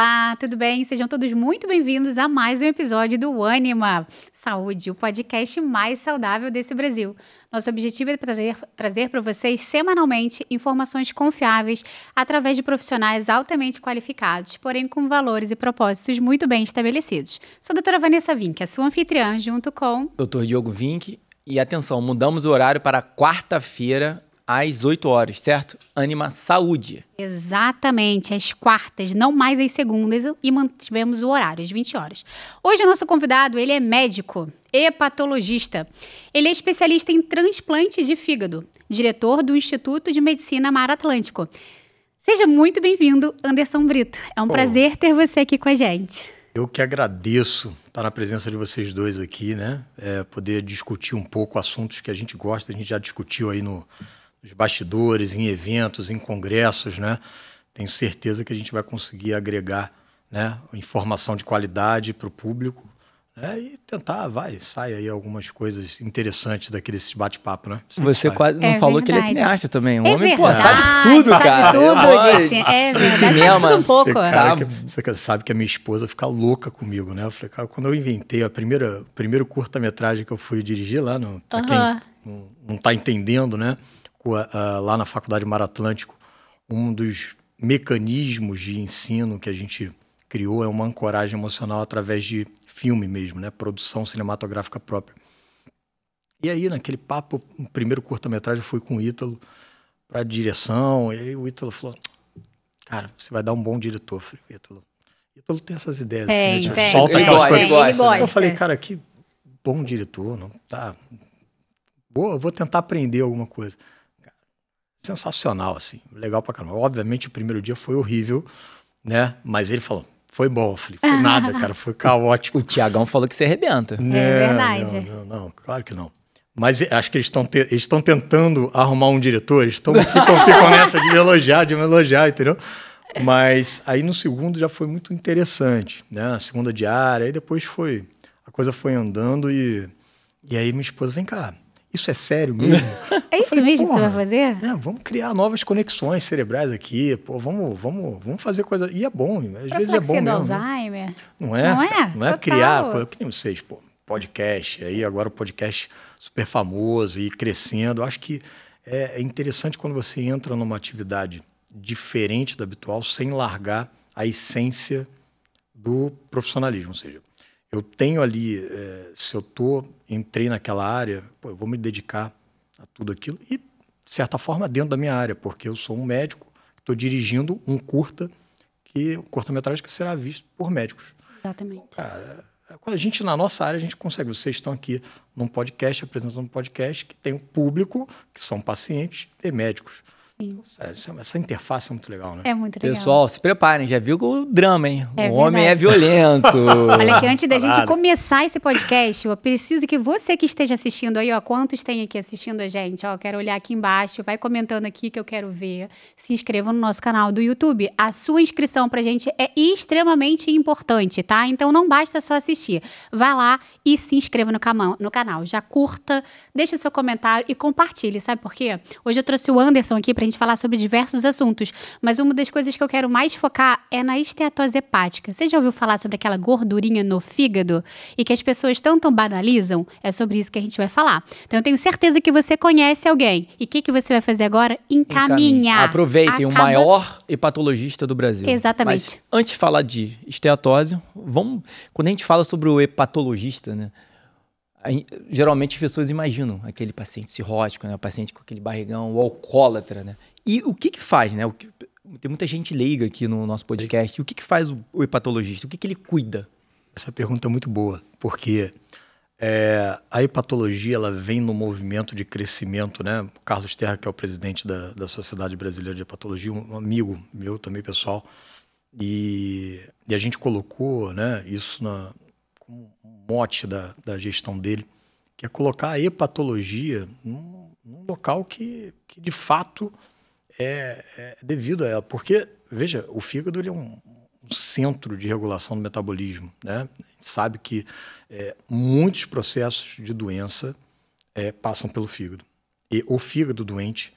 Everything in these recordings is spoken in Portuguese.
Olá, tudo bem? Sejam todos muito bem-vindos a mais um episódio do Anima Saúde, o podcast mais saudável desse Brasil. Nosso objetivo é trazer, trazer para vocês semanalmente informações confiáveis através de profissionais altamente qualificados, porém com valores e propósitos muito bem estabelecidos. Sou a doutora Vanessa Vink, a sua anfitriã, junto com. Doutor Diogo Vink. E atenção, mudamos o horário para quarta-feira, às 8 horas, certo? Anima Saúde. Exatamente, às quartas, não mais às segundas, e mantivemos o horário, às 20 horas. Hoje o nosso convidado, ele é médico hepatologista, Ele é especialista em transplante de fígado, diretor do Instituto de Medicina Mar Atlântico. Seja muito bem-vindo, Anderson Brito. É um prazer ter você aqui com a gente. Eu que agradeço estar na presença de vocês dois aqui, né? É, poder discutir um pouco assuntos que a gente gosta, a gente já discutiu aí no, os bastidores, em eventos, em congressos, né? Tenho certeza que a gente vai conseguir agregar né, informação de qualidade para o público né, e tentar, vai, sai aí algumas coisas interessantes daqueles bate-papo, né? Sempre Você sai. quase não é falou verdade. que ele é cineasta também. Um é homem, verdade. pô, sabe tudo, sabe cara. Tudo de disse. É verdade, sabe tudo um pouco. Você, cara, tá. que, você sabe que a minha esposa fica louca comigo, né? Eu falei, cara, quando eu inventei a primeira primeiro curta-metragem que eu fui dirigir lá, no, pra uh -huh. quem não, não tá entendendo, né? lá na Faculdade Mar Atlântico, um dos mecanismos de ensino que a gente criou é uma ancoragem emocional através de filme mesmo, né? Produção cinematográfica própria. E aí, naquele papo, o primeiro curta-metragem foi com o Ítalo para direção. E aí o Ítalo falou: Cara, você vai dar um bom diretor. Eu falei, Ítalo, Ítalo tem essas ideias. Assim, né? Tem, assim, tem, solta tem, aquelas tem, coisas. Tem, eu né? falei, cara, que bom diretor. Não, tá. Boa, vou tentar aprender alguma coisa sensacional, assim, legal pra caramba. Obviamente o primeiro dia foi horrível, né? Mas ele falou, foi bom. falei, foi nada, cara, foi caótico. o Tiagão falou que você arrebenta. Não, né? é verdade. Não, não, não, claro que não. Mas eh, acho que eles estão te, tentando arrumar um diretor, eles tão, ficam, ficam nessa de me elogiar, de me elogiar, entendeu? Mas aí no segundo já foi muito interessante, né? A segunda diária, aí depois foi. A coisa foi andando e, e aí minha esposa, vem cá, isso é sério mesmo? é isso falei, mesmo que você vai fazer? Né, vamos criar novas conexões cerebrais aqui, pô, vamos, vamos, vamos fazer coisa. E é bom, às pra vezes é bom. Mesmo, né? Alzheimer. Né? Não é? Não é? Não é criar, pô, que nem vocês, pô, podcast, aí agora o podcast super famoso e crescendo. Eu acho que é, é interessante quando você entra numa atividade diferente da habitual, sem largar a essência do profissionalismo, ou seja, eu tenho ali, é, se eu tô, entrei naquela área, pô, eu vou me dedicar a tudo aquilo e, de certa forma, dentro da minha área, porque eu sou um médico, estou dirigindo um curta, que um curta-metragem que será visto por médicos. Exatamente. Então, cara, quando a gente, na nossa área, a gente consegue. Vocês estão aqui num podcast, apresentando um podcast que tem um público, que são pacientes e médicos. É, é, essa interface é muito legal, né? É muito legal. Pessoal, se preparem, já viu o drama, hein? É o homem é violento. Olha que antes da gente começar esse podcast, eu preciso que você que esteja assistindo aí, ó, quantos tem aqui assistindo a gente? Ó, quero olhar aqui embaixo, vai comentando aqui que eu quero ver. Se inscreva no nosso canal do YouTube. A sua inscrição pra gente é extremamente importante, tá? Então não basta só assistir. Vai lá e se inscreva no, no canal. Já curta, deixa o seu comentário e compartilhe, sabe por quê? Hoje eu trouxe o Anderson aqui pra gente gente falar sobre diversos assuntos, mas uma das coisas que eu quero mais focar é na esteatose hepática. Você já ouviu falar sobre aquela gordurinha no fígado e que as pessoas tanto banalizam? É sobre isso que a gente vai falar. Então eu tenho certeza que você conhece alguém. E o que, que você vai fazer agora? Encaminhar. Aproveitem, Acaba... o maior hepatologista do Brasil. Exatamente. Mas, antes de falar de esteatose, vamos. Quando a gente fala sobre o hepatologista, né? geralmente as pessoas imaginam aquele paciente cirrótico, né? o paciente com aquele barrigão, o alcoólatra, né? E o que que faz, né? Que, tem muita gente leiga aqui no nosso podcast. o que que faz o, o hepatologista? O que que ele cuida? Essa pergunta é muito boa, porque é, a hepatologia ela vem no movimento de crescimento, né? O Carlos Terra, que é o presidente da, da Sociedade Brasileira de Hepatologia, um amigo meu também pessoal, e, e a gente colocou, né, isso na, como um mote da, da gestão dele, que é colocar a hepatologia num, num local que, que, de fato é, é, devido a ela. Porque, veja, o fígado é um, um, centro de regulação do metabolismo. Né? A gente sabe que é, muitos processos de doença é, passam pelo fígado. E o fígado doente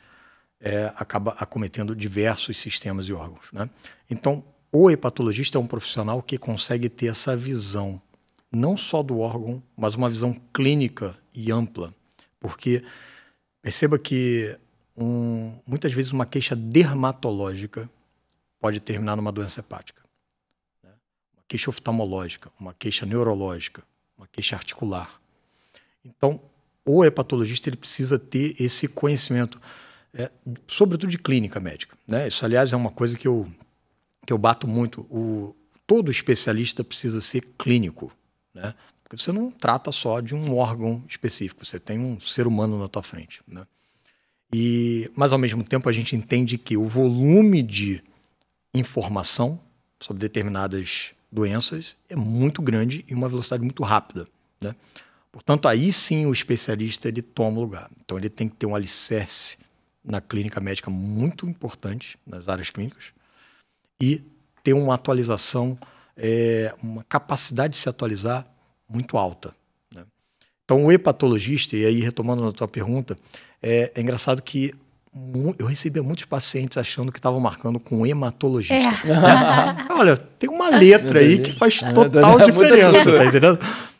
é, acaba acometendo diversos sistemas e órgãos. Né? Então, o hepatologista é um profissional que consegue ter essa visão não só do órgão, mas uma visão clínica e ampla. Porque perceba que um, muitas vezes uma queixa dermatológica pode terminar numa doença hepática. Né? Uma queixa oftalmológica, uma queixa neurológica, uma queixa articular. Então, o hepatologista ele precisa ter esse conhecimento, é, sobretudo de clínica médica. Né? Isso, aliás, é uma coisa que eu, que eu bato muito. O, todo especialista precisa ser clínico né? Porque você não trata só de um órgão específico, você tem um ser humano na tua frente, né? E, mas ao mesmo tempo a gente entende que o volume de informação sobre determinadas doenças é muito grande e uma velocidade muito rápida, né? Portanto, aí sim o especialista ele toma lugar. Então ele tem que ter um alicerce na clínica médica muito importante nas áreas clínicas e ter uma atualização é, uma capacidade de se atualizar muito alta. Né? Então, o hepatologista, e aí retomando a tua pergunta, é, é engraçado que eu recebia muitos pacientes achando que estavam marcando com hematologista. É. Olha, tem uma letra aí que faz total diferença, tá entendendo?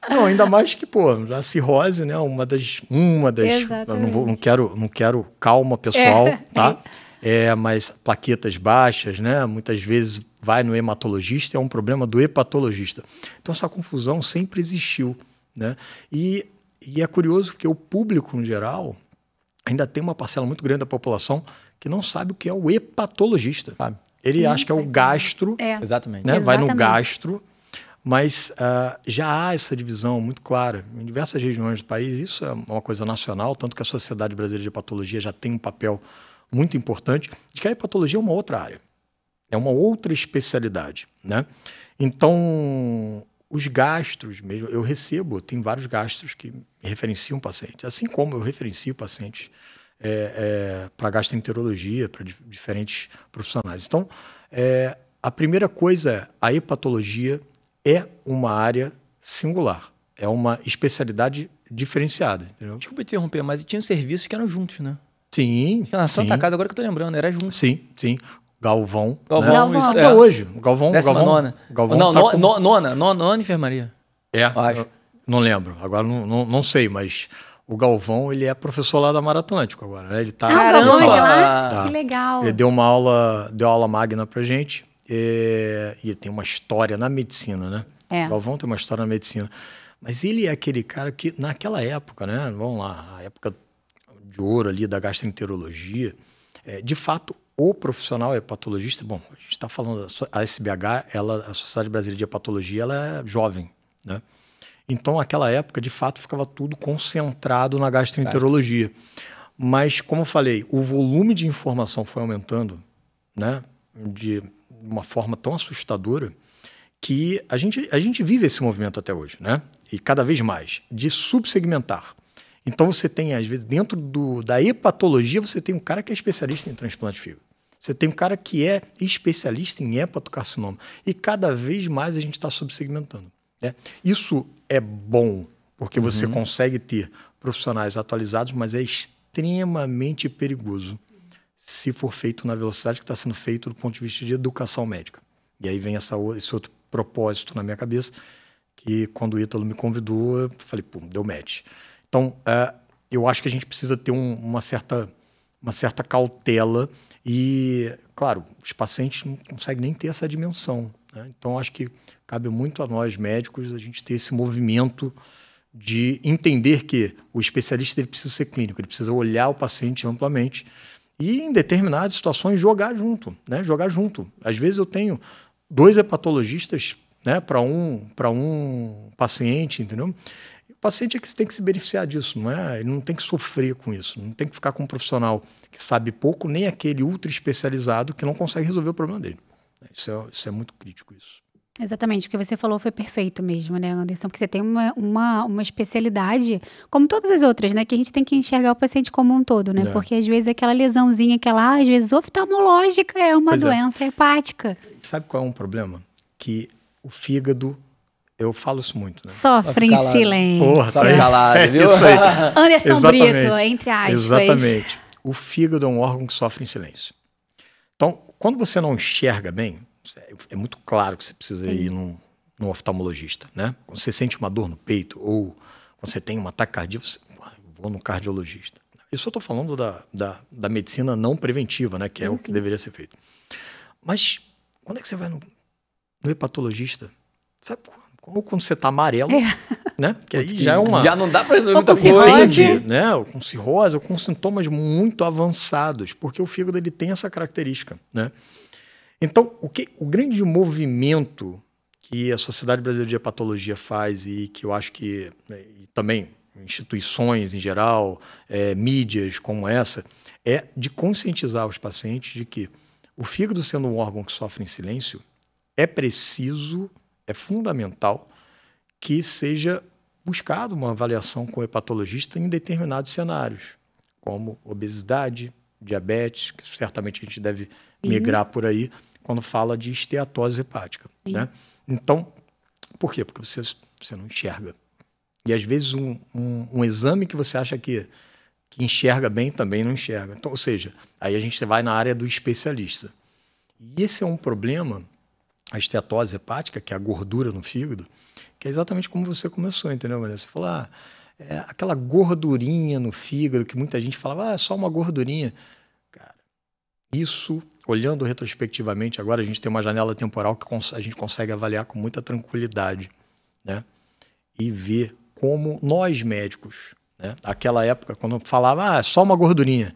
Não, ainda mais que, pô, a cirrose, né? Uma das. Uma das. não, vou, não, quero, não quero calma pessoal, é. tá? É, mas plaquetas baixas, né? Muitas vezes vai no hematologista, é um problema do hepatologista. Então essa confusão sempre existiu. Né? E, e é curioso porque o público, no geral, ainda tem uma parcela muito grande da população que não sabe o que é o hepatologista. Sabe. Ele acha que é o é. gastro. É. Exatamente. Né? Exatamente. Vai no gastro. Mas uh, já há essa divisão muito clara em diversas regiões do país. Isso é uma coisa nacional, tanto que a Sociedade Brasileira de Hepatologia já tem um papel muito importante, de que a hepatologia é uma outra área. É uma outra especialidade, né? Então, os gastos mesmo, eu recebo, tem vários gastos que referenciam pacientes, assim como eu referencio pacientes é, é, para gastroenterologia, para diferentes profissionais. Então, é, a primeira coisa é a hepatologia é uma área singular, é uma especialidade diferenciada. Entendeu? Desculpa interromper, mas tinha serviços que eram juntos, né? Sim. Na ah, Santa sim. Casa, agora que eu tô lembrando, era junto. Sim, sim. Galvão. Galvão, né? Galvão. Até é. hoje. Galvão, Décima Galvão, nona. Galvão não, tá no, como... nona, nona, nona enfermaria. É, acho. não lembro. Agora não, não, não, sei, mas o Galvão, ele é professor lá da Maratântico agora, né? Ele tá... Ah, Galvão é de lá? Tá. Que legal. Ele deu uma aula, deu aula magna pra gente. E, e tem uma história na medicina, né? É. O Galvão tem uma história na medicina. Mas ele é aquele cara que, naquela época, né? Vamos lá, a época de ouro ali da gastroenterologia, é, de fato o profissional hepatologista, é bom, a gente está falando, a SBH, ela, a Sociedade Brasileira de Hepatologia, ela é jovem, né? Então, naquela época, de fato, ficava tudo concentrado na gastroenterologia. Mas, como eu falei, o volume de informação foi aumentando, né? De uma forma tão assustadora que a gente, a gente vive esse movimento até hoje, né? E cada vez mais, de subsegmentar. Então você tem, às vezes, dentro do, da hepatologia, você tem um cara que é especialista em transplante de fígado. Você tem um cara que é especialista em hepatocarcinoma. E cada vez mais a gente está subsegmentando. Né? Isso é bom, porque uhum. você consegue ter profissionais atualizados, mas é extremamente perigoso se for feito na velocidade que está sendo feito do ponto de vista de educação médica. E aí vem essa, esse outro propósito na minha cabeça, que quando o Ítalo me convidou, eu falei, pum, deu match. Então, é, eu acho que a gente precisa ter um, uma, certa, uma certa cautela e, claro, os pacientes não conseguem nem ter essa dimensão. Né? Então, acho que cabe muito a nós médicos a gente ter esse movimento de entender que o especialista ele precisa ser clínico, ele precisa olhar o paciente amplamente e, em determinadas situações, jogar junto, né? Jogar junto. Às vezes eu tenho dois hepatologistas, né, para um para um paciente, entendeu? paciente é que tem que se beneficiar disso, não é? Ele não tem que sofrer com isso, não tem que ficar com um profissional que sabe pouco, nem aquele ultra especializado que não consegue resolver o problema dele. Isso é, isso é muito crítico, isso. Exatamente, o que você falou foi perfeito mesmo, né, Anderson? Porque você tem uma, uma, uma, especialidade, como todas as outras, né? Que a gente tem que enxergar o paciente como um todo, né? É. Porque às vezes aquela lesãozinha, aquela, ah, às vezes oftalmológica, é uma pois é. doença é. hepática. Sabe qual é um problema? Que o fígado eu falo isso muito, né? Sofre em silêncio. Porra, Sofre calado, viu? isso aí. Anderson Exatamente. Brito, entre aspas. Exatamente. O fígado é um órgão que sofre em silêncio. Então, quando você não enxerga bem, é muito claro que você precisa Sim. ir num, num, oftalmologista, né? Quando você sente uma dor no peito ou quando você tem um ataque cardíaco, você vou no cardiologista. Isso eu estou falando da, da, da, medicina não preventiva, né? Que é Sim. o que deveria ser feito. Mas quando é que você vai no, no hepatologista? Sabe quando? como quando você tá amarelo, é. né? Que aí já é uma. Já não dá para resolver muita coisa. Né? Ou com cirrose, ou com sintomas muito avançados, porque o fígado ele tem essa característica, né? Então, o, que, o grande movimento que a Sociedade Brasileira de Hepatologia faz e que eu acho que né, também instituições em geral, é, mídias como essa, é de conscientizar os pacientes de que o fígado sendo um órgão que sofre em silêncio, é preciso é fundamental que seja buscado uma avaliação com o hepatologista em determinados cenários, como obesidade, diabetes, que certamente a gente deve Sim. migrar por aí quando fala de esteatose hepática. Né? Então, por quê? Porque você, você não enxerga. E às vezes um, um, um exame que você acha que, que enxerga bem também não enxerga. Então, ou seja, aí a gente vai na área do especialista. E esse é um problema a estetose hepática, que é a gordura no fígado, que é exatamente como você começou, entendeu, Vanessa? Você falou, ah, é aquela gordurinha no fígado que muita gente falava, ah, é só uma gordurinha. Cara, isso, olhando retrospectivamente, agora a gente tem uma janela temporal que a gente consegue avaliar com muita tranquilidade, né? E ver como nós médicos, né? Aquela época, quando falava, ah, é só uma gordurinha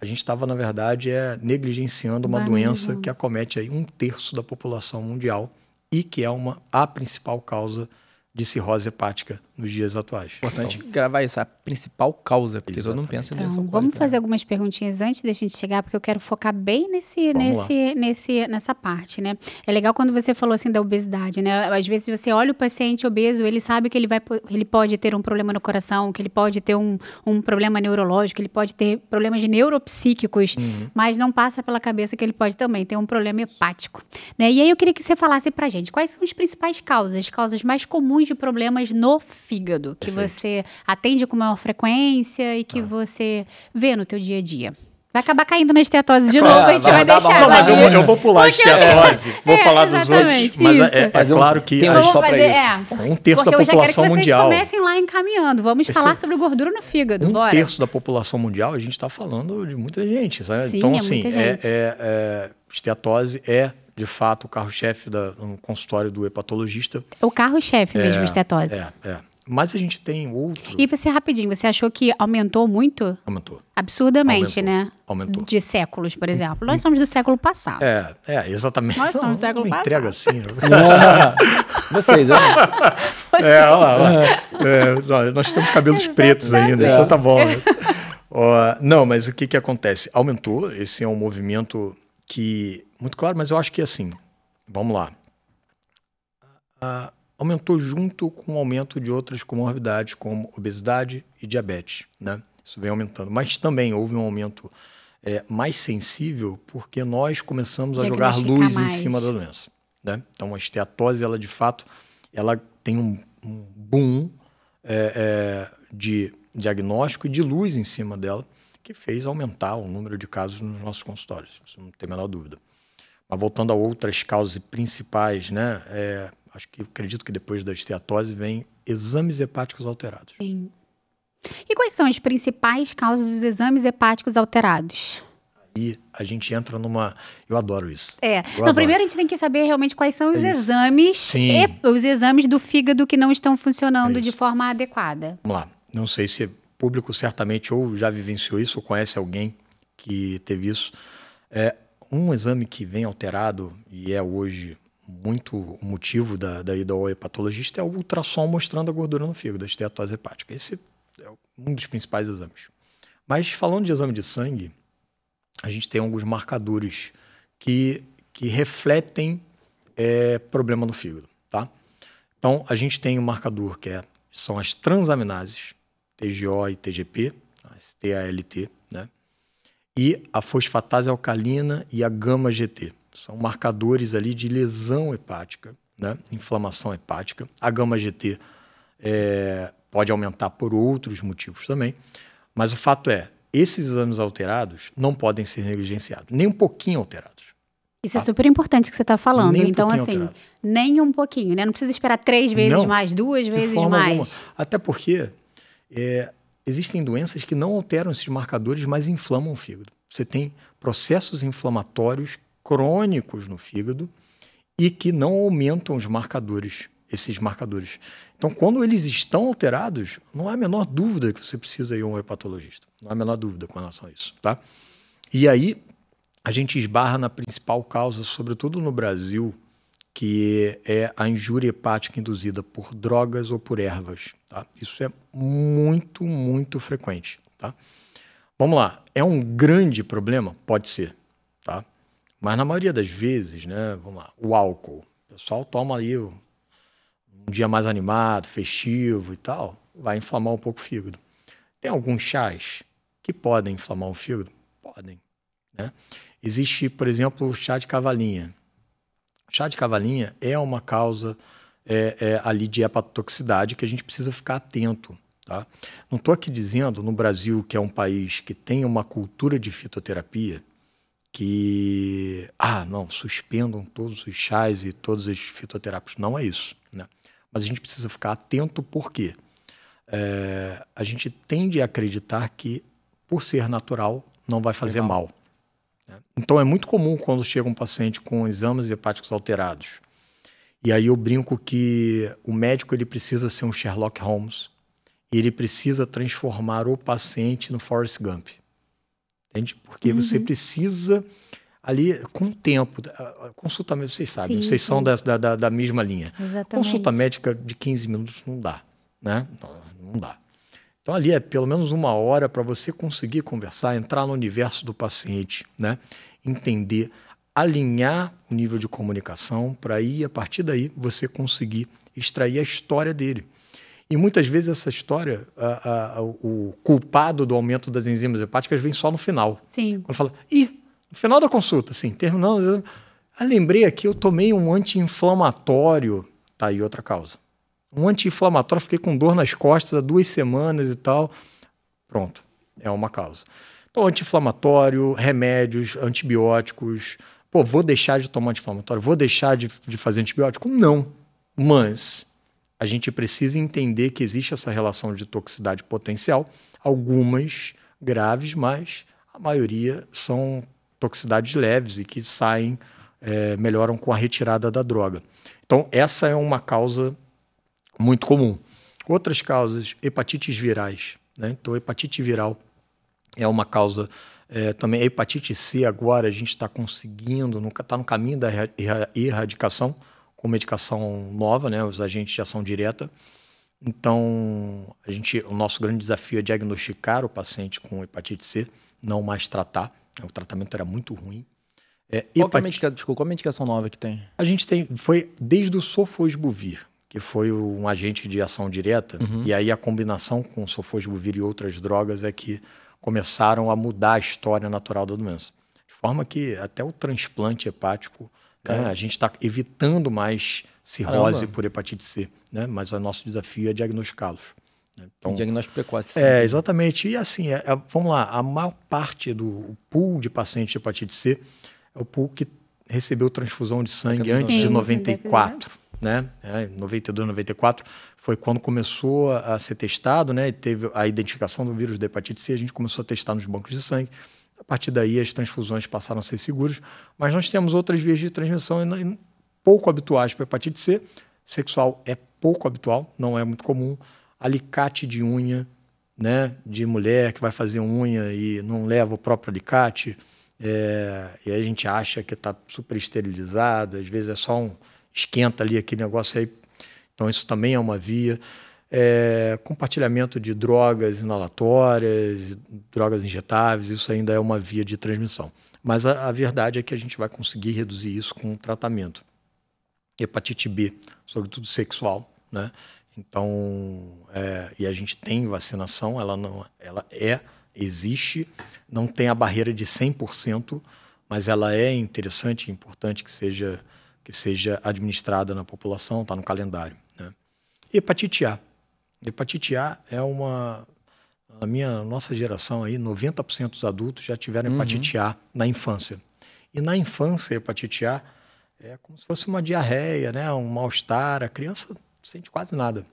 a gente estava, na verdade, é, negligenciando uma doença que acomete aí um terço da população mundial e que é uma, a principal causa de cirrose hepática nos dias atuais. Importante então, gravar essa principal causa, porque exatamente. todo mundo pensa então, coisa. Vamos então. fazer algumas perguntinhas antes da gente chegar, porque eu quero focar bem nesse, nesse, nesse, nessa parte, né? É legal quando você falou assim da obesidade, né? Às vezes você olha o paciente obeso, ele sabe que ele, vai, ele pode ter um problema no coração, que ele pode ter um, um problema neurológico, ele pode ter problemas neuropsíquicos, uhum. mas não passa pela cabeça que ele pode também ter um problema hepático. Né? E aí eu queria que você falasse pra gente quais são as principais causas, causas mais comuns de problemas no fígado fígado, que Perfeito. você atende com maior frequência e que ah. você vê no teu dia a dia. Vai acabar caindo na esteatose de é, novo, a gente vai, vai deixar. Não, mas eu, eu, vou pular a esteatose, vou é, falar dos outros. Mas é, é, claro que tem um, só fazer, é, um terço da população mundial. eu já quero é que vocês comecem lá encaminhando. Vamos Esse, falar sobre gordura no fígado. Um bora. terço da população mundial, a gente está falando de muita gente. Sabe? Sim, então, é assim, é, gente. É, é, esteatose é de fato o carro-chefe do consultório do hepatologista. O carro-chefe mesmo, esteatose. É, é. Mas a gente tem outro. E você, rapidinho, você achou que aumentou muito? Aumentou. Absurdamente, aumentou. né? Aumentou. De séculos, por hum, exemplo. Hum. Nós somos do século passado. É, é exatamente. Nós somos do século não, passado. entrega assim. Vocês, olha. Vocês. É, olha lá. lá. É, nós temos cabelos pretos né? ainda, é. então tá bom. Né? Uh, não, mas o que, que acontece? Aumentou, esse é um movimento que. Muito claro, mas eu acho que é assim. Vamos lá. Uh, aumentou junto com o aumento de outras comorbidades, como obesidade e diabetes. Né? Isso vem aumentando. Mas também houve um aumento é, mais sensível porque nós começamos a jogar luz mais. em cima da doença. Né? Então, a esteatose, ela de fato, ela tem um, um boom é, é, de diagnóstico e de luz em cima dela que fez aumentar o número de casos nos nossos consultórios. Isso não tem a menor dúvida. Mas voltando a outras causas principais, né? É, acho que acredito que depois da esteatose vem exames hepáticos alterados. Sim. E quais são as principais causas dos exames hepáticos alterados? Aí a gente entra numa. Eu adoro isso. É. Eu não, adoro. primeiro a gente tem que saber realmente quais são os é exames, e, os exames do fígado que não estão funcionando é de forma adequada. Vamos lá. Não sei se o público certamente ou já vivenciou isso ou conhece alguém que teve isso. É, um exame que vem alterado e é hoje muito motivo da, da ida ao hepatologista é o ultrassom mostrando a gordura no fígado, a esteatose hepática. Esse é um dos principais exames. Mas falando de exame de sangue, a gente tem alguns marcadores que, que refletem é, problema no fígado, tá? Então, a gente tem um marcador que é, são as transaminases, TGO e TGP, tá? STALT, né? E a fosfatase alcalina e a gama-GT. São marcadores ali de lesão hepática, né? inflamação hepática. A gama GT é, pode aumentar por outros motivos também, mas o fato é, esses exames alterados não podem ser negligenciados, nem um pouquinho alterados. Isso é tá? é super importante que você está falando. Um então, assim, alterado. nem um pouquinho, né? Não precisa esperar três vezes não, mais, duas vezes mais. Alguma. Até porque é, existem doenças que não alteram esses marcadores, mas inflamam o fígado. Você tem processos inflamatórios crônicos no fígado e que não aumentam os marcadores, esses marcadores. Então, quando eles estão alterados, não há a menor dúvida que você precisa ir a um hepatologista. Não há a menor dúvida com relação a isso, tá? E aí a gente esbarra na principal causa, sobretudo no Brasil, que é a injúria hepática induzida por drogas ou por ervas. Tá? Isso é muito, muito frequente. Tá? Vamos lá, é um grande problema? Pode ser. Tá? Mas na maioria das vezes, né? Vamos lá, o álcool. O pessoal toma ali um dia mais animado, festivo e tal, vai inflamar um pouco o fígado. Tem alguns chás que podem inflamar o fígado? Podem. Né? Existe, por exemplo, o chá de cavalinha. O chá de cavalinha é uma causa é, é, ali de hepatotoxicidade que a gente precisa ficar atento. Tá? Não estou aqui dizendo no Brasil, que é um país que tem uma cultura de fitoterapia, que, ah, não, suspendam todos os chás e todos os fitoterápicos. Não é isso. Né? Mas a gente precisa ficar atento porque é, a gente tende a acreditar que, por ser natural, não vai fazer Legal. mal. Né? Então é muito comum quando chega um paciente com exames hepáticos alterados. E aí eu brinco que o médico ele precisa ser um Sherlock Holmes e ele precisa transformar o paciente no Forrest Gump. Entende? Porque uhum. você precisa ali com o tempo. Consulta médica, vocês sabem, sim, vocês sim. são da, da, da, mesma linha. Exatamente. Consulta médica de 15 minutos não dá, né? Não, dá. Então ali é pelo menos uma hora para você conseguir conversar, entrar no universo do paciente, né? Entender, alinhar o nível de comunicação para aí a partir daí você conseguir extrair a história dele. E muitas vezes essa história, a, a, o culpado do aumento das enzimas hepáticas vem só no final. Sim. Quando fala, e no final da consulta, assim, terminando. Ah, lembrei aqui, eu tomei um anti-inflamatório. Tá aí outra causa. Um anti-inflamatório, fiquei com dor nas costas há duas semanas e tal. Pronto, é uma causa. Então, anti-inflamatório, remédios, antibióticos. Pô, vou deixar de tomar anti-inflamatório? Vou deixar de, de fazer antibiótico? Não. Mas a gente precisa entender que existe essa relação de toxicidade potencial, algumas graves, mas a maioria são toxicidades leves e que saem, é, melhoram com a retirada da droga. Então, essa é uma causa muito comum. Outras causas, hepatites virais. Né? Então, hepatite viral é uma causa é, também. A hepatite C agora a gente está conseguindo, está no caminho da erradicação com medicação nova, né, os agentes de ação direta. Então, a gente, o nosso grande desafio é diagnosticar o paciente com hepatite C, não mais tratar. O tratamento era muito ruim. É, qual, hepat... É a Desculpa, qual a medicação nova que tem? A gente tem, foi desde o sofosbuvir, que foi um agente de ação direta, uhum. e aí a combinação com o sofosbuvir e outras drogas é que começaram a mudar a história natural da doença. De forma que até o transplante hepático né? É. A gente está evitando mais cirrose Caramba. por hepatite C, né? mas o nosso desafio é diagnosticá-los. Né? Então, um diagnóstico precoce. É, exatamente. E assim, é, é, vamos lá, a maior parte do pool de pacientes de hepatite C é o pool que recebeu transfusão de sangue antes Sim, de 94, né? É, 92, 94 foi quando começou a, ser testado, né? E teve a identificação do vírus da hepatite C, a gente começou a testar nos bancos de sangue. A partir daí, as transfusões passaram a ser seguras, mas nós temos outras vias de transmissão pouco habituais para hepatite C. Sexual é pouco habitual, não é muito comum. Alicate de unha, né, de mulher que vai fazer unha e não leva o próprio alicate, é, e a gente acha que está super esterilizado, às vezes é só um esquenta ali aquele negócio aí. Então, isso também é uma via é, compartilhamento de drogas inalatórias, drogas injetáveis, isso ainda é uma via de transmissão. Mas a, a, verdade é que a gente vai conseguir reduzir isso com o tratamento. Hepatite B, sobretudo sexual, né? Então, é, e a gente tem vacinação, ela não, ela é, existe, não tem a barreira de 100%, mas ela é interessante, é importante que seja que seja administrada na população, está no calendário. Né? Hepatite A, Hepatite A é uma. Na minha nossa geração aí, 90% dos adultos já tiveram uhum. hepatite uhum. A na infância. E na infância, hepatite A é como se fosse uma diarreia, né? um mal-estar. A criança sente quase nada.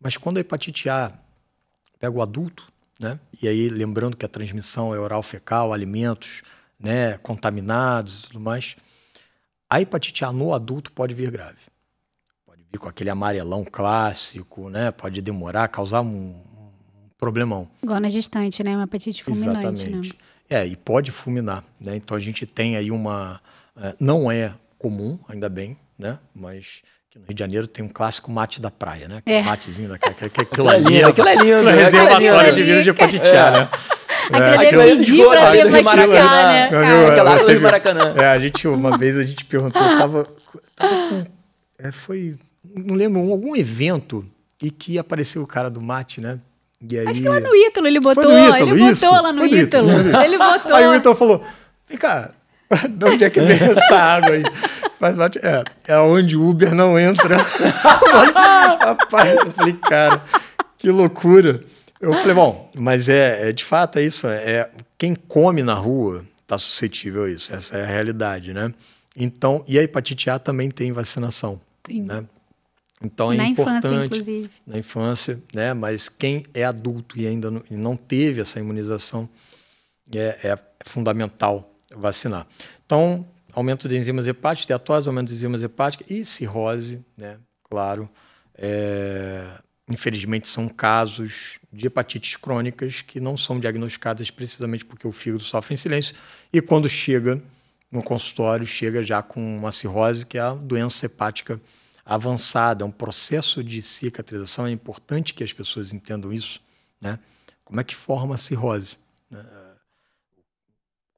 Mas quando a hepatite A pega o adulto, né? e aí lembrando que a transmissão é oral fecal, alimentos né? contaminados e tudo mais, a hepatite A no adulto pode vir grave vir com aquele amarelão clássico, né? Pode demorar, causar um, problemão. Gona gestante, né? Um apetite fulminante. Né? Exatamente. Né? É, e pode fulminar, né? Então a gente tem aí uma. É, não é comum, ainda bem, né? Mas no Rio de Janeiro tem um clássico mate da praia, né? Aquele é. matezinho daquele, aquilo, aquilo ali. Aquilo é lindo, reservatório de vírus de potitiá, né? É. aquilo é, ali de esgoto, ali do Rio Maracanã, né? Cara. Aquela água do Rio Maracanã. É, a gente, uma vez a gente perguntou, tava, tava com, é, foi não lembro, algum evento e que apareceu o cara do mate, né? E aí... Acho que lá no Ítalo ele botou, Ítalo, ele botou lá no Ítalo. Ítalo. Ele botou. Aí o Ítalo falou: vem cá, de onde é que vem essa água aí? Mas mate, é, é onde o Uber não entra. Rapaz, eu falei, cara, que loucura. Eu falei, bom, mas é, é de fato é isso. É, é quem come na rua está suscetível a isso. Essa é a realidade, né? Então, e a hepatite A também tem vacinação. Tem. Né? Então é importante infância, inclusive. na infância, né? Mas quem é adulto e ainda não, e não teve essa imunização é, é, fundamental vacinar. Então, aumento de enzimas hepáticas, teatose, aumento de enzimas hepáticas e cirrose, né? Claro, é, infelizmente são casos de hepatites crônicas que não são diagnosticadas precisamente porque o fígado sofre em silêncio e quando chega no consultório chega já com uma cirrose que é a doença hepática crônica avançada, é um processo de cicatrização. É importante que as pessoas entendam isso. Né? Como é que forma a cirrose? Né?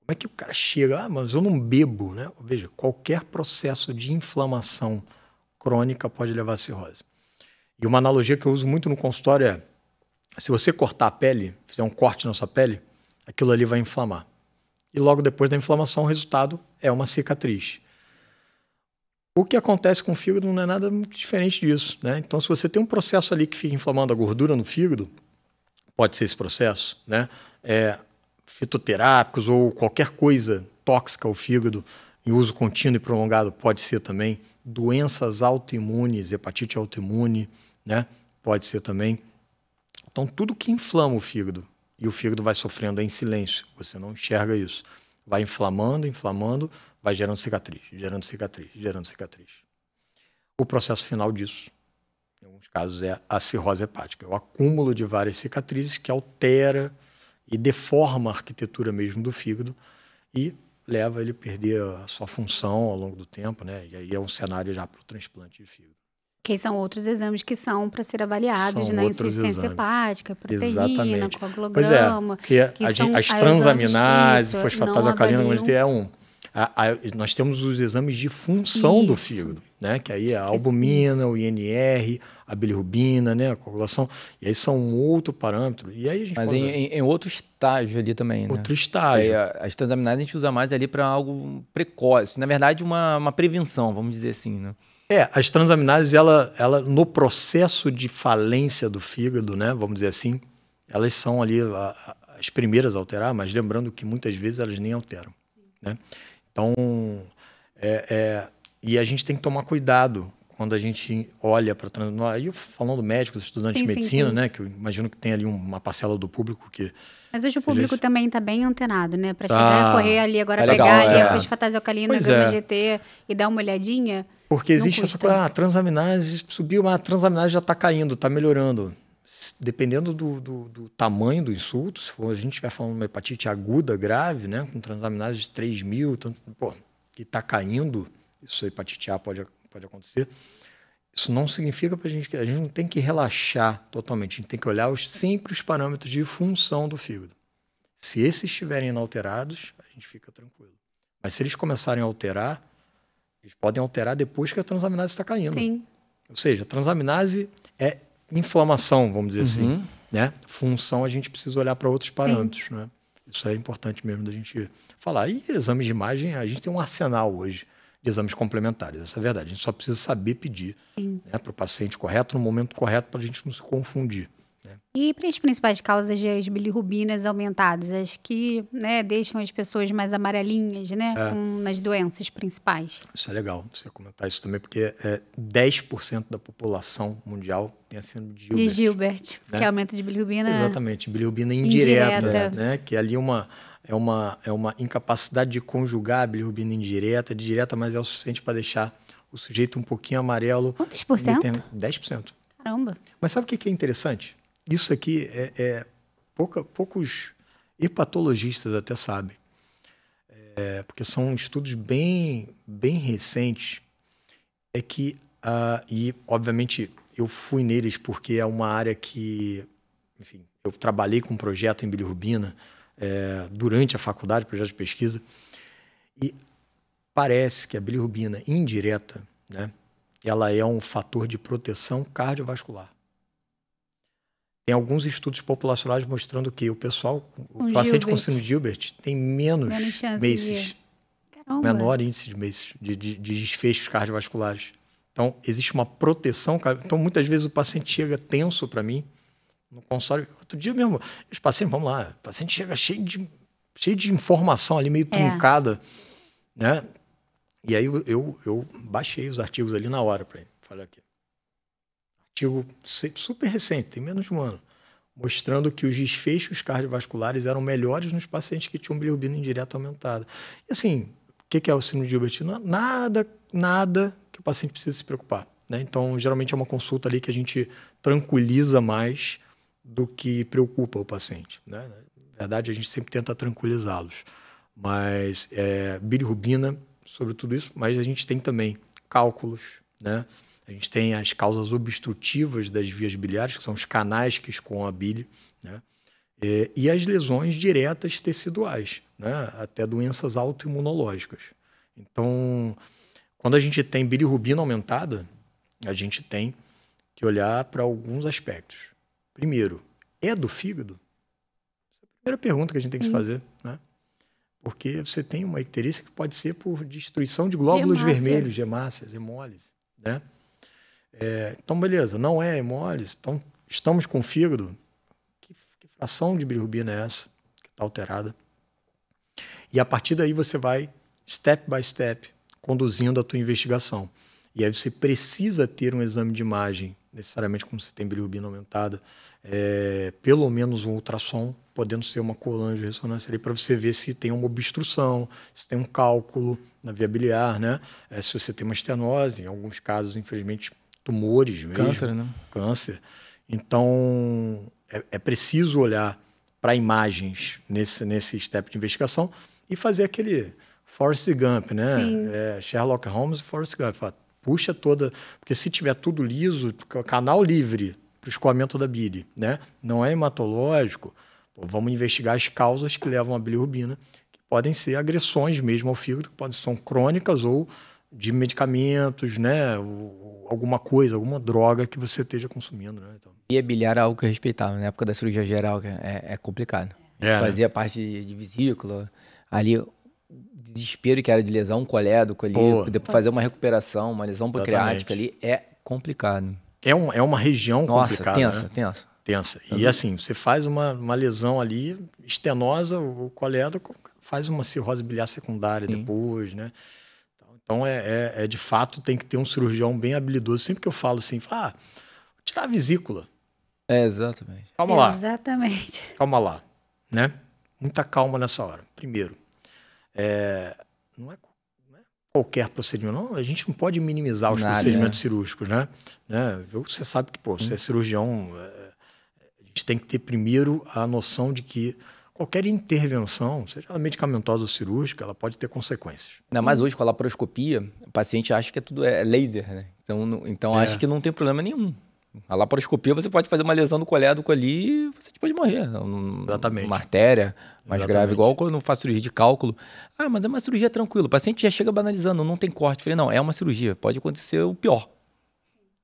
Como é que o cara chega? Ah, mas eu não bebo. Né? Veja, qualquer processo de inflamação crônica pode levar a cirrose. E uma analogia que eu uso muito no consultório é: se você cortar a pele, fizer um corte na sua pele, aquilo ali vai inflamar. E logo depois da inflamação, o resultado é uma cicatriz. O que acontece com o fígado não é nada muito diferente disso, né? Então, se você tem um processo ali que fica inflamando a gordura no fígado, pode ser esse processo, né? É, fitoterápicos ou qualquer coisa tóxica ao fígado em uso contínuo e prolongado pode ser também. Doenças autoimunes, hepatite autoimune, né? Pode ser também. Então, tudo que inflama o fígado e o fígado vai sofrendo é em silêncio, você não enxerga isso. Vai inflamando, inflamando, vai gerando cicatriz, gerando cicatriz, gerando cicatriz. O processo final disso, em alguns casos, é a cirrose hepática, é o acúmulo de várias cicatrizes que altera e deforma a arquitetura mesmo do fígado e leva ele a perder a sua função ao longo do tempo, né? E aí é um cenário já para o transplante de fígado. Que são outros exames que são para ser avaliados, são né? Insuficiência exames. hepática, proteína, Exatamente. coagulograma. Pois é, que, que a, são, as transaminases, fosfatase alcalina, é um. A, a, nós temos os exames de função Isso. do fígado, né? Que aí é a albumina, o INR, a bilirrubina, né? A coagulação. E aí são um outro parâmetro. E aí a gente Mas em, em, em, outro estágio ali também, né? Outro estágio. É, aí, as transaminases a gente usa mais ali para algo precoce. Na verdade, uma, uma prevenção, vamos dizer assim, né? É, as transaminases, ela, ela, no processo de falência do fígado, né, vamos dizer assim, elas são ali a, a, as primeiras a alterar, mas lembrando que muitas vezes elas nem alteram. Né? Então, é, é, e a gente tem que tomar cuidado quando a gente olha para aí falando falando médico, estudante sim, de medicina, sim, sim. né, que eu imagino que tem ali uma parcela do público que Mas hoje o público também está bem antenado, né, para tá. chegar, ah, correr ali agora é pegar legal, ali é. a fosfatase alcalina, pois gama é. GT e dar uma olhadinha. Porque existe custa. essa coisa, ah, transaminase subiu, mas a transaminase já está caindo, está melhorando dependendo do, do, do, tamanho do insulto, se for, a gente estiver falando de uma hepatite aguda, grave, né, com transaminases de 3 mil, que está caindo, isso a hepatite A pode, pode acontecer. Isso não significa para a gente que a gente não tem que relaxar totalmente, a gente tem que olhar os, sempre os parâmetros de função do fígado. Se esses estiverem inalterados, a gente fica tranquilo. Mas se eles começarem a alterar, eles podem alterar depois que a transaminase está caindo. Sim. Ou seja, a transaminase inflamação, vamos dizer assim, uhum. assim. Né? Função, a gente precisa olhar para outros parâmetros. Sim. Né? Isso é importante mesmo da gente falar. E exames de imagem, a gente tem um arsenal hoje de exames complementares, essa é a verdade. A gente só precisa saber pedir né, para o paciente correto, no momento correto, para a gente não se confundir. E para as principais causas de bilirrubinas aumentadas, as que né, deixam as pessoas mais amarelinhas, né? É. Com, nas doenças principais. Isso é legal você comentar isso também, porque é, 10% da população mundial tem a síndrome de Gilbert. De Gilbert, né? que aumenta de bilirrubina. Exatamente, bilirrubina indireta, indireta. né? Que ali é uma, é, uma, é uma incapacidade de conjugar a bilirrubina indireta, direta, mas é o suficiente para deixar o sujeito um pouquinho amarelo. Quantos por cento? 10%. Caramba. Mas sabe o que é interessante? isso aqui é, é pouca, poucos hepatologistas até sabem, é, porque são estudos bem, bem recentes, é que, uh, e obviamente eu fui neles porque é uma área que, enfim, eu trabalhei com um projeto em bilirrubina é, durante a faculdade, projeto de pesquisa, e parece que a bilirrubina indireta, né, ela é um fator de proteção cardiovascular. Tem alguns estudos populacionais mostrando que o pessoal, o um paciente Gilbert. com síndrome de Gilbert, tem menos, menos meses, menor índice de meses de, de, de desfechos cardiovasculares. Então, existe uma proteção. Então, muitas vezes o paciente chega tenso para mim no consultório. Outro dia mesmo, os pacientes, vamos lá, o paciente chega cheio de, cheio de informação ali, meio é. truncada, é. né? E aí eu, eu, eu, baixei os artigos ali na hora para ele. Falei aqui, artigo super recente, tem menos de um ano, mostrando que os desfechos cardiovasculares eram melhores nos pacientes que tinham bilirrubina indireta aumentada. E assim, o que é o síndrome de Gilbert? É nada, nada que o paciente precisa se preocupar. Né? Então, geralmente é uma consulta ali que a gente tranquiliza mais do que preocupa o paciente. Né? Na verdade, a gente sempre tenta tranquilizá-los. Mas é, bilirrubina, sobre tudo isso, mas a gente tem também cálculos, né? A gente tem as causas obstrutivas das vias biliares, que são os canais que escoam a bile, né? É, e as lesões diretas teciduais, né? até doenças autoimunológicas. Então, quando a gente tem bilirrubina aumentada, a gente tem que olhar para alguns aspectos. Primeiro, é do fígado? Essa é a primeira pergunta que a gente tem que se fazer, né? Porque você tem uma icterícia que pode ser por destruição de glóbulos vermelhos, hemácias, hemólise, né? É, então, beleza, não é hemólise, então estamos com fígado. Que, que fração de bilirrubina é essa que está alterada? E a partir daí você vai, step by step, conduzindo a tua investigação. E aí você precisa ter um exame de imagem, necessariamente como você tem bilirrubina aumentada, é, pelo menos um ultrassom, podendo ser uma colange de ressonância ali, para você ver se tem uma obstrução, se tem um cálculo na via biliar, né? É, se você tem uma estenose, em alguns casos, infelizmente, tumores mesmo. Câncer, né? Câncer. Então, é, é preciso olhar para imagens nesse, nesse step de investigação e fazer aquele Forrest Gump, né? É, Sherlock Holmes e Forrest Gump. puxa toda... Porque se tiver tudo liso, canal livre para o escoamento da bile, né? Não é hematológico. Pô, vamos investigar as causas que levam à bilirrubina, que podem ser agressões mesmo ao fígado, que podem ser crônicas ou de medicamentos, né? alguma coisa, alguma droga que você esteja consumindo, né? Então... E bilhar é algo que eu respeitava. Né? Na época da cirurgia geral, é, é complicado. É, né? Fazia né? parte de vesícula. Ali, desespero que era de lesão colérico ali, depois fazer uma recuperação, uma lesão pancreática ali, é complicado. É, um, é uma região Nossa, complicada. Tensa, né? tensa. Tensa. E assim, você faz uma, uma lesão ali, estenosa, o colédoco, faz uma cirrose biliar secundária Sim. depois, né? Então, é, é, é, de fato, tem que ter um cirurgião bem habilidoso. Sempre que eu falo assim, falo, ah, vou tirar a vesícula. É, exatamente. Calma lá. Exatamente. Calma lá, né? Muita calma nessa hora. Primeiro, é, não, é, não, é, qualquer procedimento, não. A gente não pode minimizar os Nada, procedimentos é. cirúrgicos, né? né? Você sabe que, pô, você é cirurgião, é, é, a gente tem que ter primeiro a noção de que qualquer intervenção, seja ela medicamentosa ou cirúrgica, ela pode ter consequências. Ainda mais hoje com a laparoscopia, o paciente acha que é tudo é laser, né? Então, não, então é. acha que não tem problema nenhum. A laparoscopia você pode fazer uma lesão no colédoco ali e você pode morrer. Exatamente. Uma artéria mais Exatamente. grave, igual quando eu faço cirurgia de cálculo. Ah, mas é uma cirurgia tranquila. O paciente já chega banalizando, não tem corte. Eu falei, não, é uma cirurgia, pode acontecer o pior.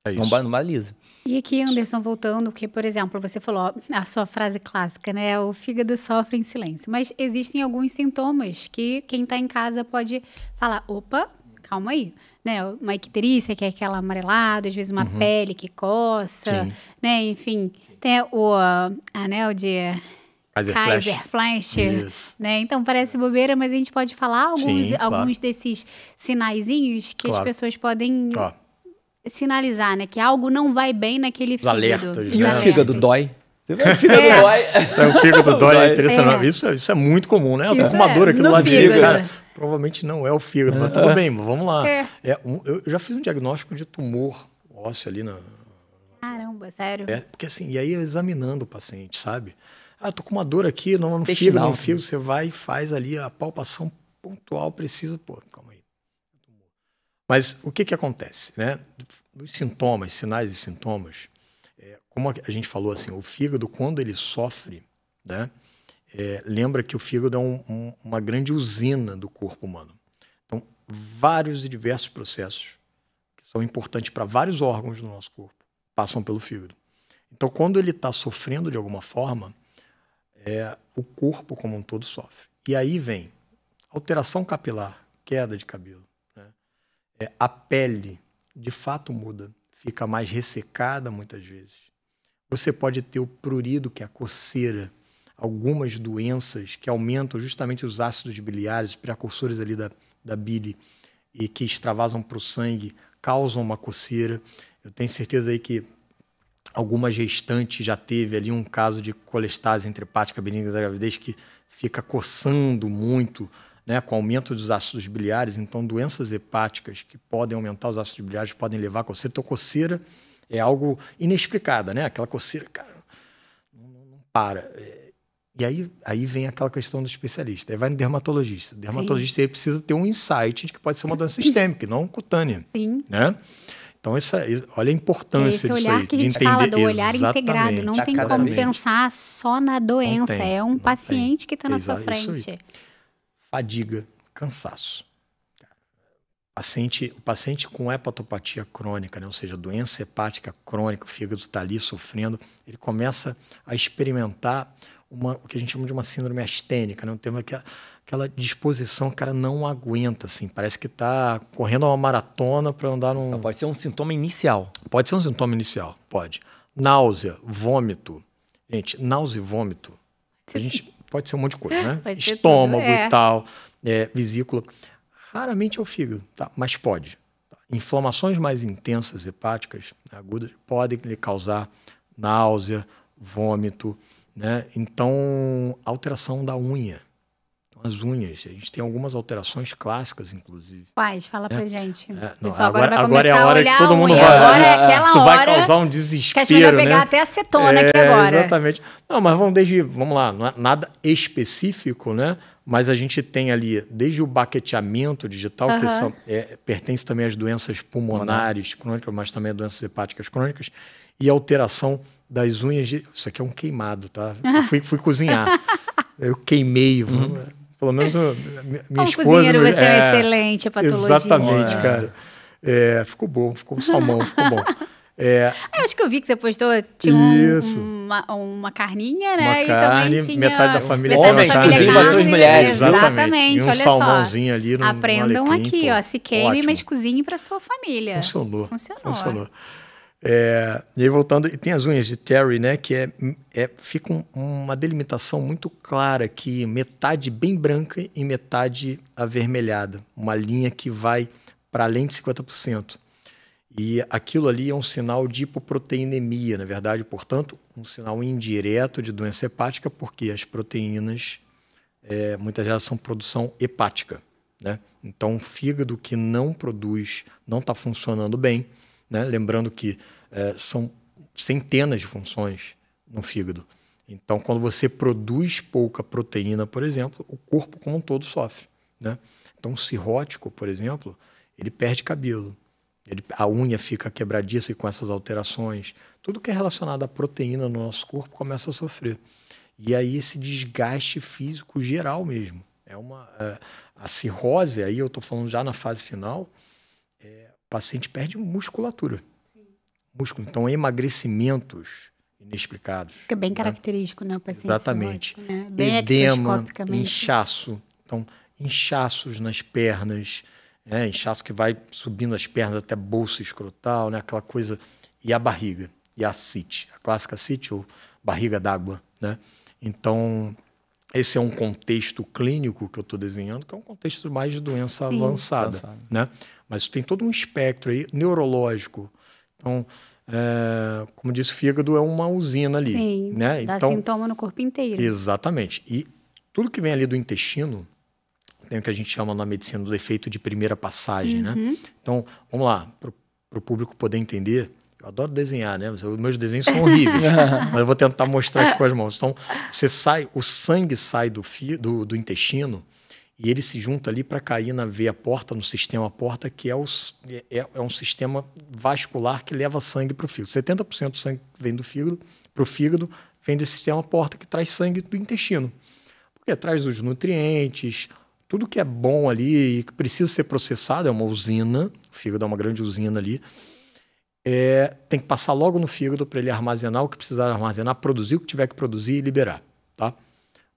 É isso. Não banaliza. E aqui, Anderson, voltando, porque, por exemplo, você falou a sua frase clássica, né? O fígado sofre em silêncio. Mas existem alguns sintomas que quem está em casa pode falar: opa, calma aí, né? Uma icterícia, que é aquela amarelada, às vezes uma uhum. pele que coça, Sim. né? Enfim, Sim. tem o uh, ah, anel né, de Kaiser, Kaiser Flash. Flash né? Então parece é. bobeira, mas a gente pode falar alguns, Sim, alguns desses sinaizinhos que claro. as pessoas podem. Ó sinalizar, né? Que algo não vai bem naquele Os fígado. Alertas, né? e né? o fígado dói. O fígado dói. o fígado dói, interessante. É. Isso, isso é muito comum, né? Eu tô com uma dor aqui do lado direito, cara. Provavelmente não é o fígado, mas tudo bem, vamos lá. É. Um, eu já fiz um diagnóstico de tumor ósseo ali na. Caramba, sério? É, porque assim, e aí examinando o paciente, sabe? Ah, tô com uma dor aqui, não, no fígado, no fígado, você vai e faz ali a palpação pontual, precisa, pô, calma mas o que, que acontece? Né? Os sintomas, sinais e sintomas, é, como a gente falou assim, o fígado, quando ele sofre, né, é, lembra que o fígado é um, um, uma grande usina do corpo humano. Então, vários e diversos processos que são importantes para vários órgãos do nosso corpo passam pelo fígado. Então, quando ele está sofrendo de alguma forma, é, o corpo como um todo sofre. E aí vem alteração capilar, queda de cabelo, é, a pele de fato muda, fica mais ressecada muitas vezes. Você pode ter o prurido, que é a coceira, algumas doenças que aumentam justamente os ácidos biliares, os precursores ali da, da bile, e que extravasam para o sangue, causam uma coceira. Eu tenho certeza aí que alguma gestante já teve ali um caso de colestase intrahepática benigna da gravidez que fica coçando muito né, com aumento dos ácidos biliares, então doenças hepáticas que podem aumentar os ácidos biliares podem levar a coceira. Então, coceira é algo inexplicada, né? Aquela coceira, cara, não, para. É, e aí, aí vem aquela questão do especialista. Aí vai no dermatologista. O dermatologista ele precisa ter um insight de que pode ser uma doença sistêmica, não cutânea. Sim. Né? Então, essa, olha a importância é esse olhar disso aí, que a gente fala do olhar integrado. Não tá tem como pensar só na doença. É tem, é um paciente tem. que está na sua frente fadiga, cansaço. O paciente, o paciente com hepatopatia crônica, né, ou seja, doença hepática crônica, o fígado está ali sofrendo, ele começa a experimentar uma, o que a gente chama de uma síndrome astênica, né, um termo que aquela disposição que o cara não aguenta, assim, parece que está correndo uma maratona para andar num... Não, pode ser um sintoma inicial. Pode ser um sintoma inicial, pode. Náusea, vômito. Gente, náusea e vômito, a gente pode ser um monte de coisa, é, né? Estômago tudo, é. e tal, é, vesícula. Raramente é o fígado, tá? mas pode. Tá? Inflamações mais intensas, hepáticas, agudas, podem lhe causar náusea, vômito, né? Então, alteração da unha as unhas. A gente tem algumas alterações clássicas, inclusive. Quais? Fala pra é. gente. É, não, Pessoal, agora, agora é a hora a que todo mundo vai. Agora é, é aquela isso hora vai causar um desespero. Que a gente vai pegar né? até acetona é, aqui agora. Exatamente. Não, mas vamos desde. Vamos lá, não é nada específico, né? Mas a gente tem ali desde o baqueteamento digital, que são, é, pertence também às doenças pulmonares crônicas, mas também a doenças hepáticas crônicas, e alteração das unhas de. Isso aqui é um queimado, tá? Eu fui, fui cozinhar. Eu queimei. vamos uhum. Pelo menos eu, minha Como esposa... cozinheiro você é, é excelente, é patologista. Exatamente, é. cara. É, ficou bom, ficou salmão, ficou bom. É, ah, eu acho que eu vi que você postou, tinha um, uma, uma, carninha, né? Uma carne, tinha, metade da família metade da família carne, são as mulheres. Né? Exatamente, exatamente um olha salmãozinho só. ali no Aprendam aqui, pô, ó, se queime, ótimo. mas cozinhe para sua família. Funcionou. Funcionou. Funcionou. É, e aí voltando, e tem as unhas de Terry, né? Que é, é fica um, uma delimitação muito clara que metade bem branca e metade avermelhada, uma linha que vai para além de 50%. E aquilo ali é um sinal de hipoproteinemia, na verdade, portanto, um sinal indireto de doença hepática, porque as proteínas é, muitas vezes são produção hepática, né? Então, o fígado que não produz, não está funcionando bem né? Lembrando que é, são centenas de funções no fígado. Então, quando você produz pouca proteína, por exemplo, o corpo como um todo sofre. Né? Então, o cirrótico, por exemplo, ele perde cabelo, ele, a unha fica quebradiça e com essas alterações. Tudo que é relacionado à proteína no nosso corpo começa a sofrer. E aí esse desgaste físico geral mesmo. É uma a, é, a cirrose, aí eu estou falando já na fase final, paciente perde musculatura. Sim. Músculo. Então, emagrecimentos inexplicados. Fica bem né? característico, né? O paciente Exatamente. né? Bem Edema, inchaço. Então, inchaços nas pernas, né? inchaço que vai subindo as pernas até bolsa escrotal, né? aquela coisa. E a barriga, e a CIT, a clássica CIT ou barriga d'água. Né? Então, esse é um contexto clínico que eu estou desenhando, que é um contexto mais de doença Sim. avançada. Né? Mas tem todo um espectro aí neurológico. Então, é, como disse, o fígado é uma usina ali. Sim, né? dá então, sintoma no corpo inteiro. Exatamente. E tudo que vem ali do intestino tem o que a gente chama na medicina do efeito de primeira passagem, né? uhum. né? Então, vamos lá, para o público poder entender. Eu adoro desenhar, né? Os meus desenhos são horríveis, mas eu vou tentar mostrar aqui com as mãos. Então, você sai, o sangue sai do, fi, do, do intestino e ele se junta ali para cair na veia porta, no sistema porta, que é, o, é, é um sistema vascular que leva sangue para o fígado. 70% do sangue que vem do fígado para o fígado vem desse sistema porta que traz sangue do intestino. Porque traz os nutrientes, tudo que é bom ali e que precisa ser processado, é uma usina, o fígado é uma grande usina ali, é, tem que passar logo no fígado para ele armazenar o que precisar armazenar, produzir o que tiver que produzir e liberar, tá?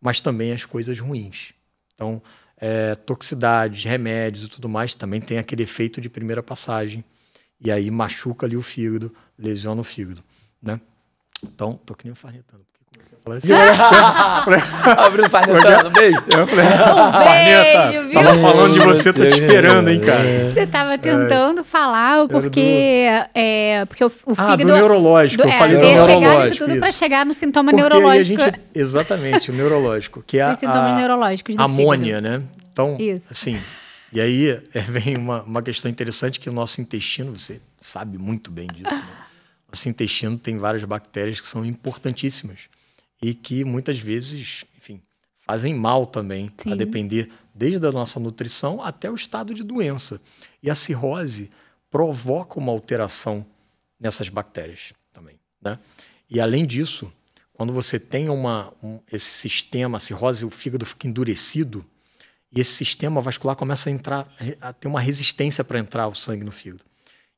Mas também as coisas ruins. Então, é, toxicidades, remédios e tudo mais, também tem aquele efeito de primeira passagem. E aí machuca ali o fígado, lesiona o fígado, né? Então, tô que nem um farnetando. Assim, Abriu o Farnetano, um beijo. um ah, tava falando de você, tô te né? esperando, hein, cara. É. Você tava é. tentando é. falar porque, do... é, porque o, ah, fígado... Ah, do é neurológico, do, eu falei do neurológico. chegar tudo para chegar no sintoma porque neurológico. Gente, exatamente, o neurológico, que é a, sintomas neurológicos do amônia, fígado. né? Então, Isso. assim, e aí vem uma, uma questão interessante que o nosso intestino, você sabe muito bem disso, né? Nosso intestino tem várias bactérias que são importantíssimas e que muitas vezes, enfim, fazem mal também, Sim. a depender desde a nossa nutrição até o estado de doença. E a cirrose provoca uma alteração nessas bactérias também. Né? E além disso, quando você tem uma, um, esse sistema, a cirrose, o fígado fica endurecido, e esse sistema vascular começa a entrar, a ter uma resistência para entrar o sangue no fígado.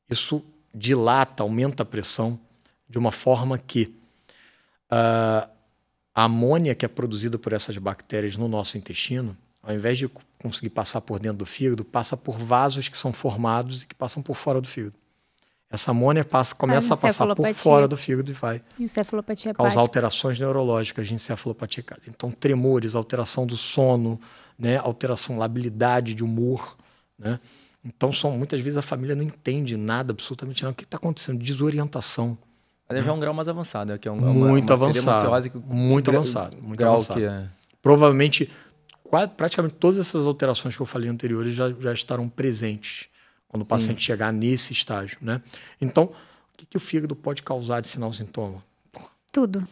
Isso dilata, aumenta a pressão de uma forma que ah, a amônia que é produzida por essas bactérias no nosso intestino, ao invés de conseguir passar por dentro do fígado, passa por vasos que são formados e que passam por fora do fígado. Essa amônia passa, começa ah, a passar por fora do fígado e vai encefalopatia causar hepática. alterações neurológicas de encefalopatia. Então, tremores, alteração do sono, né, alteração labilidade de humor. Né? Então, são, muitas vezes a família não entende nada, absolutamente nada. O que está acontecendo? Desorientação. Mas é já um grau mais avançado, é Que é um, é muito uma, uma avançado. muito avançado. Muito grau avançado. Que é... Provavelmente, quase, praticamente todas essas alterações que eu falei anteriores já, já estarão presentes quando o paciente Sim. chegar nesse estágio, né? Então, o que, que o fígado pode causar de sinal sintoma? Tudo.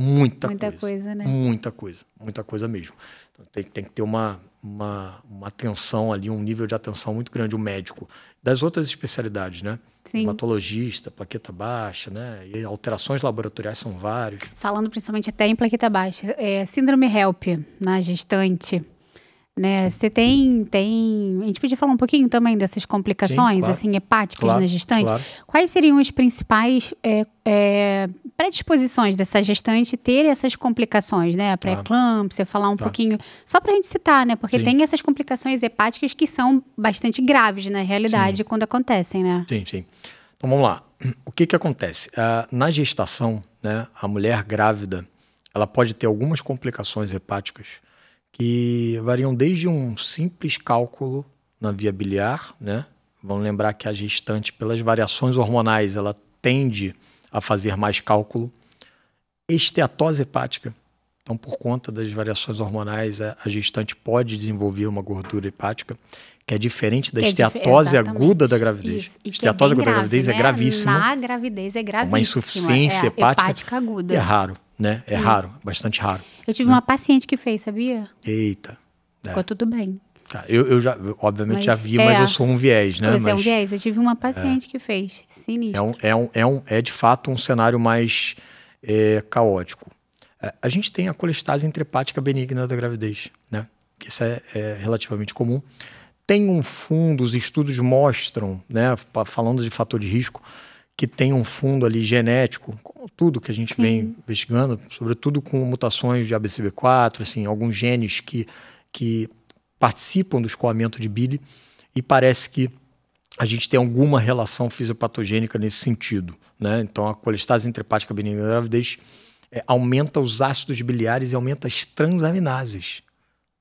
Muita, muita coisa. Muita coisa, né? Muita coisa, muita coisa mesmo. Então, tem, tem que ter uma, uma, uma atenção ali, um nível de atenção muito grande, o médico. Das outras especialidades, né? Sim. Hematologista, plaqueta baixa, né? E alterações laboratoriais são várias. Falando principalmente até em plaqueta baixa, é, síndrome HELP na gestante, né? Você tem, tem. A gente podia falar um pouquinho também dessas complicações, Sim, claro. assim, hepáticas claro, gestante. Claro. Quais seriam as principais é, é, predisposições dessa gestante ter essas complicações, né? A tá. pré-eclâmpsia, falar um tá. pouquinho. Só para a gente citar, né? Porque Sim. tem essas complicações hepáticas que são bastante graves na realidade Sim. quando acontecem, né? Sim, sim. Então vamos lá. O que que acontece? Uh, na gestação, né, a mulher grávida, ela pode ter algumas complicações hepáticas e variam desde um simples cálculo na via biliar, né? Vamos lembrar que a gestante, pelas variações hormonais, ela tende a fazer mais cálculo. Esteatose hepática. Então, por conta das variações hormonais, a, gestante pode desenvolver uma gordura hepática, que é diferente da que é esteatose aguda da gravidez. Isso. É esteatose é aguda grave, da gravidez né? é gravíssima. Na gravidez é gravíssima. Uma é insuficiência é hepática, hepática aguda. É raro né? É Sim. Hum. raro, bastante raro. Eu tive né? uma paciente que fez, sabia? Eita. É. Ficou tudo bem. Tá, eu, eu já, obviamente, mas, já vi, é, mas eu sou um viés, né? Você mas, é um viés. Eu tive uma é. paciente é, que fez. Sinistro. É, um, é, um, é, um, é de fato um cenário mais é, caótico. É, a gente tem a colestase intrepática benigna da gravidez, né? Isso é, relativamente comum. Tem um fundo, os estudos mostram, né? Falando de fator de risco, que tem um fundo ali genético, tudo que a gente Sim. vem investigando, sobretudo com mutações de ABCB4, assim, alguns genes que, que participam do escoamento de bile, e parece que a gente tem alguma relação fisiopatogênica nesse sentido. Né? Então, a colestase intrahepática benigna da gravidez é, aumenta os ácidos biliares e aumenta as transaminases.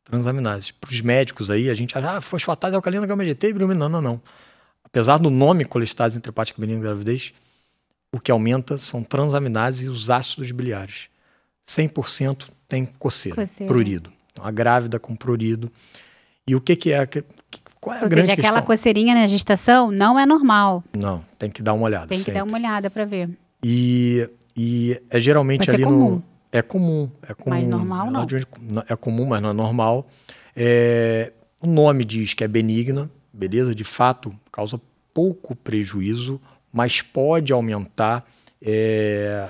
Transaminases. Para os médicos aí, a gente acha, ah, fosfatase alcalina, gama GT, bilirubina. Não, não, não. Apesar do nome colestase intrahepática benigna da gravidez, o que aumenta são transaminases e os ácidos biliares. 100% tem coceira, coceira, prurido. Então, a grávida com prurido. E o que, que é? Que, qual é a Ou grande seja, aquela questão? coceirinha na gestação não é normal. Não, tem que dar uma olhada. Tem que dar uma olhada para ver. E, e é geralmente Pode ali no. É comum, é comum. Mas normal não. É comum, mas não é normal. É, o nome diz que é benigna, beleza? De fato, causa pouco prejuízo mas pode aumentar, é,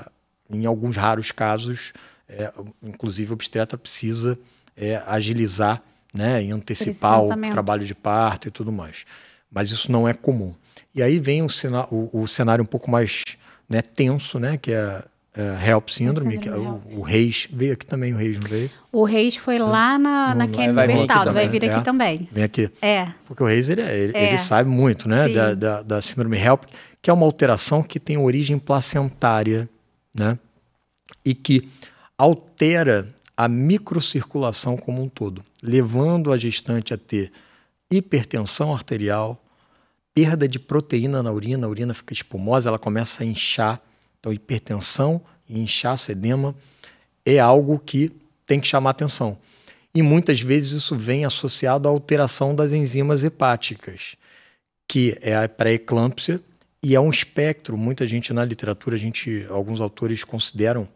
em alguns raros casos, é, inclusive a obstetra precisa é, agilizar né, e antecipar o trabalho de parto e tudo mais. Mas isso não é comum. E aí vem o, o, o cenário um pouco mais né, tenso, né, que é é, Help Síndrome, que, é é o, o, Reis veio aqui também, o Reis não veio? O Reis foi lá na, no, Vai Kenny Bertaldo, vai vir aqui é, também. Vem aqui. É. Porque o Reis, ele, é, ele, é. ele sabe muito, né, da, da, da, Síndrome Help, que é uma alteração que tem origem placentária, né? E que altera a microcirculação como um todo, levando a gestante a ter hipertensão arterial, perda de proteína na urina, a urina fica espumosa, ela começa a inchar. Então, hipertensão e inchaço, edema, é algo que tem que chamar atenção. E muitas vezes isso vem associado à alteração das enzimas hepáticas, que é a pré-eclâmpsia, e é um espectro, muita gente na literatura, a gente, alguns autores consideram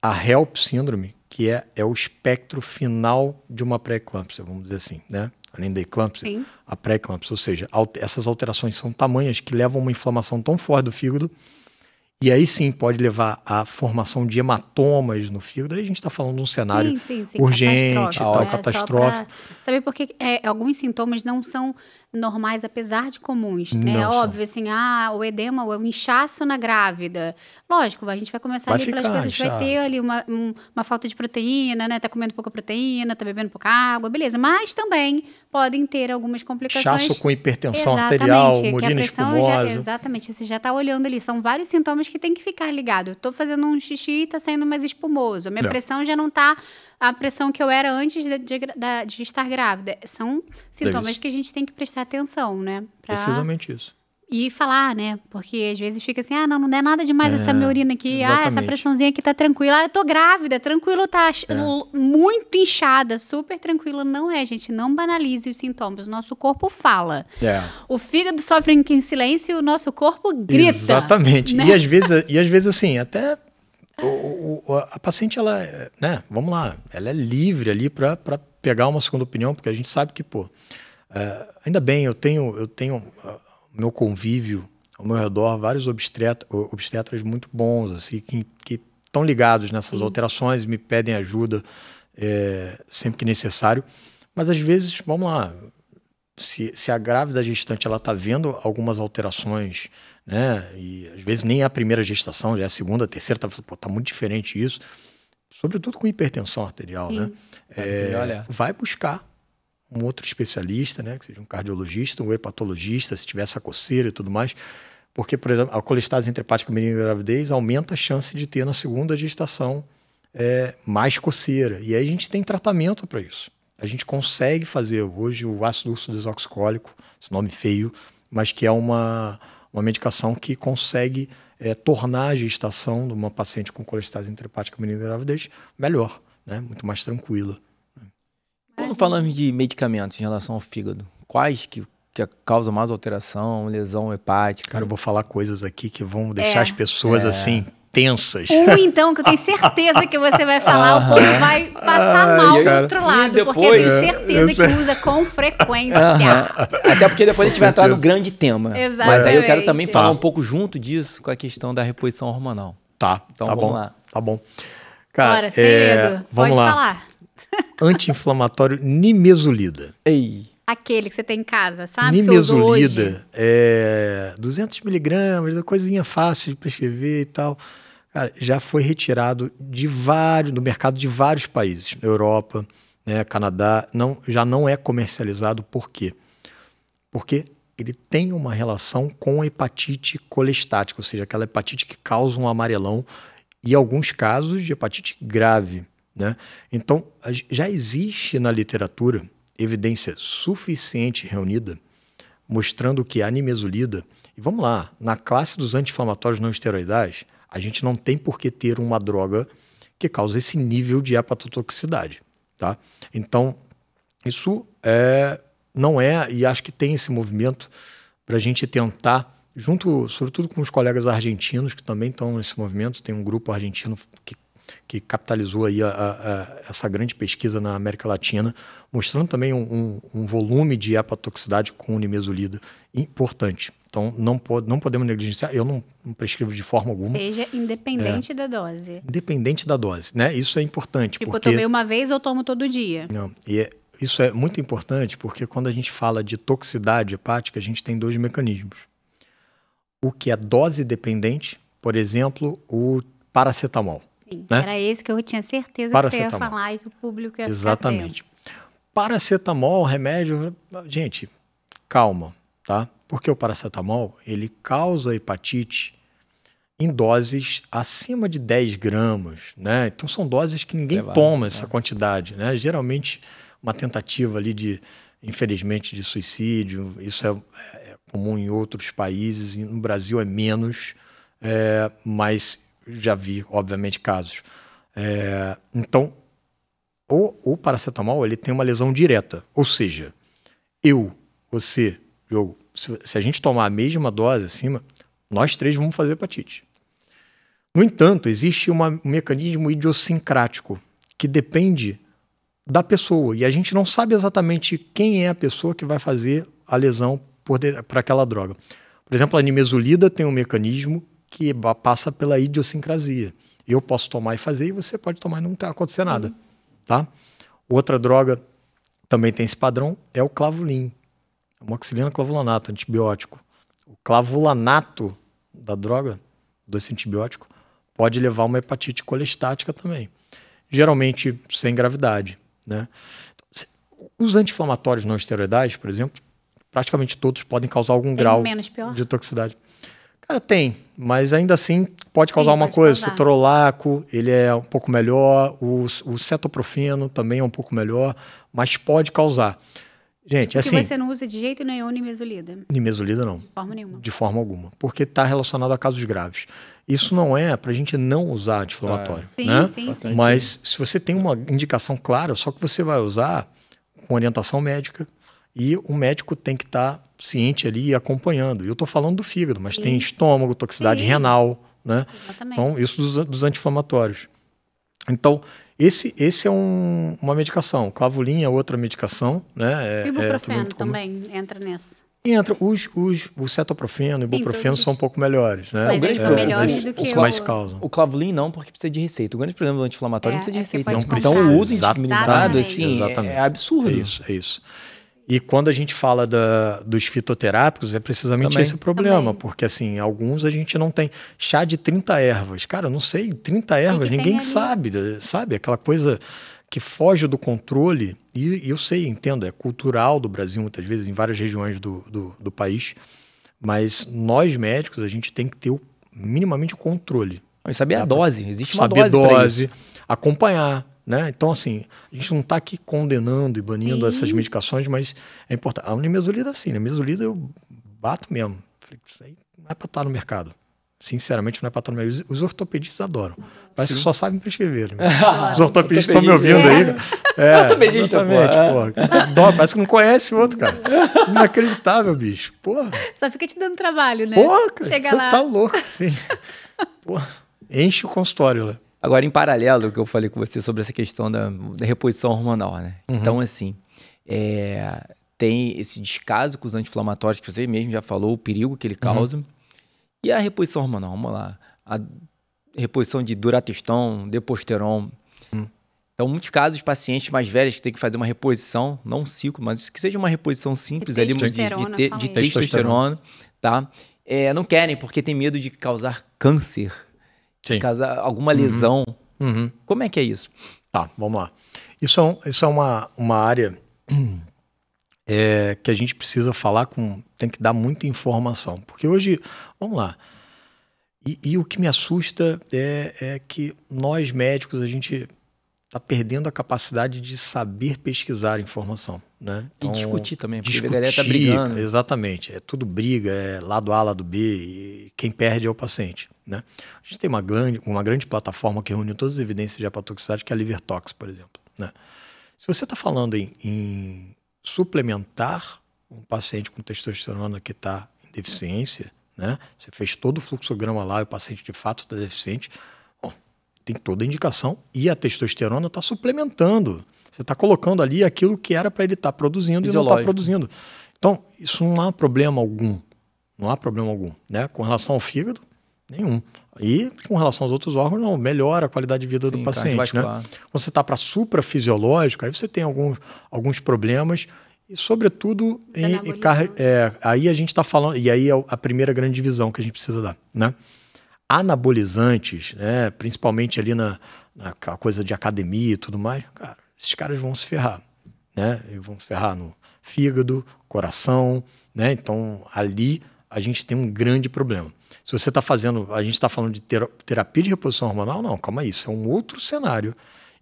a HELP síndrome, que é, é o espectro final de uma pré-eclâmpsia, vamos dizer assim, né? Além da eclâmpsia, a pré-eclâmpsia, ou seja, essas alterações são tamanhas que levam a uma inflamação tão forte do fígado e aí sim pode levar à formação de hematomas no fígado. Aí a gente está falando de um cenário sim, sim, sim, urgente, catastrófico, tal, né? catastrófico. Saber porque é, alguns sintomas não são normais, apesar de comuns. Né? É óbvio, assim, ah, o edema, o inchaço na grávida. Lógico, a gente vai começar vai ali pelas coisas, inchado. vai ter ali uma, um, uma falta de proteína, né? Tá comendo pouca proteína, tá bebendo pouca água, beleza. Mas também podem ter algumas complicações. Inchaço com hipertensão exatamente, arterial, murina espumosa. Já, exatamente, você já está olhando ali. São vários sintomas problemas que tem que ficar ligado. Eu tô fazendo um xixi e tá saindo mais espumoso. A minha é. pressão já não tá a pressão que eu era antes de, de, de estar grávida. São sintomas que a gente tem que prestar atenção, né? Pra... Precisamente isso. E falar, né? Porque às vezes fica assim, ah, não, não é nada demais é, essa minha urina aqui. Exatamente. Ah, essa pressãozinha aqui tá tranquila. Ah, eu tô grávida, tranquilo, tá é. muito inchada, super tranquila. Não é, gente, não banalize os sintomas. O nosso corpo fala. É. O fígado sofre em silêncio e o nosso corpo grita. Exatamente. Né? E, às vezes, e às vezes, assim, até o, o, a paciente, ela, né, vamos lá, ela é livre ali para pegar uma segunda opinião, porque a gente sabe que, pô, é, ainda bem, eu tenho, eu tenho ah, meu convívio ao meu redor vários obstetra, obstetras muito bons, assim, que, que estão ligados nessas Sim. alterações, me pedem ajuda é, sempre que necessário. Mas às vezes, vamos lá, se, se a grávida gestante ela está vendo algumas alterações, né? E às vezes nem é a primeira gestação, já é a segunda, a terceira, tá, pô, tá muito diferente isso. Sobretudo com hipertensão arterial, né? Sim. né? É, vai buscar um outro especialista, né, que seja um cardiologista, um hepatologista, se tiver essa coceira e tudo mais, porque, por exemplo, a colestase intrahepática menina gravidez aumenta a chance de ter na segunda gestação é, mais coceira. E aí a gente tem tratamento para isso. A gente consegue fazer hoje o ácido úrcido desoxicólico, esse nome feio, mas que é uma, uma medicação que consegue é, tornar a gestação de uma paciente com colestase intrahepática menina gravidez melhor, né? muito mais tranquila. Quando falamos de medicamentos em relação ao fígado, quais que, que causam mais alteração, lesão hepática? Cara, eu vou falar coisas aqui que vão deixar é. as pessoas é. assim tensas. Um, então, que eu tenho certeza que você vai falar, uh -huh. o povo vai passar mal do outro lado, depois, porque eu tenho certeza eu que usa com frequência. Uh -huh. Até porque depois com a gente certeza. vai entrar no grande tema. Exatamente. Mas aí eu quero também tá. falar um pouco junto disso com a questão da reposição hormonal. Tá, então, tá vamos bom. Lá. Tá bom. Cara, Bora, é, vamos Pode lá. falar anti-inflamatório nimesulida. Ei. Aquele que você tem em casa, sabe? Nimesulida, é 200 miligramas, coisinha fácil de prescrever e tal. Cara, já foi retirado de vários, do mercado de vários países, Europa, né, Canadá, não, já não é comercializado. Por quê? Porque ele tem uma relação com a hepatite colestática, ou seja, aquela hepatite que causa um amarelão e alguns casos de hepatite grave. Né? Então, já existe na literatura evidência suficiente reunida mostrando que a animesulida, e vamos lá, na classe dos anti-inflamatórios não esteroidais, a gente não tem por que ter uma droga que causa esse nível de hepatotoxicidade, tá? Então, isso é, não é, e acho que tem esse movimento para a gente tentar, junto, sobretudo com os colegas argentinos que também estão nesse movimento, tem um grupo argentino que que capitalizou aí a, a, a essa grande pesquisa na América Latina, mostrando também um, um, um volume de hepatotoxicidade com unimesolida importante. Então, não, não podemos negligenciar, eu não, não, prescrevo de forma alguma. Seja independente é, da dose. Independente da dose, né? Isso é importante. Tipo, porque, eu tomei uma vez ou tomo todo dia. Não, e é, isso é muito importante porque quando a gente fala de toxicidade hepática, a gente tem dois mecanismos. O que é dose dependente, por exemplo, o paracetamol. Sim, né? Era esse que eu tinha certeza que você ia falar e que o público ia Exatamente. paracetamol, remédio, gente, calma, tá? Porque o paracetamol, ele causa hepatite em doses acima de 10 gramas, né? Então são doses que ninguém toma é. essa quantidade, né? Geralmente uma tentativa ali de, infelizmente, de suicídio, isso é, é comum em outros países, no Brasil é menos, é, mas já vi, obviamente, casos. É, então, o, o paracetamol ele tem uma lesão direta. Ou seja, eu, você, Diogo, se, se a gente tomar a mesma dose acima, nós três vamos fazer hepatite. No entanto, existe uma, um mecanismo idiosincrático que depende da pessoa e a gente não sabe exatamente quem é a pessoa que vai fazer a lesão para aquela droga. Por exemplo, a nimesulida tem um mecanismo que passa pela idiosincrasia. Eu posso tomar e fazer, e você pode tomar e não tá acontecer nada. Uhum. Tá? Outra droga também tem esse padrão é o clavulin, amoxicilina clavulanato, antibiótico. O clavulanato da droga, desse antibiótico, pode levar a uma hepatite colestática também. Geralmente sem gravidade. Né? Os anti-inflamatórios não esteroidais, por exemplo, praticamente todos podem causar algum tem grau de toxicidade. Cara, tem, mas ainda assim pode causar uma pode coisa. Causar. O citrolaco, ele é um pouco melhor, o, o cetoprofeno também é um pouco melhor, mas pode causar. Gente, o tipo, assim. Que você não usa de jeito nenhum nimesulida. Nimesulida não. De forma nenhuma. De forma alguma. Porque está relacionado a casos graves. Isso não é para a gente não usar anti-inflamatório. Ah, né? Sim, sim, sim. Mas se você tem uma indicação clara, só que você vai usar com orientação médica e o médico tem que estar tá ciente ali acompanhando. e Eu estou falando do fígado, mas Sim. tem estômago, toxicidade Sim. renal, né? Exatamente. Então, isso dos, dos anti-inflamatórios. Então, esse, esse é um, uma medicação. Clavulin é outra medicação, né? É, é ibuprofeno é também entra nessa. Entra. Os, os, o cetoprofeno e o ibuprofeno são um pouco melhores, né? Mas eles é, são é, melhores do que o... Mais causam. O clavulin não, porque precisa de receita. O grande problema do anti-inflamatório é, não precisa de é receita. Não precisa. Então, o uso indiscriminado, assim, é absurdo. É isso, é isso. E quando a gente fala da, dos fitoterápicos, é precisamente Também. esse o problema, Também. porque assim, alguns a gente não tem. Chá de 30 ervas. Cara, eu não sei, 30 ervas, que ninguém sabe, né? sabe? Aquela coisa que foge do controle, e, e, eu sei, entendo, é cultural do Brasil, muitas vezes, em várias regiões do, do, do país, mas nós médicos, a gente tem que ter o, minimamente o controle. E saber a dose, existe saber uma dose. Saber dose, acompanhar né? Então, assim, a gente não está aqui condenando e banindo Sim. essas medicações, mas é importante. A unimesolida, sim, a né? mesolida eu bato mesmo. Falei, isso aí não é para estar tá no mercado. Sinceramente, não é para estar tá no mercado. Os ortopedistas adoram. Parece sim. que só sabem prescrever. Né? Os ortopedistas estão me ouvindo é. aí. É, é ortopedista, exatamente, pô. É. pô. Dó, parece que não conhece o outro, cara. Inacreditável, bicho. Porra. Só fica te dando trabalho, né? Porra, cara, Chega você lá. tá louco, assim. Porra. Enche o consultório, né? Agora, em paralelo, que eu falei com você sobre essa questão da, da reposição hormonal, né? Uhum. Então, assim, é, tem esse descaso com os anti-inflamatórios, que você mesmo já falou, o perigo que ele uhum. causa. Uhum. E a reposição hormonal, vamos lá. A reposição de durateston, deposteron. Uhum. Então, muitos casos, pacientes mais velhos que têm que fazer uma reposição, não um ciclo, mas que seja uma reposição simples ali, de, de, de, de testosterona, tá? É, não querem, porque tem medo de causar câncer Sim. Causar alguma uhum. lesão. Uhum. Como é que é isso? Tá, vamos lá. Isso é, isso é uma, uma área é, que a gente precisa falar com. tem que dar muita informação. Porque hoje, vamos lá. E, e o que me assusta é, é que nós médicos, a gente está perdendo a capacidade de saber pesquisar informação. Né? Então, e discutir também, porque discutir, a galera tá brigando. exatamente. É tudo briga, é lado A, lado B, e quem perde é o paciente. Né? A gente tem uma grande, uma grande plataforma que reúne todas as evidências de hepatotoxicidade, que é a Livertox, por exemplo. Né? Se você está falando em, em, suplementar um paciente com testosterona que está em deficiência, né? você fez todo o fluxograma lá e o paciente de fato está deficiente, tem toda a indicação e a testosterona está suplementando. Você está colocando ali aquilo que era para ele estar tá produzindo e não está produzindo. Então, isso não há problema algum. Não há problema algum. Né? Com relação ao fígado, nenhum. E com relação aos outros órgãos, não. Melhora a qualidade de vida Sim, do tá paciente. Né? Quando você está para suprafisiológico, aí você tem alguns, alguns problemas. E, sobretudo, tá em, em, é, aí a gente está falando. E aí é a primeira grande divisão que a gente precisa dar. Né? anabolizantes, né? principalmente ali na, na coisa de academia e tudo mais, cara, esses caras vão se ferrar. Né? E vão se ferrar no fígado, coração. Né? Então, ali a gente tem um grande problema. Se você está fazendo, a gente está falando de terapia de reposição hormonal, não, calma aí, isso é um outro cenário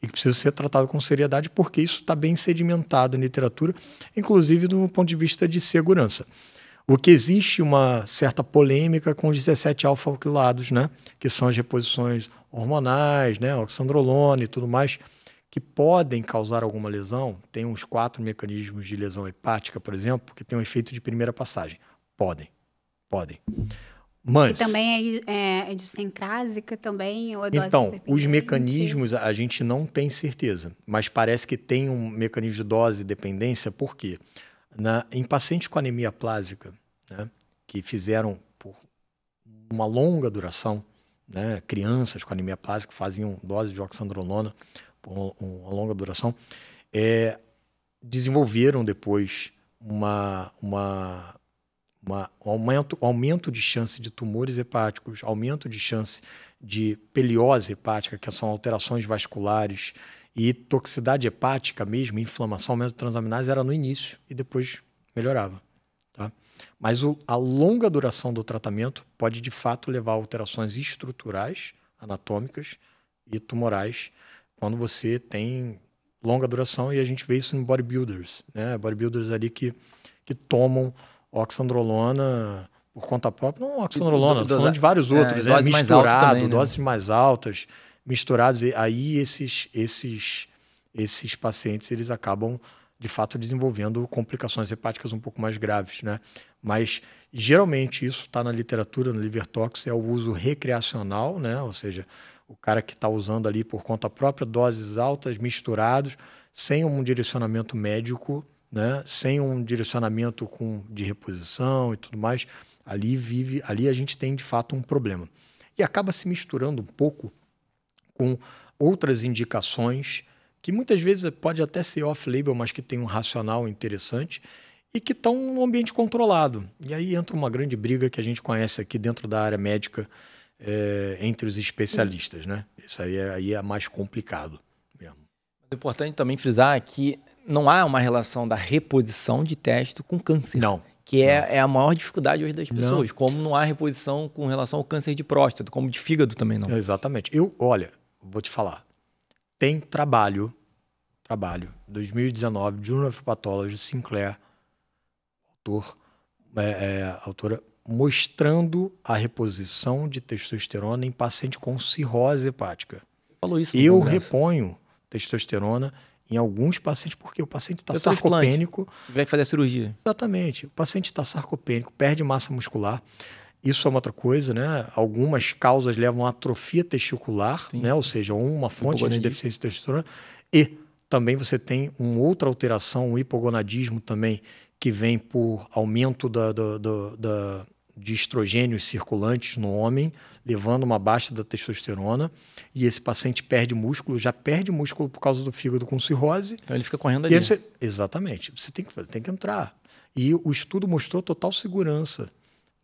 e que precisa ser tratado com seriedade, porque isso está bem sedimentado em literatura, inclusive do ponto de vista de segurança. O que existe uma certa polêmica com os 17 alfa-alquilados, né? que são as reposições hormonais, né? oxandrolona e tudo mais, que podem causar alguma lesão. Tem uns quatro mecanismos de lesão hepática, por exemplo, que tem um efeito de primeira passagem. Podem, podem. Mas, e também é, é, é idiosincrásica também? Ou é então, os mecanismos a gente não tem certeza, mas parece que tem um mecanismo de dose dependência, por quê? Porque na, em pacientes com anemia plásica, né, que fizeram por uma longa duração, né, crianças com anemia plásica faziam dose de oxandrolona por uma longa duração, é, desenvolveram depois uma, uma, uma, um aumento, aumento de chance de tumores hepáticos, aumento de chance de peliose hepática, que são alterações vasculares e toxicidade hepática mesmo, inflamação, aumento de transaminase era no início e depois melhorava. Tá? Mas o, a longa duração do tratamento pode de fato levar a alterações estruturais, anatômicas e tumorais, quando você tem longa duração e a gente vê isso em bodybuilders, né? Bodybuilders ali que, que tomam oxandrolona por conta própria, não oxandrolona, falando de vários é, outros, é, né? misturado, mais também, né? doses mais altas misturados. E aí esses, esses, esses pacientes eles acabam de fato desenvolvendo complicações hepáticas um pouco mais graves, né? Mas geralmente isso está na literatura, no liver tox, é o uso recreacional, né? Ou seja, o cara que está usando ali por conta própria doses altas misturados, sem um direcionamento médico, né? Sem um direcionamento com de reposição e tudo mais, ali vive, ali a gente tem de fato um problema e acaba se misturando um pouco com outras indicações, que muitas vezes pode até ser off-label, mas que tem um racional interessante, e que estão um ambiente controlado. E aí entra uma grande briga que a gente conhece aqui dentro da área médica é, entre os especialistas. Né? Isso aí é, aí é mais complicado mesmo. É importante também frisar que não há uma relação da reposição de teste com câncer. Não. Que é, não. é a maior dificuldade hoje das pessoas, não. como não há reposição com relação ao câncer de próstata, como de fígado também não. Exatamente. Eu, olha, vou te falar. Tem trabalho, trabalho, 2019, de of Pathology, Sinclair, autor, é, é, autora, mostrando a reposição de testosterona em paciente com cirrose hepática. Você falou isso Eu congresso. reponho testosterona em alguns pacientes, porque o paciente tá está sarcopênico. Tiver que fazer a cirurgia. Exatamente. O paciente está sarcopênico, perde massa muscular. Isso é uma outra coisa, né? Algumas causas levam a atrofia testicular, Sim. né? ou seja, uma fonte de deficiência de testosterona. E também você tem uma outra alteração, o hipogonadismo também, que vem por aumento da, da, da, da de estrogênios circulantes no homem, levando uma baixa da testosterona, e esse paciente perde músculo, já perde músculo por causa do fígado com cirrose. Então ele fica correndo ali. Você, exatamente. Você tem que, tem que entrar. E o estudo mostrou total segurança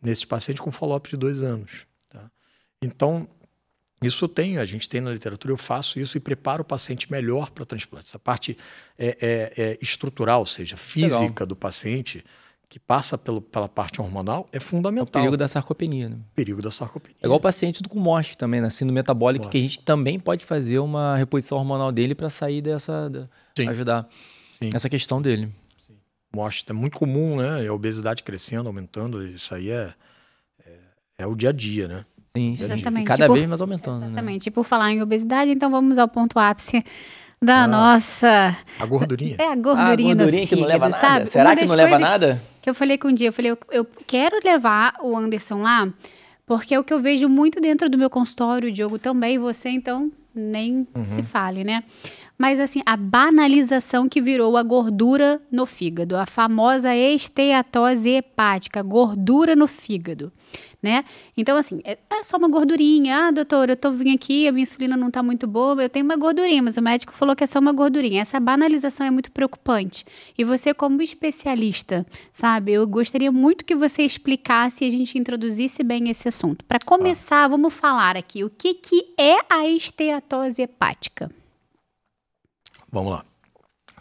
nesse paciente com follow-up de dois anos. Tá? Então, isso eu tenho, a gente tem na literatura, eu faço isso e preparo o paciente melhor para transplante. Essa parte é, é, é estrutural, ou seja, física Legal. do paciente, que passa pelo, pela parte hormonal, é fundamental. É o perigo da sarcopenia. Né? Perigo da sarcopenia. É igual o paciente com morte também, na né? síndrome metabólica, morte. que a gente também pode fazer uma reposição hormonal dele para sair dessa... Sim. Ajudar Sim. essa questão dele mostra, é muito comum, né? A obesidade crescendo, aumentando, isso aí é, é, é o dia a dia, né? Sim, Exatamente. Cada tipo, vez mais aumentando. Né? Exatamente. Né? E por tipo, falar em obesidade, então vamos ao ponto ápice da ah, nossa. A gordurinha. É, a gordurinha. Ah, a gordurinha que fígado, não leva nada. Sabe? Será que não leva nada? Que eu falei com um dia, eu falei, eu, eu quero levar o Anderson lá, porque é o que eu vejo muito dentro do meu consultório, o Diogo também, você então nem uhum. se fale, né? mas assim, a banalização que virou a gordura no fígado, a famosa esteatose hepática, gordura no fígado, né? Então, assim, é, é só uma gordurinha. Ah, doutor, eu tô vindo aqui, a minha insulina não tá muito boa, eu tenho uma gordurinha, mas o médico falou que é só uma gordurinha. Essa banalização é muito preocupante. E você, como especialista, sabe, eu gostaria muito que você explicasse e a gente introduzisse bem esse assunto. Para começar, ah. vamos falar aqui o que, que é a esteatose hepática. Vamos lá.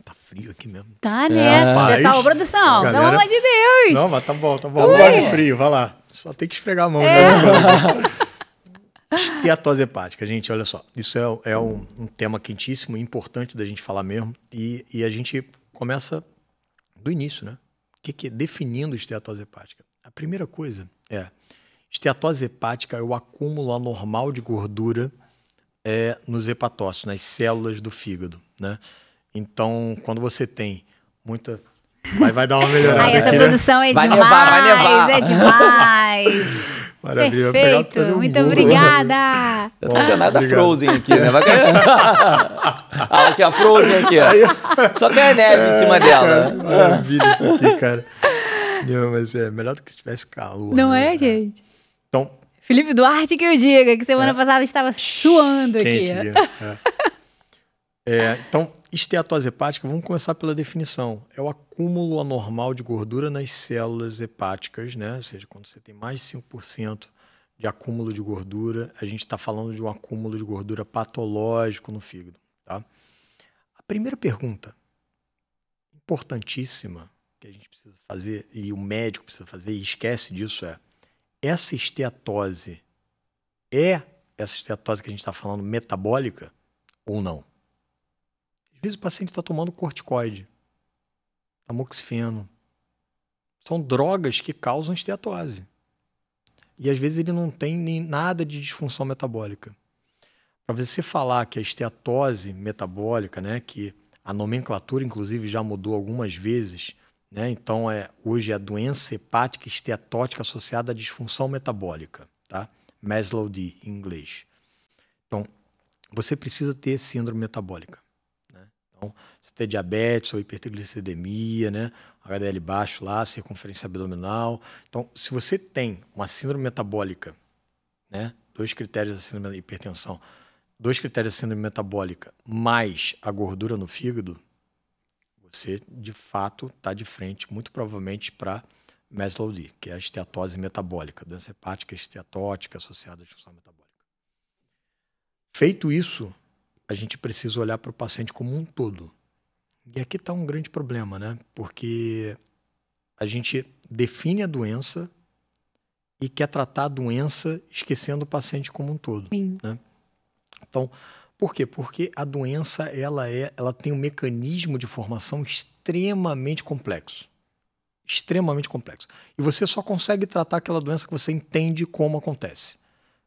Tá frio aqui mesmo. Tá, é. né? Pessoal, produção, galera... pelo amor de Deus. Não, mas tá bom, tá bom. Ui. Não é de frio, vai lá. Só tem que esfregar a mão. É. Né? Esteatose hepática, gente, olha só. Isso é, é um, um, tema quentíssimo, importante da gente falar mesmo. E, e a gente começa do início, né? O que, que é definindo esteatose hepática? A primeira coisa é: esteatose hepática é o acúmulo anormal de gordura é nos hepatócitos, nas células do fígado, né? Então, quando você tem muita Vai, vai dar uma melhorada. Ai, essa aqui, né? produção né? é vai nevar Levar, vai levar. É demais. Maravilha. Perfeito. Um Muito obrigada. Eu tô ah, nada Frozen aqui, né? Vai ah, aqui, a Frozen aqui, ó. Só cai neve é, em cima é, dela. Cara, né? maravilha isso aqui, cara. Não, mas é melhor do que se tivesse calor. Não né, é, gente? Felipe Duarte que eu diga, que semana é. passada estava suando Quente aqui. Dia. É. é, então, esteatose é hepática, vamos começar pela definição. É o acúmulo anormal de gordura nas células hepáticas, né? Ou seja, quando você tem mais de 5% de acúmulo de gordura, a gente está falando de um acúmulo de gordura patológico no fígado, tá? A primeira pergunta, importantíssima, que a gente precisa fazer, e o médico precisa fazer, e esquece disso, é essa esteatose é essa esteatose que a gente está falando metabólica ou não? Às vezes o paciente está tomando corticoide, amoxifeno. Tá São drogas que causam esteatose. E às vezes ele não tem nem nada de disfunção metabólica. Para você falar que a esteatose metabólica, né, que a nomenclatura inclusive já mudou algumas vezes, né? Então, é, hoje é a doença hepática esteatótica associada à disfunção metabólica, tá? Maslow D, em inglês. Então, você precisa ter síndrome metabólica. Né? Então, se tem diabetes ou hipertriglicemia, né? HDL baixo lá, circunferência abdominal. Então, se você tem uma síndrome metabólica, né? dois critérios da síndrome da hipertensão, dois critérios da síndrome metabólica mais a gordura no fígado, você, de fato, está de frente, muito provavelmente, para Maslow que é a esteatose metabólica, doença hepática esteatótica associada à disfunção metabólica. Feito isso, a gente precisa olhar para o paciente como um todo. E aqui está um grande problema, né? Porque a gente define a doença e quer tratar a doença esquecendo o paciente como um todo. Né? Então, por quê? Porque a doença ela é, ela tem um mecanismo de formação extremamente complexo. Extremamente complexo. E você só consegue tratar aquela doença que você entende como acontece.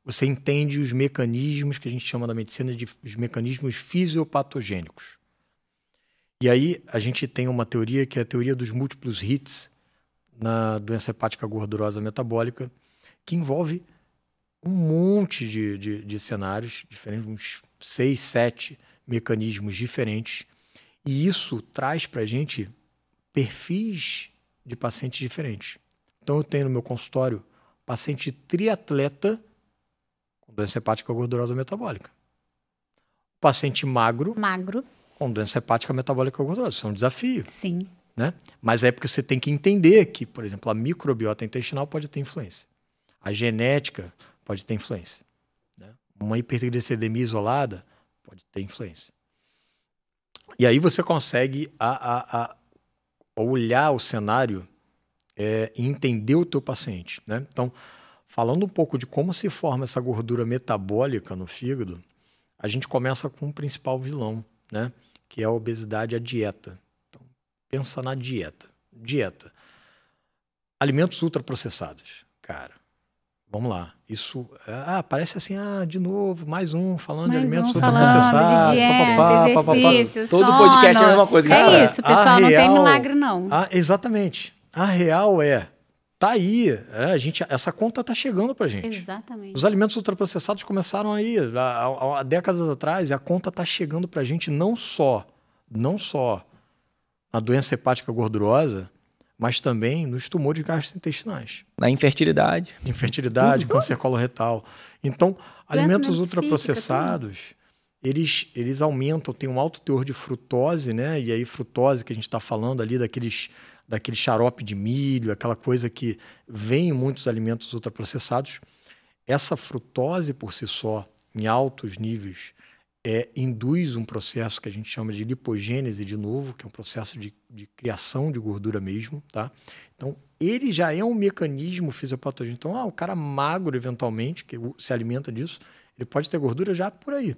Você entende os mecanismos que a gente chama da medicina de os mecanismos fisiopatogênicos. E aí a gente tem uma teoria que é a teoria dos múltiplos hits na doença hepática gordurosa metabólica, que envolve um monte de, de, de cenários diferentes, uns seis, sete mecanismos diferentes. E isso traz para a gente perfis de pacientes diferentes. Então, eu tenho no meu consultório paciente triatleta com doença hepática gordurosa metabólica. Paciente magro. Magro. Com doença hepática metabólica gordurosa. Isso é um desafio. Sim. Né? Mas é porque você tem que entender que, por exemplo, a microbiota intestinal pode ter influência. A genética pode ter influência uma hipertrigliceridemia isolada pode ter influência. E aí você consegue a, a, a olhar o cenário é, e entender o teu paciente. Né? Então, falando um pouco de como se forma essa gordura metabólica no fígado, a gente começa com o principal vilão, né? que é a obesidade e a dieta. Então, pensa na dieta. Dieta. Alimentos ultraprocessados, cara. Vamos lá. Isso ah, parece assim, ah, de novo, mais um falando mais de alimentos um ultraprocessados, um papapá, exercício, papapá. Todo sono. podcast é a mesma coisa, é cara. isso, pessoal, real, não tem milagre não. A, exatamente. A real é tá aí, é, a gente, essa conta tá chegando pra gente. Exatamente. Os alimentos ultraprocessados começaram aí há, há décadas atrás e a conta tá chegando pra gente não só, não só a doença hepática gordurosa, mas também nos tumores gastrointestinais. Na infertilidade. Infertilidade, uhum. câncer coloretal. Então, Doença alimentos ultraprocessados, eles, eles aumentam, tem um alto teor de frutose, né? E aí, frutose que a gente está falando ali daqueles daquele xarope de milho, aquela coisa que vem em muitos alimentos ultraprocessados. Essa frutose por si só, em altos níveis, é, induz um processo que a gente chama de lipogênese, de novo, que é um processo de, de criação de gordura mesmo, tá? Então, ele já é um mecanismo fisiopatológico. Então, ah, o cara magro, eventualmente, que se alimenta disso, ele pode ter gordura já por aí,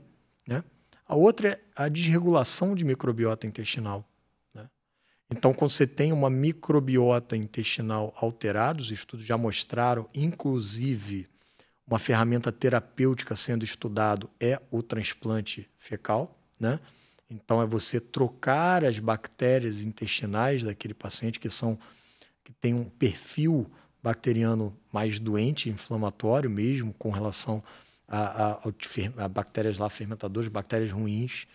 né? A outra é a desregulação de microbiota intestinal. Né? Então, quando você tem uma microbiota intestinal alterada, os estudos já mostraram, inclusive, uma ferramenta terapêutica sendo estudado é o transplante fecal, né? Então é você trocar as bactérias intestinais daquele paciente que são que tem um perfil bacteriano mais doente, inflamatório mesmo, com relação a, a, a bactérias lá fermentadoras, bactérias ruins,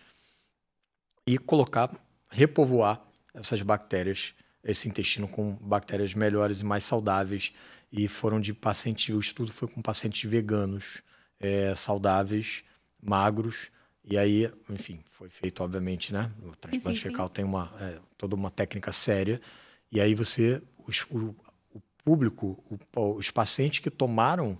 e colocar, repovoar essas bactérias, esse intestino com bactérias melhores e mais saudáveis e foram de pacientes, o estudo foi com pacientes veganos, é, saudáveis, magros, e aí, enfim, foi feito, obviamente, né? O transplante fecal tem uma, é, toda uma técnica séria, e aí você, os, o, o, público, o, os pacientes que tomaram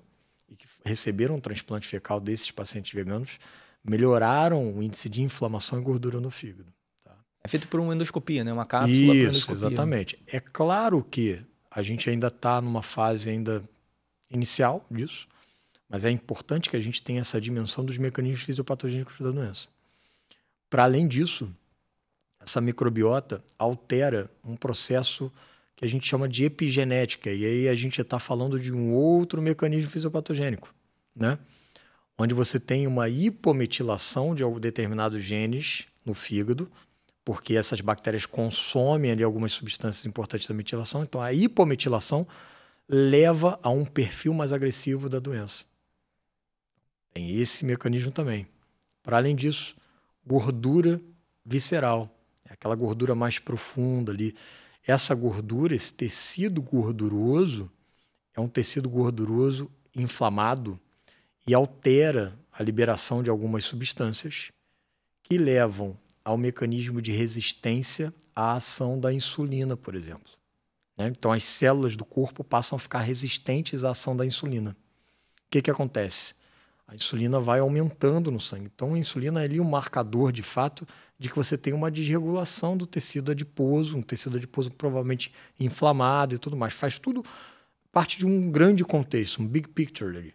e que receberam o transplante fecal desses pacientes veganos, melhoraram o índice de inflamação e gordura no fígado. Tá? É feito por uma endoscopia, né? Uma cápsula Isso, endoscopia. Né? exatamente. É claro que a gente ainda está numa fase ainda inicial disso, mas é importante que a gente tenha essa dimensão dos mecanismos fisiopatogênicos da doença. Para além disso, essa microbiota altera um processo que a gente chama de epigenética, e aí a gente está falando de um outro mecanismo fisiopatogênico, né? Onde você tem uma hipometilação de determinados genes no fígado, porque essas bactérias consomem ali algumas substâncias importantes da metilação. Então, a hipometilação leva a um perfil mais agressivo da doença. Tem esse mecanismo também. Para além disso, gordura visceral, é aquela gordura mais profunda ali. Essa gordura, esse tecido gorduroso, é um tecido gorduroso inflamado e altera a liberação de algumas substâncias que levam ao mecanismo de resistência à ação da insulina, por exemplo. Né? Então, as células do corpo passam a ficar resistentes à ação da insulina. O que, que acontece? A insulina vai aumentando no sangue. Então, a insulina é ali um marcador, de fato, de que você tem uma desregulação do tecido adiposo, um tecido adiposo provavelmente inflamado e tudo mais. Faz tudo parte de um grande contexto, um big picture ali.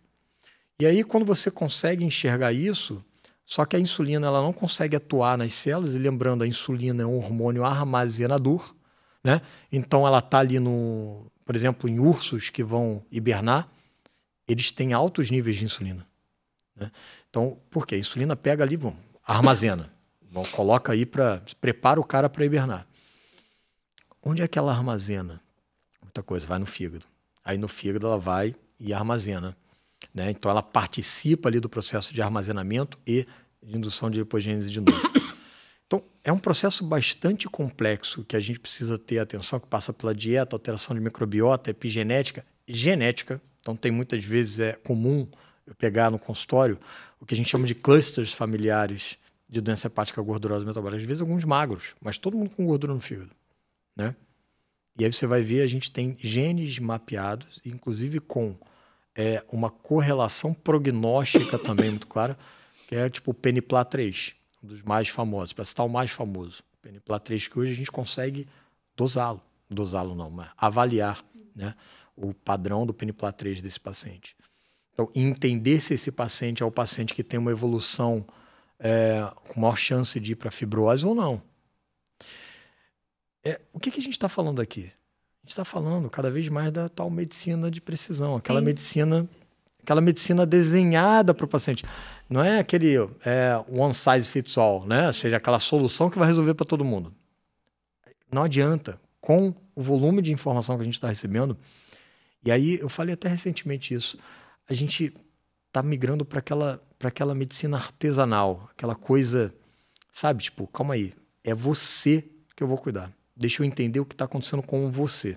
E aí, quando você consegue enxergar isso, só que a insulina ela não consegue atuar nas células, e lembrando, a insulina é um hormônio armazenador, né? Então ela está ali no, por exemplo, em ursos que vão hibernar, eles têm altos níveis de insulina. Né? Então, por quê? A insulina pega ali, bom, armazena, coloca aí para prepara o cara para hibernar. Onde é que ela armazena? Muita coisa, vai no fígado. Aí no fígado ela vai e armazena né? Então ela participa ali do processo de armazenamento e de indução de lipogênese de novo. Então é um processo bastante complexo que a gente precisa ter atenção, que passa pela dieta, alteração de microbiota, epigenética, genética. Então tem muitas vezes é comum eu pegar no consultório o que a gente chama de clusters familiares de doença hepática gordurosa metabólica, às vezes alguns magros, mas todo mundo com gordura no fígado, né? E aí você vai ver, a gente tem genes mapeados, inclusive com é, uma correlação prognóstica também muito clara, que é tipo o PNPLA 3, um dos mais famosos, para citar o mais famoso. PNPLA 3, que hoje a gente consegue dosá-lo, dosá-lo não, mas avaliar né, o padrão do PNPLA 3 desse paciente. Então, entender se esse paciente é o paciente que tem uma evolução é, com maior chance de ir para fibrose ou não. É, o que, que a gente está falando aqui? gente está falando cada vez mais da tal medicina de precisão, aquela Sim. medicina, aquela medicina desenhada para o paciente. Não é aquele é, one size fits all, né? Ou seja, aquela solução que vai resolver para todo mundo. Não adianta. Com o volume de informação que a gente está recebendo, e aí eu falei até recentemente isso, a gente está migrando para aquela, para aquela medicina artesanal, aquela coisa, sabe? Tipo, calma aí, é você que eu vou cuidar. Deixa eu entender o que está acontecendo com você.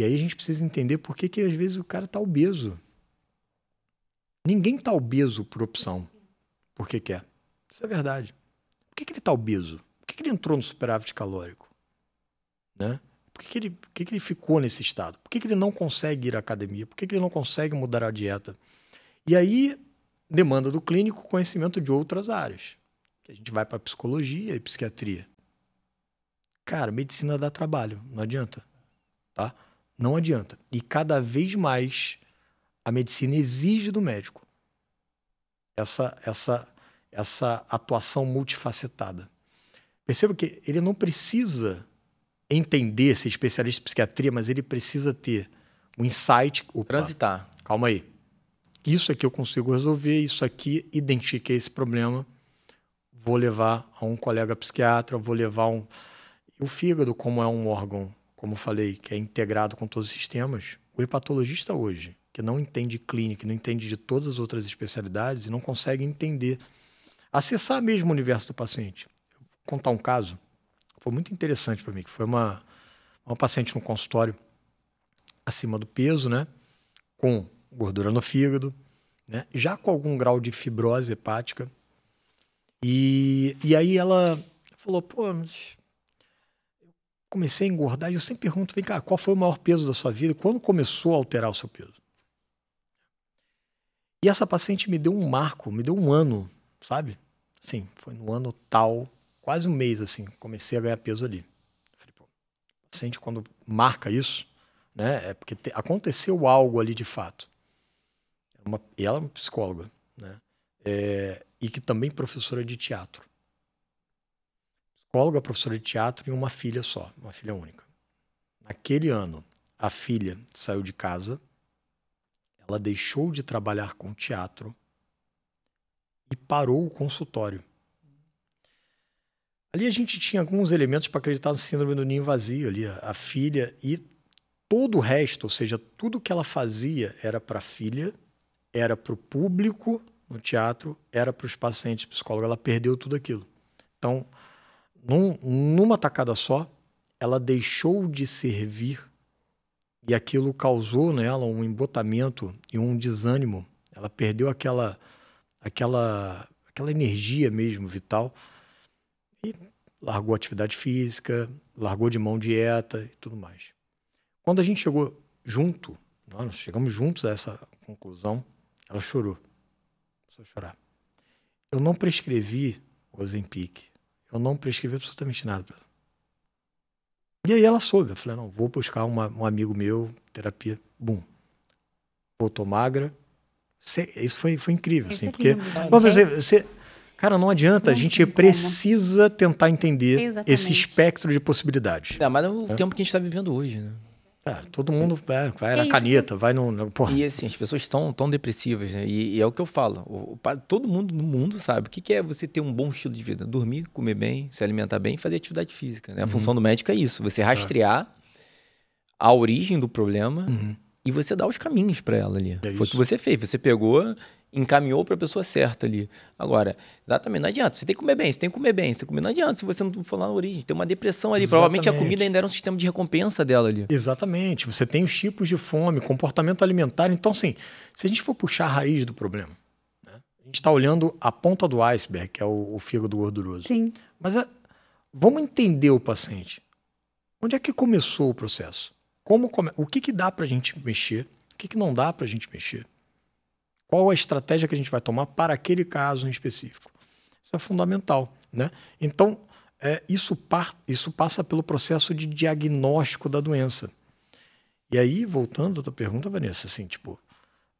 E aí a gente precisa entender por que, que às vezes o cara está obeso. Ninguém está obeso por opção, Por que quer. É. Isso é verdade. Por que, que ele está obeso? Por que, que ele entrou no superávit calórico? Né? Por, que, que ele, por que, que ele ficou nesse estado? Por que, que ele não consegue ir à academia? Por que, que ele não consegue mudar a dieta? E aí demanda do clínico conhecimento de outras áreas. a gente vai para psicologia e psiquiatria. Cara, medicina dá trabalho, não adianta. Tá? Não adianta. E cada vez mais a medicina exige do médico essa, essa, essa atuação multifacetada. Perceba que ele não precisa entender ser especialista em psiquiatria, mas ele precisa ter o um insight. Opa, Transitar. Calma aí. Isso aqui eu consigo resolver, isso aqui identifiquei esse problema. Vou levar a um colega psiquiatra, vou levar um, o fígado, como é um órgão, como falei, que é integrado com todos os sistemas, o hepatologista hoje, que não entende clínica, não entende de todas as outras especialidades e não consegue entender, acessar mesmo o universo do paciente. Vou contar um caso, foi muito interessante para mim, que foi uma, uma paciente no consultório acima do peso, né? Com gordura no fígado, né? Já com algum grau de fibrose hepática. E, e aí ela falou, pô, mas comecei a engordar e eu sempre pergunto, vem cá, qual foi o maior peso da sua vida? Quando começou a alterar o seu peso? E essa paciente me deu um marco, me deu um ano, sabe? Sim, foi no ano tal, quase um mês assim, comecei a ganhar peso ali. Falei, pô, paciente quando marca isso, né? É porque te, aconteceu algo ali de fato. Uma, ela é uma psicóloga, né? É, e que também professora de teatro psicóloga, professora de teatro e uma filha só, uma filha única. Naquele ano, a filha saiu de casa, ela deixou de trabalhar com teatro e parou o consultório. Ali a gente tinha alguns elementos para acreditar no síndrome do ninho vazio, ali a, filha e todo o resto, ou seja, tudo que ela fazia era para a filha, era para o público no teatro, era para os pacientes psicóloga. ela perdeu tudo aquilo. Então, num, numa tacada só, ela deixou de servir e aquilo causou nela um embotamento e um desânimo. Ela perdeu aquela aquela aquela energia mesmo vital e largou atividade física, largou de mão dieta e tudo mais. Quando a gente chegou junto, né, nós chegamos juntos a essa conclusão, ela chorou. Só chorar. Eu não prescrevi Ozempic. Eu não prescrevi absolutamente nada para ela. E aí ela soube. Eu falei, não, vou buscar uma, um amigo meu, terapia. Bum. Voltou magra. isso foi, foi incrível, isso assim, é porque... Bom, é. você, cara, não adianta. Não a gente precisa tentar entender Exatamente. esse espectro de possibilidades. É, mas é o é. tempo que a gente está vivendo hoje, né? É, todo mundo é, vai é na caneta, vai no. no e assim, as pessoas estão tão depressivas, né? E, e, é o que eu falo. O, o, todo mundo no mundo sabe o que, que, é você ter um bom estilo de vida: dormir, comer bem, se alimentar bem fazer atividade física. Né? A uhum. função do médico é isso: você é. rastrear a origem do problema uhum. e você dar os caminhos para ela ali. É Foi o que você fez. Você pegou encaminhou para a pessoa certa ali. Agora, exatamente, não adianta. Você tem que comer bem, você tem que comer bem, você tem comer. Não adianta se você não for lá na origem. Tem uma depressão ali. Exatamente. Provavelmente a comida ainda era um sistema de recompensa dela ali. Exatamente. Você tem os tipos de fome, comportamento alimentar. Então, assim, se a gente for puxar a raiz do problema, né? a gente está olhando a ponta do iceberg, que é o, o fígado gorduroso. Sim. Mas a, é, vamos entender o paciente. Onde é que começou o processo? Como come... O que, que dá para a gente mexer? O que, que não dá para a gente mexer? Qual a estratégia que a gente vai tomar para aquele caso em específico? Isso é fundamental. Né? Então, é, isso, par, isso passa pelo processo de diagnóstico da doença. E aí, voltando à tua pergunta, Vanessa, assim, tipo,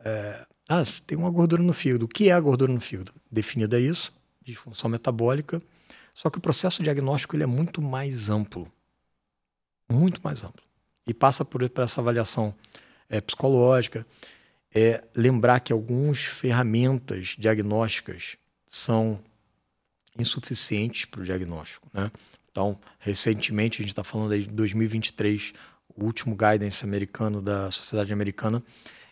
é, ah, tem uma gordura no fígado. O que é a gordura no fígado? Definida isso, disfunção metabólica. Só que o processo diagnóstico ele é muito mais amplo. Muito mais amplo. E passa por, por essa avaliação é, psicológica é lembrar que algumas ferramentas diagnósticas são insuficientes para o diagnóstico. Né? Então, recentemente, a gente está falando aí de 2023, o último guidance americano da Sociedade Americana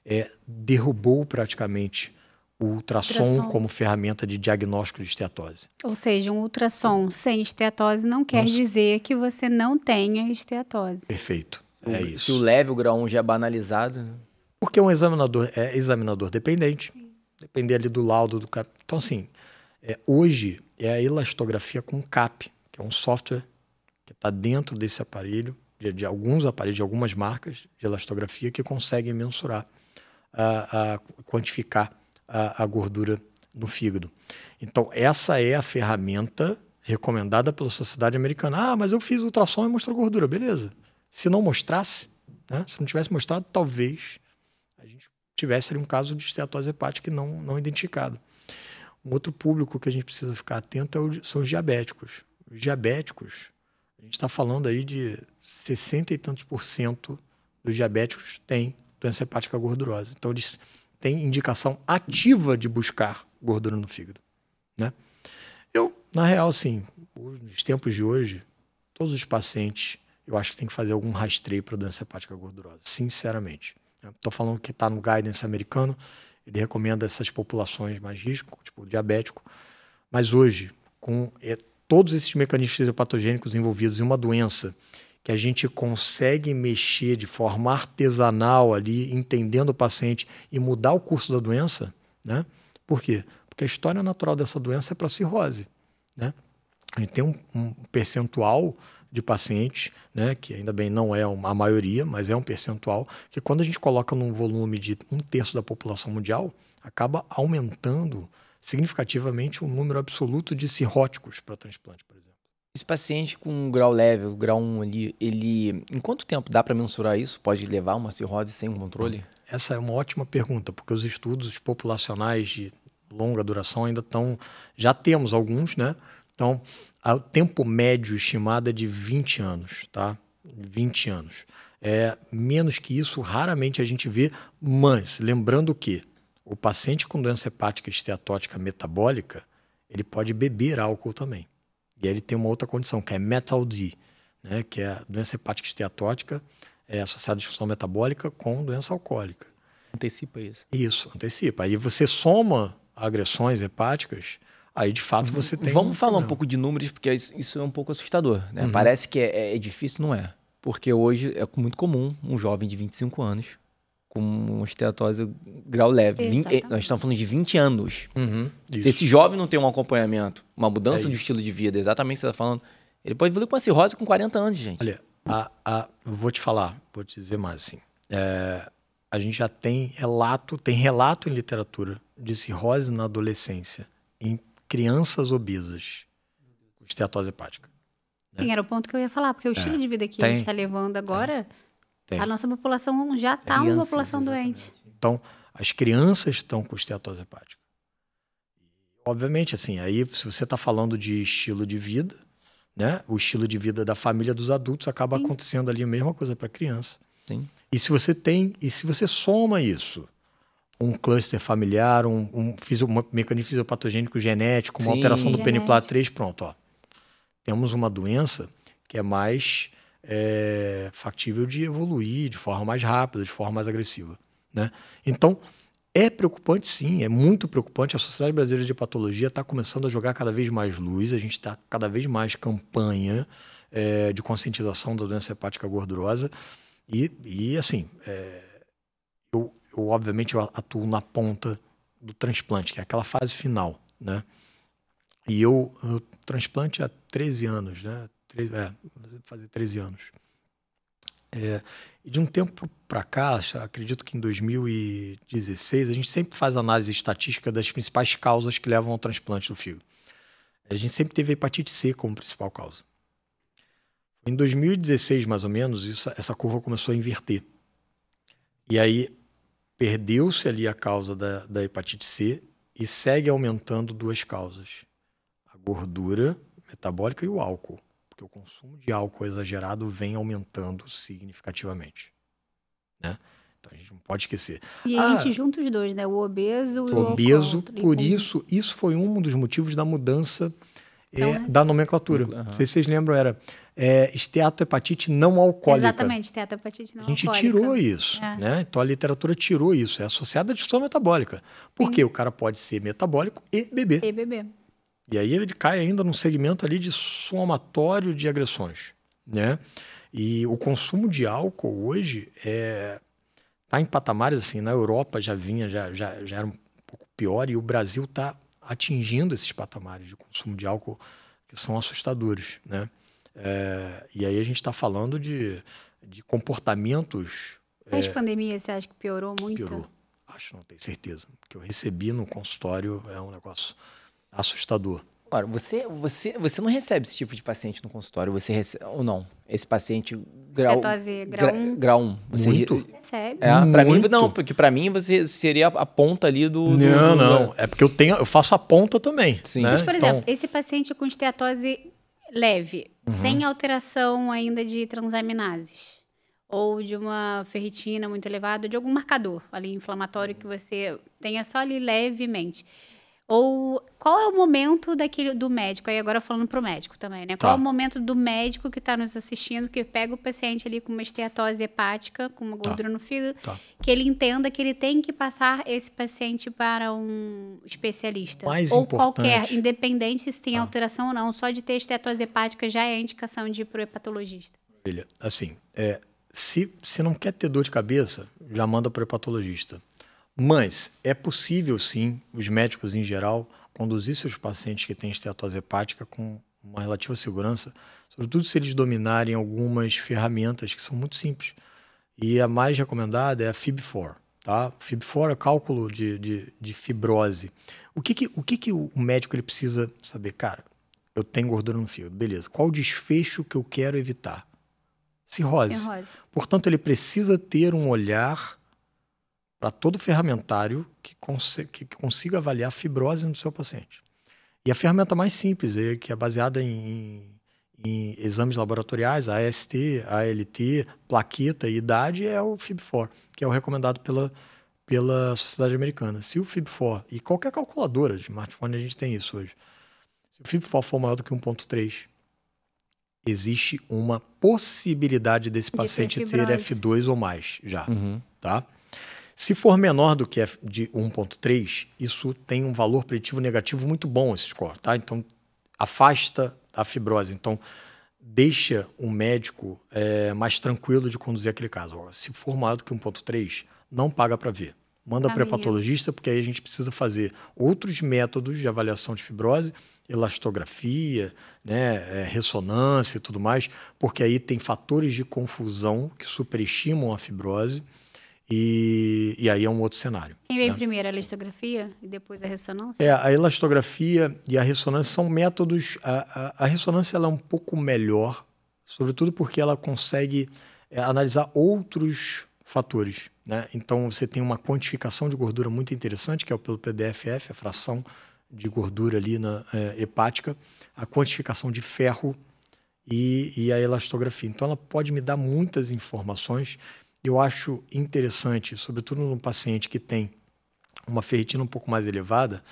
é, derrubou praticamente o ultrassom, ultrassom, como ferramenta de diagnóstico de esteatose. Ou seja, um ultrassom sem esteatose não quer Nossa. dizer que você não tenha esteatose. Perfeito. É o, isso. Se o leve, o grau 1 já é banalizado. Né? Porque é um examinador é examinador dependente, depender ali do laudo do cara. Então, assim, é, hoje é a elastografia com CAP, que é um software que está dentro desse aparelho, de, de, alguns aparelhos, de algumas marcas de elastografia, que conseguem mensurar, a, a quantificar a, a gordura no fígado. Então, essa é a ferramenta recomendada pela Sociedade Americana. Ah, mas eu fiz ultrassom e mostrou gordura. Beleza. Se não mostrasse, né? se não tivesse mostrado, talvez tivesse ali, um caso de esteatose hepática não, não identificado. Um outro público que a gente precisa ficar atento é o, são os diabéticos. Os diabéticos, a gente está falando aí de 60 e tantos por cento dos diabéticos têm doença hepática gordurosa. Então, eles têm indicação ativa de buscar gordura no fígado. Né? Eu, na real, assim, nos tempos de hoje, todos os pacientes, eu acho que tem que fazer algum rastreio para doença hepática gordurosa, sinceramente. Estou falando que está no guidance americano, ele recomenda essas populações mais risco, tipo diabético. Mas hoje, com é, todos esses mecanismos patogênicos envolvidos em uma doença que a gente consegue mexer de forma artesanal ali, entendendo o paciente e mudar o curso da doença, né? Por quê? Porque a história natural dessa doença é para cirrose, né? A gente tem um, um percentual de pacientes, né, que ainda bem não é uma, a maioria, mas é um percentual, que quando a gente coloca num volume de um terço da população mundial, acaba aumentando significativamente o número absoluto de cirróticos para transplante, por exemplo. Esse paciente com um grau leve, o grau 1 ali, ele. Em quanto tempo dá para mensurar isso? Pode levar uma cirrose sem controle? Essa é uma ótima pergunta, porque os estudos populacionais de longa duração ainda estão. Já temos alguns, né? Então, o tempo médio estimado é de 20 anos, tá? 20 anos. É, menos que isso, raramente a gente vê, mas lembrando que o paciente com doença hepática esteatótica metabólica, ele pode beber álcool também. E aí ele tem uma outra condição, que é Metal D, né? que é a doença hepática esteatótica é, associada à disfunção metabólica com doença alcoólica. Antecipa isso. Isso, antecipa. Aí você soma agressões hepáticas aí de fato você tem. Vamos um falar um pouco de números, porque isso é um pouco assustador. Né? Uhum. Parece que é, é, é difícil, não é. Porque hoje é muito comum um jovem de 25 anos com uma esteatose grau leve. 20, eh, nós estamos falando de 20 anos. Uhum. Se esse jovem não tem um acompanhamento, uma mudança é de estilo de vida, exatamente o que você está falando, ele pode evoluir com uma cirrose com 40 anos, gente. Olha, a, a, vou te falar, vou te dizer mais assim. É, a gente já tem relato, tem relato em literatura de cirrose na adolescência, em crianças obesas com esteatose hepática. Né? era o ponto que eu ia falar, porque o é. estilo de vida que tem, a gente está levando agora, tem, é. tem. a nossa população já está é uma população exatamente. doente. Então, as crianças estão com esteatose hepática. Obviamente, assim, aí se você está falando de estilo de vida, né? O estilo de vida da família dos adultos acaba Sim. acontecendo ali a mesma coisa para a criança. Sim. E se você tem, e se você soma isso um cluster familiar, um, um, fisio, um mecanismo fisiopatogênico genético, uma Sim. alteração do PNPLA3, pronto. Ó. Temos uma doença que é mais é, factível de evoluir de forma mais rápida, de forma mais agressiva. Né? Então, é preocupante sim, é muito preocupante. A Sociedade Brasileira de Patologia está começando a jogar cada vez mais luz, a gente está cada vez mais campanha é, de conscientização da doença hepática gordurosa. E, e assim, é, eu eu obviamente eu atuo na ponta do transplante, que é aquela fase final, né? E eu, eu transplante há 13 anos, né? Tre é, fazer 13 anos. É, e de um tempo para cá, acredito que em 2016, a gente sempre faz análise estatística das principais causas que levam ao transplante do fígado. A gente sempre teve hepatite C como principal causa. Em 2016, mais ou menos, isso, essa curva começou a inverter. E aí Perdeu-se ali a causa da, da hepatite C e segue aumentando duas causas: a gordura metabólica e o álcool. Porque o consumo de álcool exagerado vem aumentando significativamente. Né? Então a gente não pode esquecer. E a ah, gente junta os dois, né? O obeso e o obeso. Por isso, isso foi um dos motivos da mudança então, é né? da nomenclatura. Uhum. Não sei se vocês lembram, era é, esteatohepatite não alcoólica. Exatamente, esteatohepatite não alcoólica. A gente alcoólica. tirou isso, é. né? Então a literatura tirou isso, é associada à disfunção metabólica. Porque Sim. o cara pode ser metabólico e beber. E beber. E aí ele cai ainda num segmento ali de somatório de agressões, né? E o consumo de álcool hoje é tá em patamares assim, na Europa já vinha, já, já, já era um pouco pior e o Brasil está atingindo esses patamares de consumo de álcool que são assustadores, né? É, e aí a gente está falando de, de comportamentos. Pós-pandemia, é, você acha que piorou muito? Piorou, acho, não tenho certeza. O que eu recebi no consultório é um negócio assustador. Agora, você, você, você não recebe esse tipo de paciente no consultório, você recebe, ou não? Esse paciente grau Ketose, é grau 1. Grau 1. Você Muito? recebe. É, pra Muito. mim, não, porque para mim você seria a ponta ali do, Não, do, não, é porque eu tenho, eu faço a ponta também, Sim. Né? Mas por exemplo, então esse paciente com esteatose leve, uhum. sem alteração ainda de transaminases ou de uma ferritina muito elevada, de algum marcador ali inflamatório que você tenha só ali levemente ou qual é o momento daquele do médico? Aí agora falando pro médico também, né? Tá. Qual é o momento do médico que está nos assistindo, que pega o paciente ali com uma esteatose hepática, com uma tá. gordura tá. no fígado, tá. que ele entenda que ele tem que passar esse paciente para um especialista. Mais ou importante. qualquer, independente se tem tá. alteração ou não, só de ter esteatose hepática já é indicação de ir o hepatologista. Assim, é, se, se não quer ter dor de cabeça, já manda para o hepatologista. Mas é possível, sim, os médicos em geral conduzir seus pacientes que têm esteatose hepática com uma relativa segurança, sobretudo se eles dominarem algumas ferramentas que são muito simples. E a mais recomendada é a FIB4. Tá? FIB4 é cálculo de, de, de fibrose. O, que, que, o que, que o médico ele precisa saber? Cara, eu tenho gordura no fígado, beleza. Qual o desfecho que eu quero evitar? Cirrose. Cirrose. Portanto, ele precisa ter um olhar para todo ferramentário que, consiga, que consiga avaliar a fibrose no seu paciente. E a ferramenta mais simples, é, que é baseada em, em exames laboratoriais, AST, ALT, plaqueta e idade, é o FIB4, que é o recomendado pela, pela Sociedade Americana. Se o FIB4, e qualquer calculadora de smartphone a gente tem isso hoje, se o FIB4 for maior do que 1.3, existe uma possibilidade desse de paciente ter F2 ou mais já, uhum. tá? Se for menor do que de 1.3, isso tem um valor preditivo negativo muito bom esse score, tá? Então afasta a fibrose. Então deixa o médico é, mais tranquilo de conduzir aquele caso. se for maior do que 1.3, não paga para ver. Manda para patologista, porque aí a gente precisa fazer outros métodos de avaliação de fibrose, elastografia, né, é, ressonância e tudo mais, porque aí tem fatores de confusão que superestimam a fibrose e, e aí é um outro cenário. Quem vem né? primeiro, a elastografia e depois a ressonância? É, a elastografia e a ressonância são métodos. A, a, a ressonância ela é um pouco melhor, sobretudo porque ela consegue é, analisar outros fatores. Né? Então você tem uma quantificação de gordura muito interessante, que é pelo PDFF, a fração de gordura ali na é, hepática, a quantificação de ferro e, e, a elastografia. Então ela pode me dar muitas informações eu acho interessante, sobretudo num paciente que tem uma ferritina um pouco mais elevada,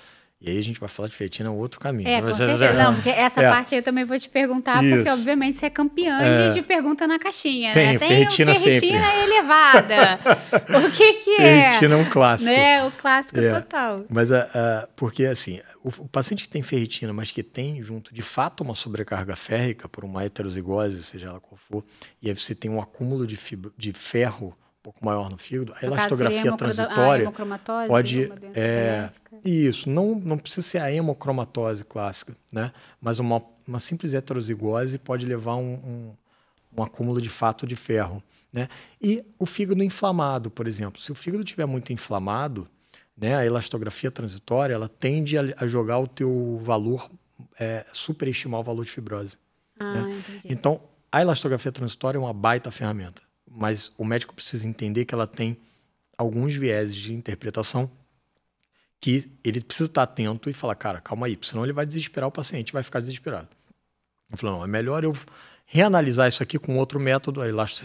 e aí a gente vai falar de ferritina é outro caminho. É, com é certeza. Não, porque essa é. parte eu também vou te perguntar, Isso. porque obviamente você é campeã é. De, pergunta na caixinha, tem, né? Tem ferritina, ferritina elevada. o que que é? Ferritina é um clássico. Né? O clássico é. total. Mas, uh, porque assim, o, paciente que tem ferritina, mas que tem junto de fato uma sobrecarga férrica por uma heterozigose, seja ela qual for, e aí você tem um acúmulo de, de ferro um pouco maior no fígado, a elastografia ah, transitória pode é, isso não não precisa ser a hemocromatose clássica, né? Mas uma, uma simples heterozigose pode levar um, um um acúmulo de fato de ferro, né? E o fígado inflamado, por exemplo, se o fígado estiver muito inflamado, né, a elastografia transitória, ela tende a, a jogar o teu valor, é, superestimar o valor de fibrose. Ah, né? Então, a elastografia transitória é uma baita ferramenta, mas o médico precisa entender que ela tem alguns vieses de interpretação que ele precisa estar atento e falar, cara, calma aí, senão ele vai desesperar o paciente, vai ficar desesperado. Eu falo, não, é melhor eu reanalisar isso aqui com outro método, a elastro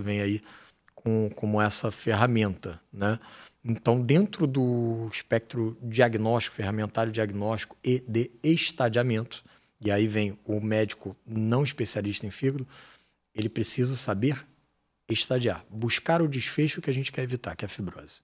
vem aí com, como essa ferramenta, né? Então, dentro do espectro diagnóstico, ferramentário diagnóstico e de estadiamento, e aí vem o médico não especialista em fígado, ele precisa saber estadiar, buscar o desfecho que a gente quer evitar, que é a fibrose.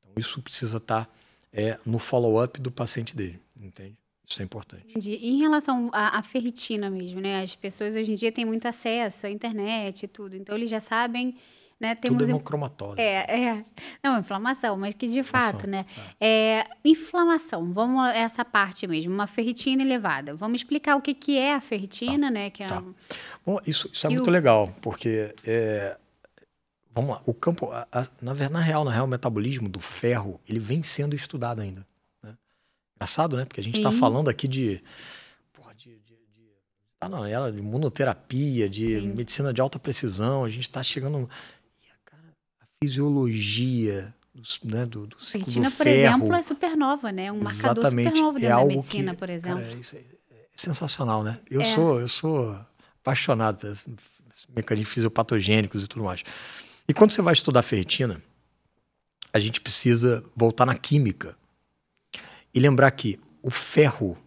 Então, isso precisa estar tá, é, no follow-up do paciente dele, entende? Isso é importante. Entendi. E em relação à, à, ferritina mesmo, né? As pessoas hoje em dia têm muito acesso à internet e tudo, então eles já sabem né? É temos Tudo hemocromatose. É, é. Não, inflamação, mas que de inflamação, fato, né? É. é. inflamação, vamos a essa parte mesmo, uma ferritina elevada. Vamos explicar o que, que é a ferritina, tá. né? Que é tá. um... Bom, isso, isso é e muito o... legal, porque é, vamos lá, o campo, a, a, na, na real, na real, o metabolismo do ferro, ele vem sendo estudado ainda. Né? Engraçado, né? Porque a gente está falando aqui de, Ah, não, era de monoterapia de Sim. medicina de alta precisão, a gente está chegando fisiologia né, do, do ciclo Retina, do ferro. por exemplo, é supernova né? Um marcador Exatamente. dentro é da medicina, que, por exemplo. Cara, isso é, é, sensacional, né? Eu, é. sou, eu sou apaixonado por mecanismos fisiopatogênicos e tudo mais. E quando você vai estudar ferritina, a gente precisa voltar na química e lembrar que o ferro,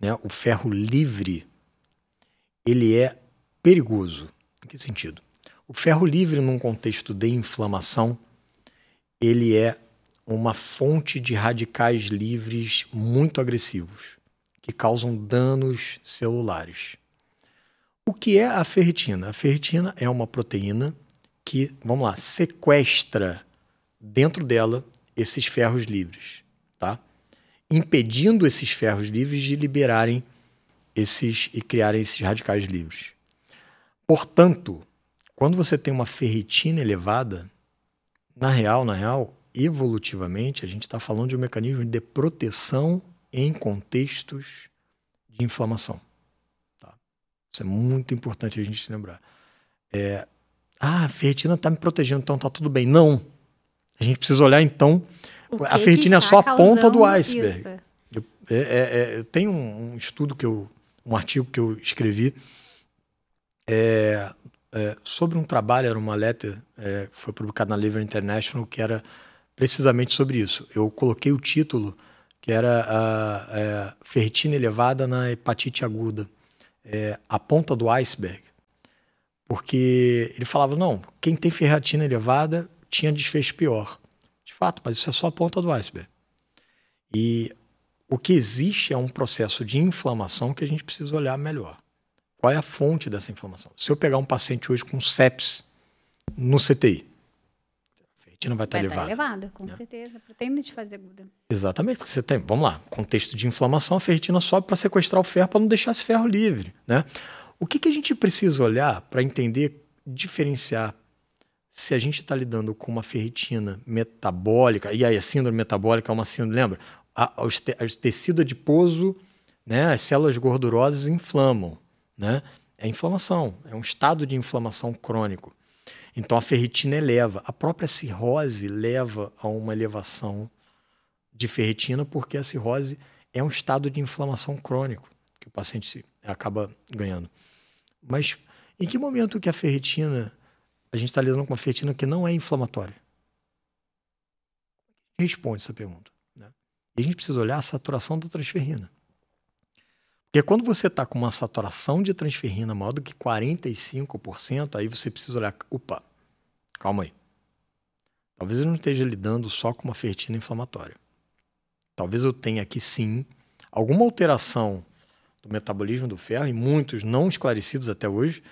né, o ferro livre, ele é perigoso. Em que sentido? O ferro livre, num contexto de inflamação, ele é uma fonte de radicais livres muito agressivos, que causam danos celulares. O que é a ferritina? A ferritina é uma proteína que, vamos lá, sequestra dentro dela esses ferros livres, tá? Impedindo esses ferros livres de liberarem esses e criarem esses radicais livres. Portanto, quando você tem uma ferritina elevada, na real, na real, evolutivamente, a gente está falando de um mecanismo de proteção em contextos de inflamação. Tá? Isso é muito importante a gente se lembrar. É, ah, a ferritina está me protegendo, então está tudo bem. Não. A gente precisa olhar, então. a ferritina é só a ponta do iceberg. Eu, é, é, é tem um, um, estudo que eu. um artigo que eu escrevi é, é, sobre um trabalho, era uma letter é, foi publicada na Liver International, que era precisamente sobre isso. Eu coloquei o título que era a, a é, ferritina elevada na hepatite aguda, é, a ponta do iceberg. Porque ele falava, não, quem tem ferritina elevada tinha desfecho pior. De fato, mas isso é só a ponta do iceberg. E o que existe é um processo de inflamação que a gente precisa olhar melhor. Qual é a fonte dessa inflamação? Se eu pegar um paciente hoje com sepsis no CTI, a ferritina vai estar vai elevada. Vai estar elevada, com né? certeza. Proteína de fase aguda. Exatamente, porque você tem, vamos lá, contexto de inflamação, a ferritina sobe para sequestrar o ferro, para não deixar esse ferro livre. Né? O que, que a gente precisa olhar para entender, diferenciar se a gente está lidando com uma ferritina metabólica, e aí a síndrome metabólica é uma síndrome, lembra? A, a, o tecido adiposo, né, as células gordurosas inflamam né? É inflamação, é um estado de inflamação crônico. Então a ferritina eleva. A própria cirrose leva a uma elevação de ferritina, porque a cirrose é um estado de inflamação crônico que o paciente acaba ganhando. Mas em que momento que a ferritina, a gente está lidando com uma ferritina que não é inflamatória? É responde essa pergunta. Né? E a gente precisa olhar a saturação da transferrina. Porque quando você está com uma saturação de transferrina maior do que 45%, aí você precisa olhar, opa, calma aí. Talvez eu não esteja lidando só com uma fertina inflamatória. Talvez eu tenha aqui sim alguma alteração do metabolismo do ferro, e muitos não esclarecidos até hoje,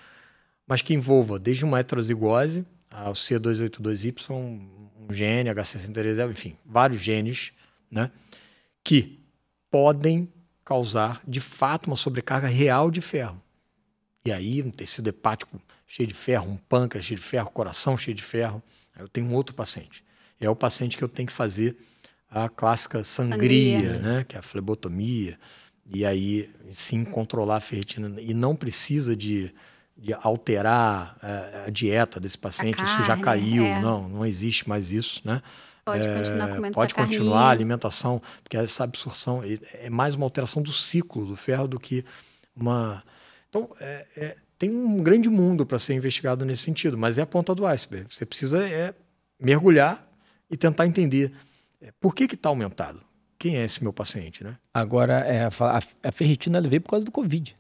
mas que envolva desde uma heterozigose, ao C282Y, um gene, H63, enfim, vários genes, né? Que podem causar, de fato, uma sobrecarga real de ferro. E aí, um tecido hepático cheio de ferro, um pâncreas cheio de ferro, coração cheio de ferro. Aí eu tenho um outro paciente. É o paciente que eu tenho que fazer a clássica sangria, sangria. né? que é a flebotomia. E aí, sim, controlar a ferritina. E não precisa de, de alterar a, eh, a dieta desse paciente. Carne, isso já caiu. É. Não, não existe mais isso, né? Pode continuar é, comendo continuar a alimentação, porque essa absorção é mais uma alteração do ciclo do ferro do que uma. Então, é, é, tem um grande mundo para ser investigado nesse sentido, mas é a ponta do iceberg. Você precisa é, mergulhar e tentar entender é, por que está aumentado. Quem é esse meu paciente, né? Agora, é, a, a ferritina veio por causa do Covid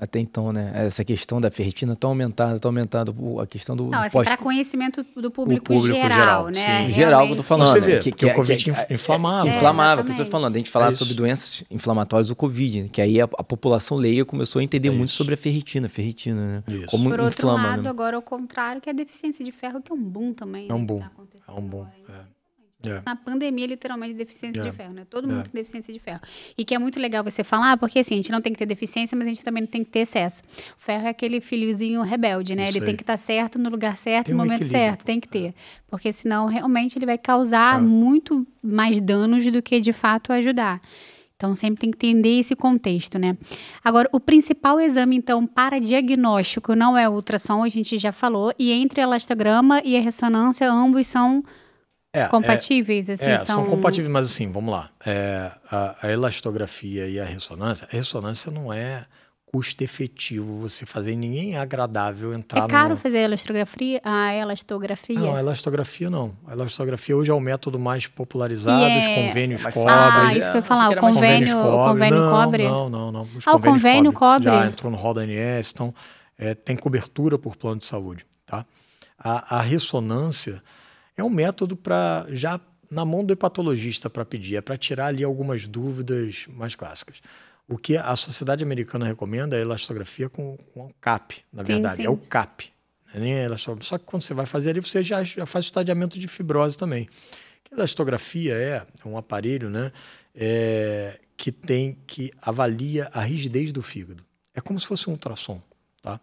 até então, né? Essa questão da ferritina está aumentada, está aumentada a questão do. Não, assim, é para conhecimento do público, público geral, geral, né? Sim, Realmente. geral que eu tô falando. Você né, vê, né? que, que, o Covid é, inflamava. É, inflamava, por eu falando. A gente falava é sobre doenças inflamatórias do Covid, né? que aí a, a, população leia começou a entender é muito sobre a ferritina, a ferritina, né? Isso. Como por outro lado, né? agora o contrário, que é a deficiência de ferro, que é um boom também. É um né, tá boom. Tá é um boom. É. Na pandemia, literalmente, de deficiência de é. ferro, né? Todo mundo é. tem deficiência de ferro. E que é muito legal você falar, porque assim, a gente não tem que ter deficiência, mas a gente também não tem que ter excesso. O ferro é aquele filhozinho rebelde, né? Eu ele sei. tem que estar tá certo no lugar certo, tem no um momento certo, tem que ter. É. Porque senão, realmente, ele vai causar muito mais danos do que, de fato, ajudar. Então, sempre tem que entender esse contexto, né? Agora, o principal exame, então, para diagnóstico não é ultrassom, a gente já falou, e entre elastograma e a ressonância, ambos são é, compatíveis, é, assim, é, são... são... compatíveis, mas assim, vamos lá. É, a, a, elastografia e a ressonância, a ressonância não é custo efetivo você fazer, ninguém é agradável entrar É caro numa... fazer a elastografia, a elastografia? Não, a elastografia não. A elastografia hoje é o método mais popularizado, yeah. É os convênios é cobrem. Ah, isso é. que eu ia falar, o convênio, o convênio cobre? Não, não, não. Os ah, o convênio cobre. cobre? Já entrou no Roda NS, então tem cobertura por plano de saúde, tá? a, a ressonância é um método para já na mão do hepatologista para pedir, é para tirar ali algumas dúvidas mais clássicas. O que a Sociedade Americana recomenda é elastografia com, com CAP, na verdade, sim. é o CAP. Né? Nem é elastografia. Só que quando você vai fazer ali, você já, já faz o estadiamento de fibrose também. A elastografia é? é um aparelho né, é, que tem que avalia a rigidez do fígado. É como se fosse um ultrassom. Tá?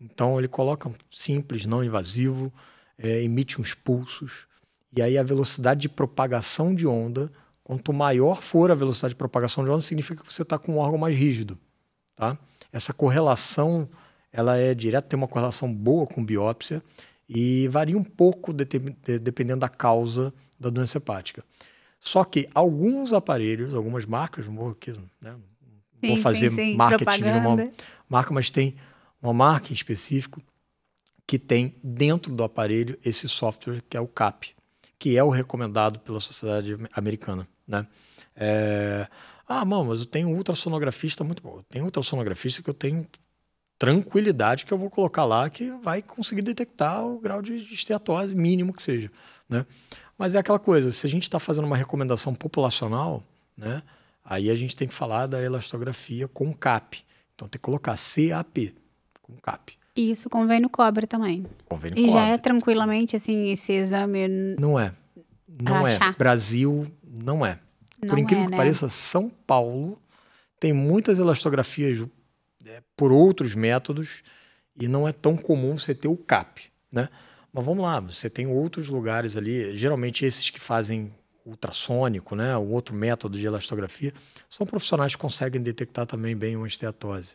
Então ele coloca simples, não invasivo, é, emite uns pulsos. E aí a velocidade de propagação de onda, quanto maior for a velocidade de propagação de onda, significa que você está com um órgão mais rígido. Tá? Essa correlação ela é direta, tem uma correlação boa com biópsia e varia um pouco de, de, dependendo da causa da doença hepática. Só que alguns aparelhos, algumas marcas, vou, aqui, né? sim, vou fazer sim, sim. marketing Propaganda. de uma marca, mas tem uma marca em específico que tem dentro do aparelho esse software que é o CAP, que é o recomendado pela sociedade americana. Né? É... Ah, mano, mas eu tenho um ultrassonografista muito bom. Tem tenho um ultrassonografista que eu tenho tranquilidade que eu vou colocar lá que vai conseguir detectar o grau de esteatose mínimo que seja, né? Mas é aquela coisa, se a gente está fazendo uma recomendação populacional, né? Aí a gente tem que falar da elastografia com CAP. Então tem que colocar CAP com CAP. E isso convém convênio cobre também. Convênio e já é tranquilamente, assim, esse exame... Não é. Não é. Achar. Brasil, não é. Não por incrível é, que né? pareça, São Paulo tem muitas elastografias é, por outros métodos e não é tão comum você ter o CAP, né? Mas vamos lá, você tem outros lugares ali, geralmente esses que fazem ultrassônico, né, o outro método de elastografia, são profissionais que conseguem detectar também bem uma esteatose.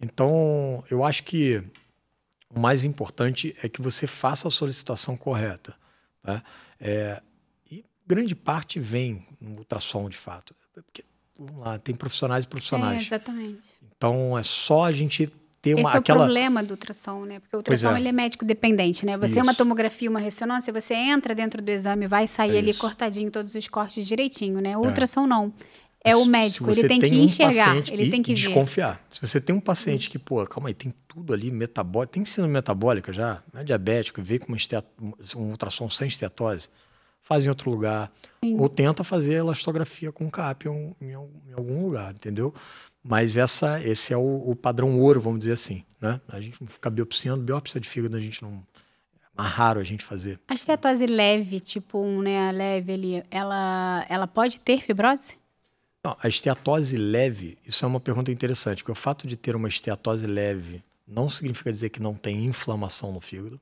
Então, eu acho que o mais importante é que você faça a solicitação correta. Tá? É, e grande parte vem no ultrassom, de fato. É porque, vamos lá, tem profissionais e profissionais. É, exatamente. Então, é só a gente ter uma... Esse é aquela... o problema do ultrassom, né? Porque o ultrassom é. Ele é médico dependente, né? Você é Isso. uma tomografia, uma ressonância, você entra dentro do exame, vai sair é ali cortadinho, todos os cortes direitinho, né? O é. ultrassom não é o médico, ele tem, tem que um enxergar, ele tem que desconfiar. Ver. Se você tem um paciente que, pô, calma aí, tem tudo ali metabólico. Tem síndrome metabólica já, é diabético, veio com esteato, um ultrassom sem esteatose, faz em outro lugar. Sim. Ou tenta fazer elastografia com CAP em, algum lugar, entendeu? Mas essa, esse é o, o, padrão ouro, vamos dizer assim. Né? A gente não fica biopsiando, biópsia de fígado a gente não. É raro a gente fazer. A esteatose leve, tipo um, né? leve ali, ela, ela pode ter fibrose? Não, a esteatose leve, isso é uma pergunta interessante, porque o fato de ter uma esteatose leve não significa dizer que não tem inflamação no fígado.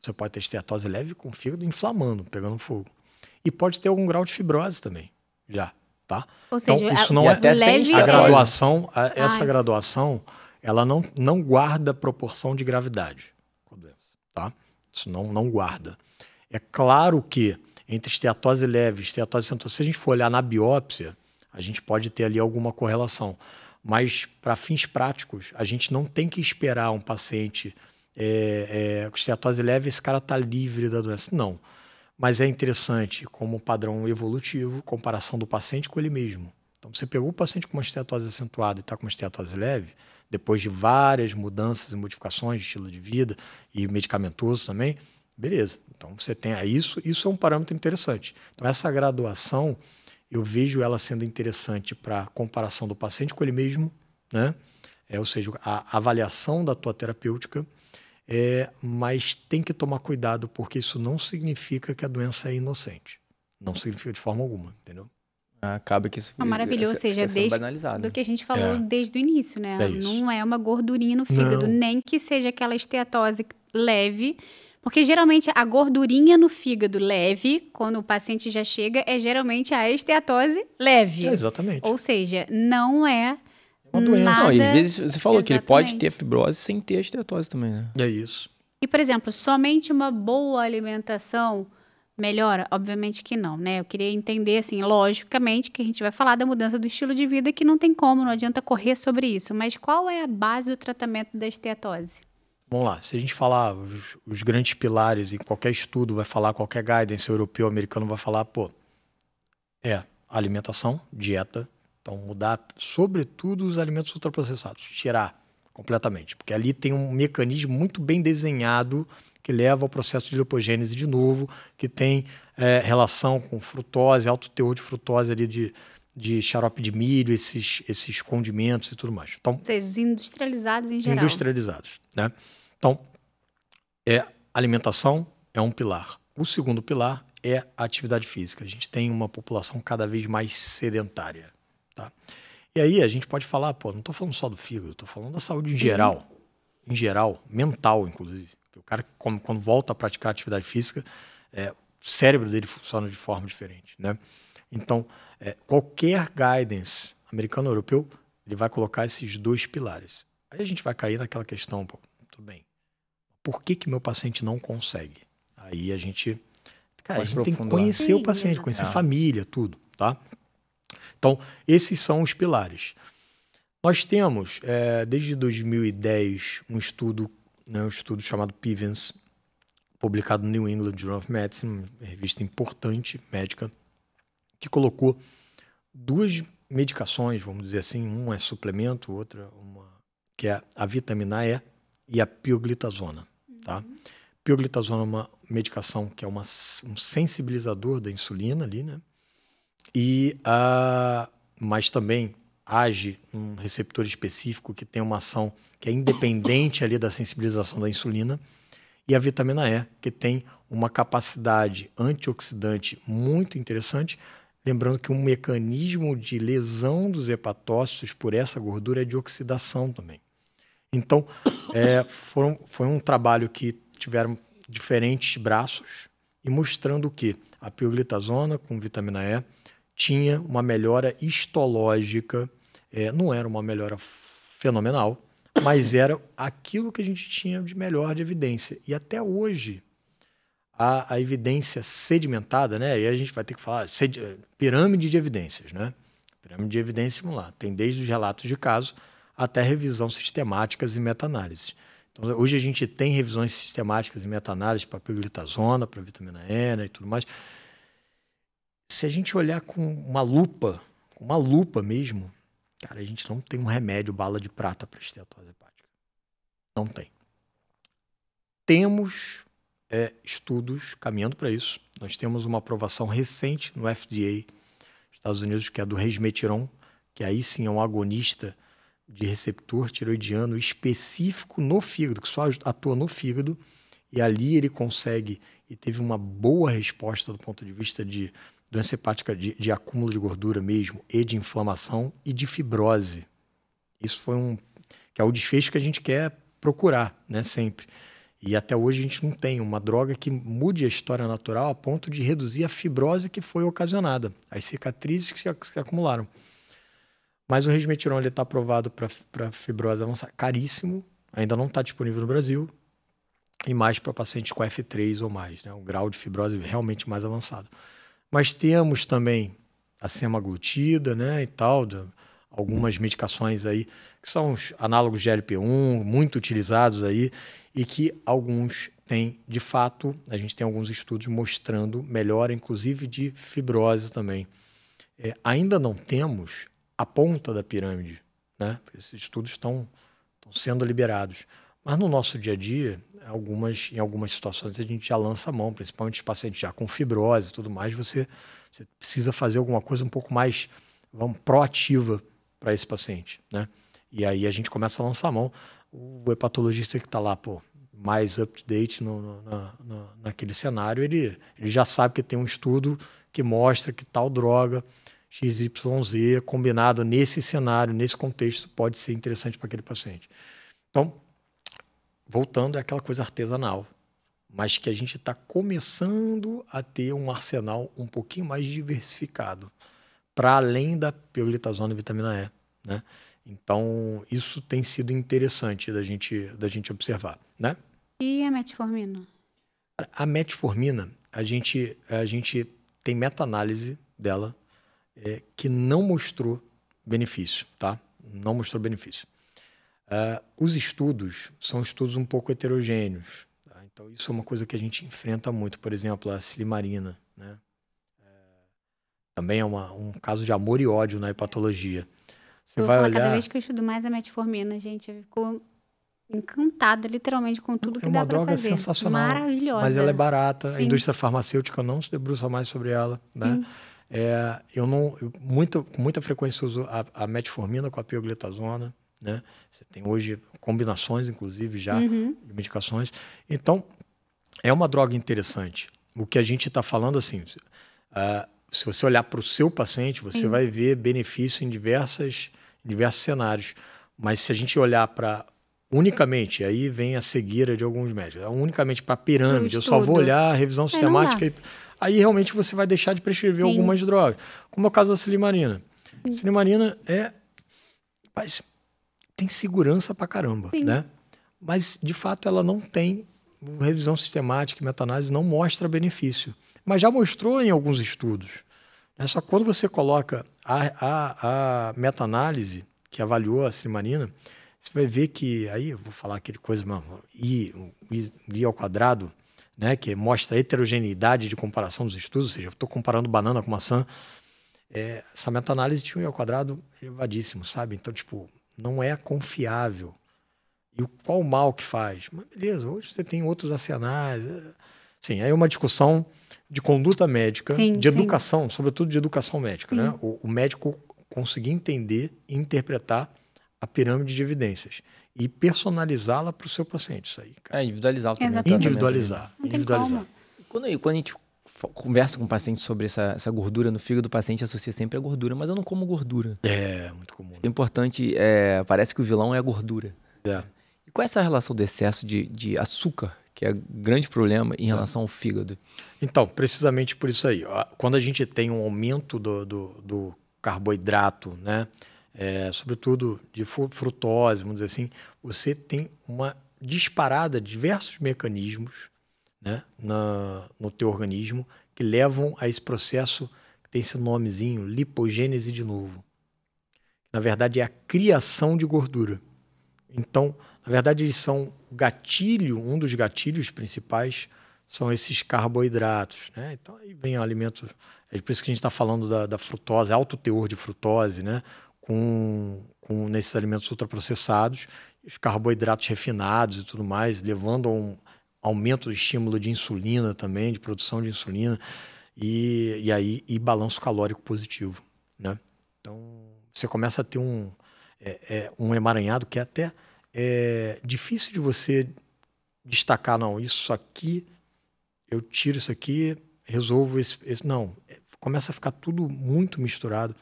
Você pode ter esteatose leve com o fígado inflamando, pegando fogo. E pode ter algum grau de fibrose também, já, tá? Ou então, seja, isso não é até leve a é graduação, a, essa Ai. graduação, ela não, não guarda proporção de gravidade com doença, tá? Isso não, não guarda. É claro que entre esteatose leve e esteatose central, se a gente for olhar na biópsia, a gente pode ter ali alguma correlação. Mas, para fins práticos, a gente não tem que esperar um paciente é, é, ceatose leve, esse cara está livre da doença. Não. Mas é interessante como padrão evolutivo, comparação do paciente com ele mesmo. Então, você pegou o paciente com uma esteatose acentuada e está com uma esteatose leve, depois de várias mudanças e modificações de estilo de vida e medicamentoso também, beleza. Então, você tem isso, isso é um parâmetro interessante. Então, essa graduação eu vejo ela sendo interessante para comparação do paciente com ele mesmo, né? É, ou seja, a avaliação da tua terapêutica, é, mas tem que tomar cuidado, porque isso não significa que a doença é inocente. Não significa de forma alguma, entendeu? Ah, acaba que isso ah, maravilhoso, ou seja, é desde do que a gente falou é. desde o início, né? É não é uma gordurinha no fígado, não. nem que seja aquela esteatose leve porque geralmente a gordurinha no fígado leve, quando o paciente já chega, é geralmente a esteatose leve. É, exatamente. Ou seja, não é, é uma doença. Nada... Não, às vezes você falou exatamente. que ele pode ter fibrose sem ter esteatose também, né? É isso. E, por exemplo, somente uma boa alimentação melhora? Obviamente que não, né? Eu queria entender, assim, logicamente, que a gente vai falar da mudança do estilo de vida, que não tem como, não adianta correr sobre isso. Mas qual é a base do tratamento da esteatose? Vamos lá, se a gente falar os, os grandes pilares e qualquer estudo vai falar, qualquer guidance europeu, americano vai falar, pô, é alimentação, dieta, então mudar sobretudo os alimentos ultraprocessados, tirar completamente, porque ali tem um mecanismo muito bem desenhado que leva ao processo de lipogênese de novo, que tem é, relação com frutose, alto teor de frutose ali de de xarope de milho, esses, esses condimentos e tudo mais. Então, Ou seja, os industrializados em geral. Industrializados, né? Então, é alimentação é um pilar. O segundo pilar é a atividade física. A gente tem uma população cada vez mais sedentária, tá? E aí a gente pode falar, pô, não estou falando só do fígado, estou falando da saúde em geral, em geral, mental inclusive. O cara quando, quando volta a praticar atividade física, é, o cérebro dele funciona de forma diferente, né? Então, é, qualquer guidance americano ou europeu, ele vai colocar esses dois pilares. Aí a gente vai cair naquela questão, pô, tudo bem. Por que que meu paciente não consegue? Aí a gente, cara, a gente tem que conhecer o paciente, conhecer a família, tudo, tá? Então, esses são os pilares. Nós temos, é, desde 2010, um estudo, né, um estudo chamado Pivens, publicado no New England Journal of Medicine, uma revista importante médica, que colocou duas medicações, vamos dizer assim, um é suplemento, outra uma que é a vitamina E e a pioglitazona, tá? uhum. tá? Pioglitazona é uma medicação que é uma, um sensibilizador da insulina ali, né? E a mas também age um receptor específico que tem uma ação que é independente ali da sensibilização da insulina e a vitamina E, que tem uma capacidade antioxidante muito interessante Lembrando que um mecanismo de lesão dos hepatócitos por essa gordura é de oxidação também. Então, é, foram, foi um trabalho que tiveram diferentes braços e mostrando que a pioglitazona com vitamina E tinha uma melhora histológica, é, não era uma melhora fenomenal, mas era aquilo que a gente tinha de melhor de evidência. E até hoje, a, a evidência sedimentada, né? E a gente vai ter que falar sed, pirâmide de evidências, né? Pirâmide de evidências, vamos lá, tem desde os relatos de caso até revisão sistemáticas e meta-análises. Então, hoje a gente tem revisões sistemáticas e meta-análises para pioglitazona, para vitamina E né, e tudo mais. Se a gente olhar com uma lupa, com uma lupa mesmo, cara, a gente não tem um remédio bala de prata para esteatose hepática. Não tem. Temos é, estudos caminhando para isso. Nós temos uma aprovação recente no FDA, Estados Unidos, que é do resmetiron, que aí sim é um agonista de receptor tiroidiano específico no fígado, que só atua no fígado, e ali ele consegue e teve uma boa resposta do ponto de vista de doença hepática de, de acúmulo de gordura mesmo, e de inflamação e de fibrose. Isso foi um que é o desfecho que a gente quer procurar, né, sempre. E até hoje a gente não tem uma droga que mude a história natural a ponto de reduzir a fibrose que foi ocasionada, as cicatrizes que se acumularam. Mas o resmetiron está aprovado para fibrose avançada, caríssimo, ainda não está disponível no Brasil, e mais para pacientes com F3 ou mais, né? um grau de fibrose realmente mais avançado. Mas temos também a semaglutida né, e tal, do, algumas medicações aí que são os análogos lp 1 muito utilizados aí, e que alguns têm, de fato, a gente tem alguns estudos mostrando melhora, inclusive de fibrose também. É, ainda não temos a ponta da pirâmide, né? Esses estudos estão, estão sendo liberados. Mas no nosso dia a dia, algumas, em algumas situações a gente já lança a mão, principalmente os pacientes já com fibrose e tudo mais, você, você precisa fazer alguma coisa um pouco mais vamos, proativa para esse paciente, né? E aí a gente começa a lançar a mão. O hepatologista que está lá, pô, mais up-to-date naquele cenário, ele, ele já sabe que tem um estudo que mostra que tal droga XYZ combinado nesse cenário, nesse contexto, pode ser interessante para aquele paciente. Então, voltando, é aquela coisa artesanal, mas que a gente está começando a ter um arsenal um pouquinho mais diversificado, para além da pioglitazona e vitamina E né? Então, isso tem sido interessante da gente, da gente observar. Né? E a metformina? A metformina, a gente, a gente tem meta-análise dela é, que não mostrou benefício, tá? Não mostrou benefício. Uh, os estudos são estudos um pouco heterogêneos. Tá? Então, isso é uma coisa que a gente enfrenta muito. Por exemplo, a silimarina, né? É, também é uma, um caso de amor e ódio na hepatologia. Você eu vai falar, olhar... cada vez que eu estudo mais a metformina, gente, eu fico encantada literalmente com tudo é que dá para fazer. É uma droga sensacional. Maravilhosa. Mas ela é barata. Sim. A indústria farmacêutica não se debruça mais sobre ela, né? É, eu não, eu, muita, com muita frequência uso a, a metformina com a pioglitazona, né? Você tem hoje combinações, inclusive, já uhum. de medicações. Então, é uma droga interessante. O que a gente está falando, assim, uh, se você olhar para o seu paciente, você Sim. vai ver benefício em diversas diversos cenários. Mas se a gente olhar para unicamente, aí vem a cegueira de alguns médicos, é unicamente para pirâmide, eu só vou olhar a revisão é, sistemática, é, e, aí realmente você vai deixar de prescrever Sim. algumas drogas, como é o caso da silimarina. Silimarina é. Mas tem segurança para caramba, Sim. né? Mas, de fato, ela não tem. Revisão sistemática e meta-análise não mostra benefício. Mas já mostrou em alguns estudos é só quando você coloca a, a, a meta-análise que avaliou a Silmarina, você vai ver que aí vou falar aquele coisa mano, i, i, i, ao quadrado, né, que mostra a heterogeneidade de comparação dos estudos, ou seja, estou comparando banana com maçã. É, essa meta-análise tinha um i ao quadrado elevadíssimo, sabe? Então, tipo, não é confiável. E qual o mal que faz? Mas beleza, hoje você tem outros arsenais. É, sim, aí é uma discussão de conduta médica, sim, de educação, sim. sobretudo de educação médica. Né? O, o, médico conseguir entender e interpretar a pirâmide de evidências e personalizá-la para o seu paciente. Isso aí, cara. É, individualizar o tratamento. Né? Individualizar. Não individualizar. Quando, quando a gente conversa com o paciente sobre essa, essa gordura no fígado, o paciente associa sempre a gordura, mas eu não como gordura. É, muito comum. O importante é, parece que o vilão é a gordura. É. E qual é essa relação do excesso de, de açúcar que é grande problema em é. relação ao fígado. Então, precisamente por isso aí. Quando a gente tem um aumento do, do, do carboidrato, né? É, sobretudo de frutose, vamos dizer assim, você tem uma disparada de diversos mecanismos né, na, no teu organismo que levam a esse processo que tem esse nomezinho, lipogênese de novo. Na verdade, é a criação de gordura. Então, na verdade, eles são o gatilho, um dos gatilhos principais são esses carboidratos. Né? Então, aí vem o alimento. É por isso que a gente está falando da, da, frutose, alto teor de frutose, né? com, com nesses alimentos ultraprocessados, os carboidratos refinados e tudo mais, levando a um aumento do estímulo de insulina também, de produção de insulina, e, e aí e balanço calórico positivo. Né? Então, você começa a ter um, é, é, um emaranhado que é até é difícil de você destacar, não, isso aqui, eu tiro isso aqui, resolvo esse. esse não, é, começa a ficar tudo muito misturado.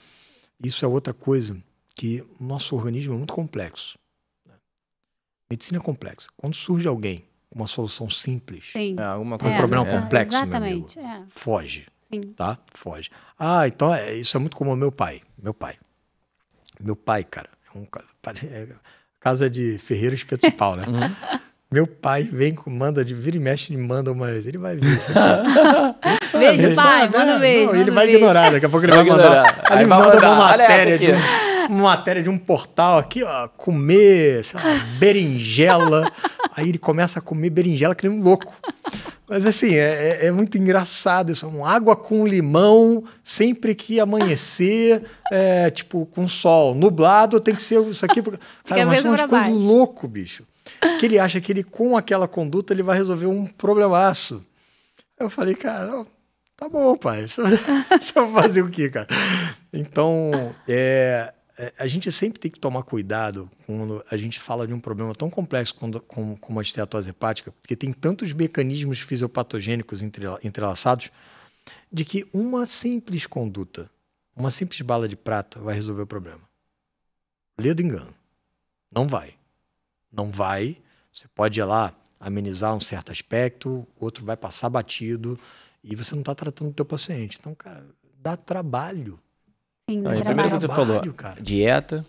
Isso é outra coisa que o nosso organismo é muito complexo. Né? Medicina é complexa. Quando surge alguém com uma solução simples, Sim. é, é. um é, problema assim, é. complexo, Exatamente, meu amigo, é. foge. Sim. Tá? Foge. Ah, então é, isso é muito comum meu pai. Meu pai. Meu pai, cara, é um, casa de ferreiro espeto de pau, né? Uhum. Meu pai vem com manda de vira e mexe e manda umas. Ele vai ver isso aqui. beijo, pai, sabe? manda um é. beijo. Não, ele vai beijo. ignorar, daqui a pouco ele vai, vai mandar. Ele manda mandar. uma é matéria de um, uma matéria de um portal aqui, ó, comer, sei lá, berinjela. Aí ele começa a comer berinjela que nem um louco. Mas assim, é, é, é, muito engraçado isso. água com limão, sempre que amanhecer, é, tipo, com sol. Nublado tem que ser isso aqui. Porque, cara, é mas são umas coisas louco, bicho. Que ele acha que ele, com aquela conduta, ele vai resolver um problemaço. Eu falei, cara, tá bom, pai. Você vai fazer o quê, cara? Então, é, é, a gente sempre tem que tomar cuidado quando a gente fala de um problema tão complexo como, como, como a esteatose hepática, porque tem tantos mecanismos fisiopatogênicos entrelaçados, de que uma simples conduta, uma simples bala de prata vai resolver o problema. Ledo engano. Não vai. Não vai. Você pode ir lá amenizar um certo aspecto, outro vai passar batido, e você não está tratando o teu paciente. Então, cara, dá trabalho Sim, então, primeira primeiro que você falou, cara. dieta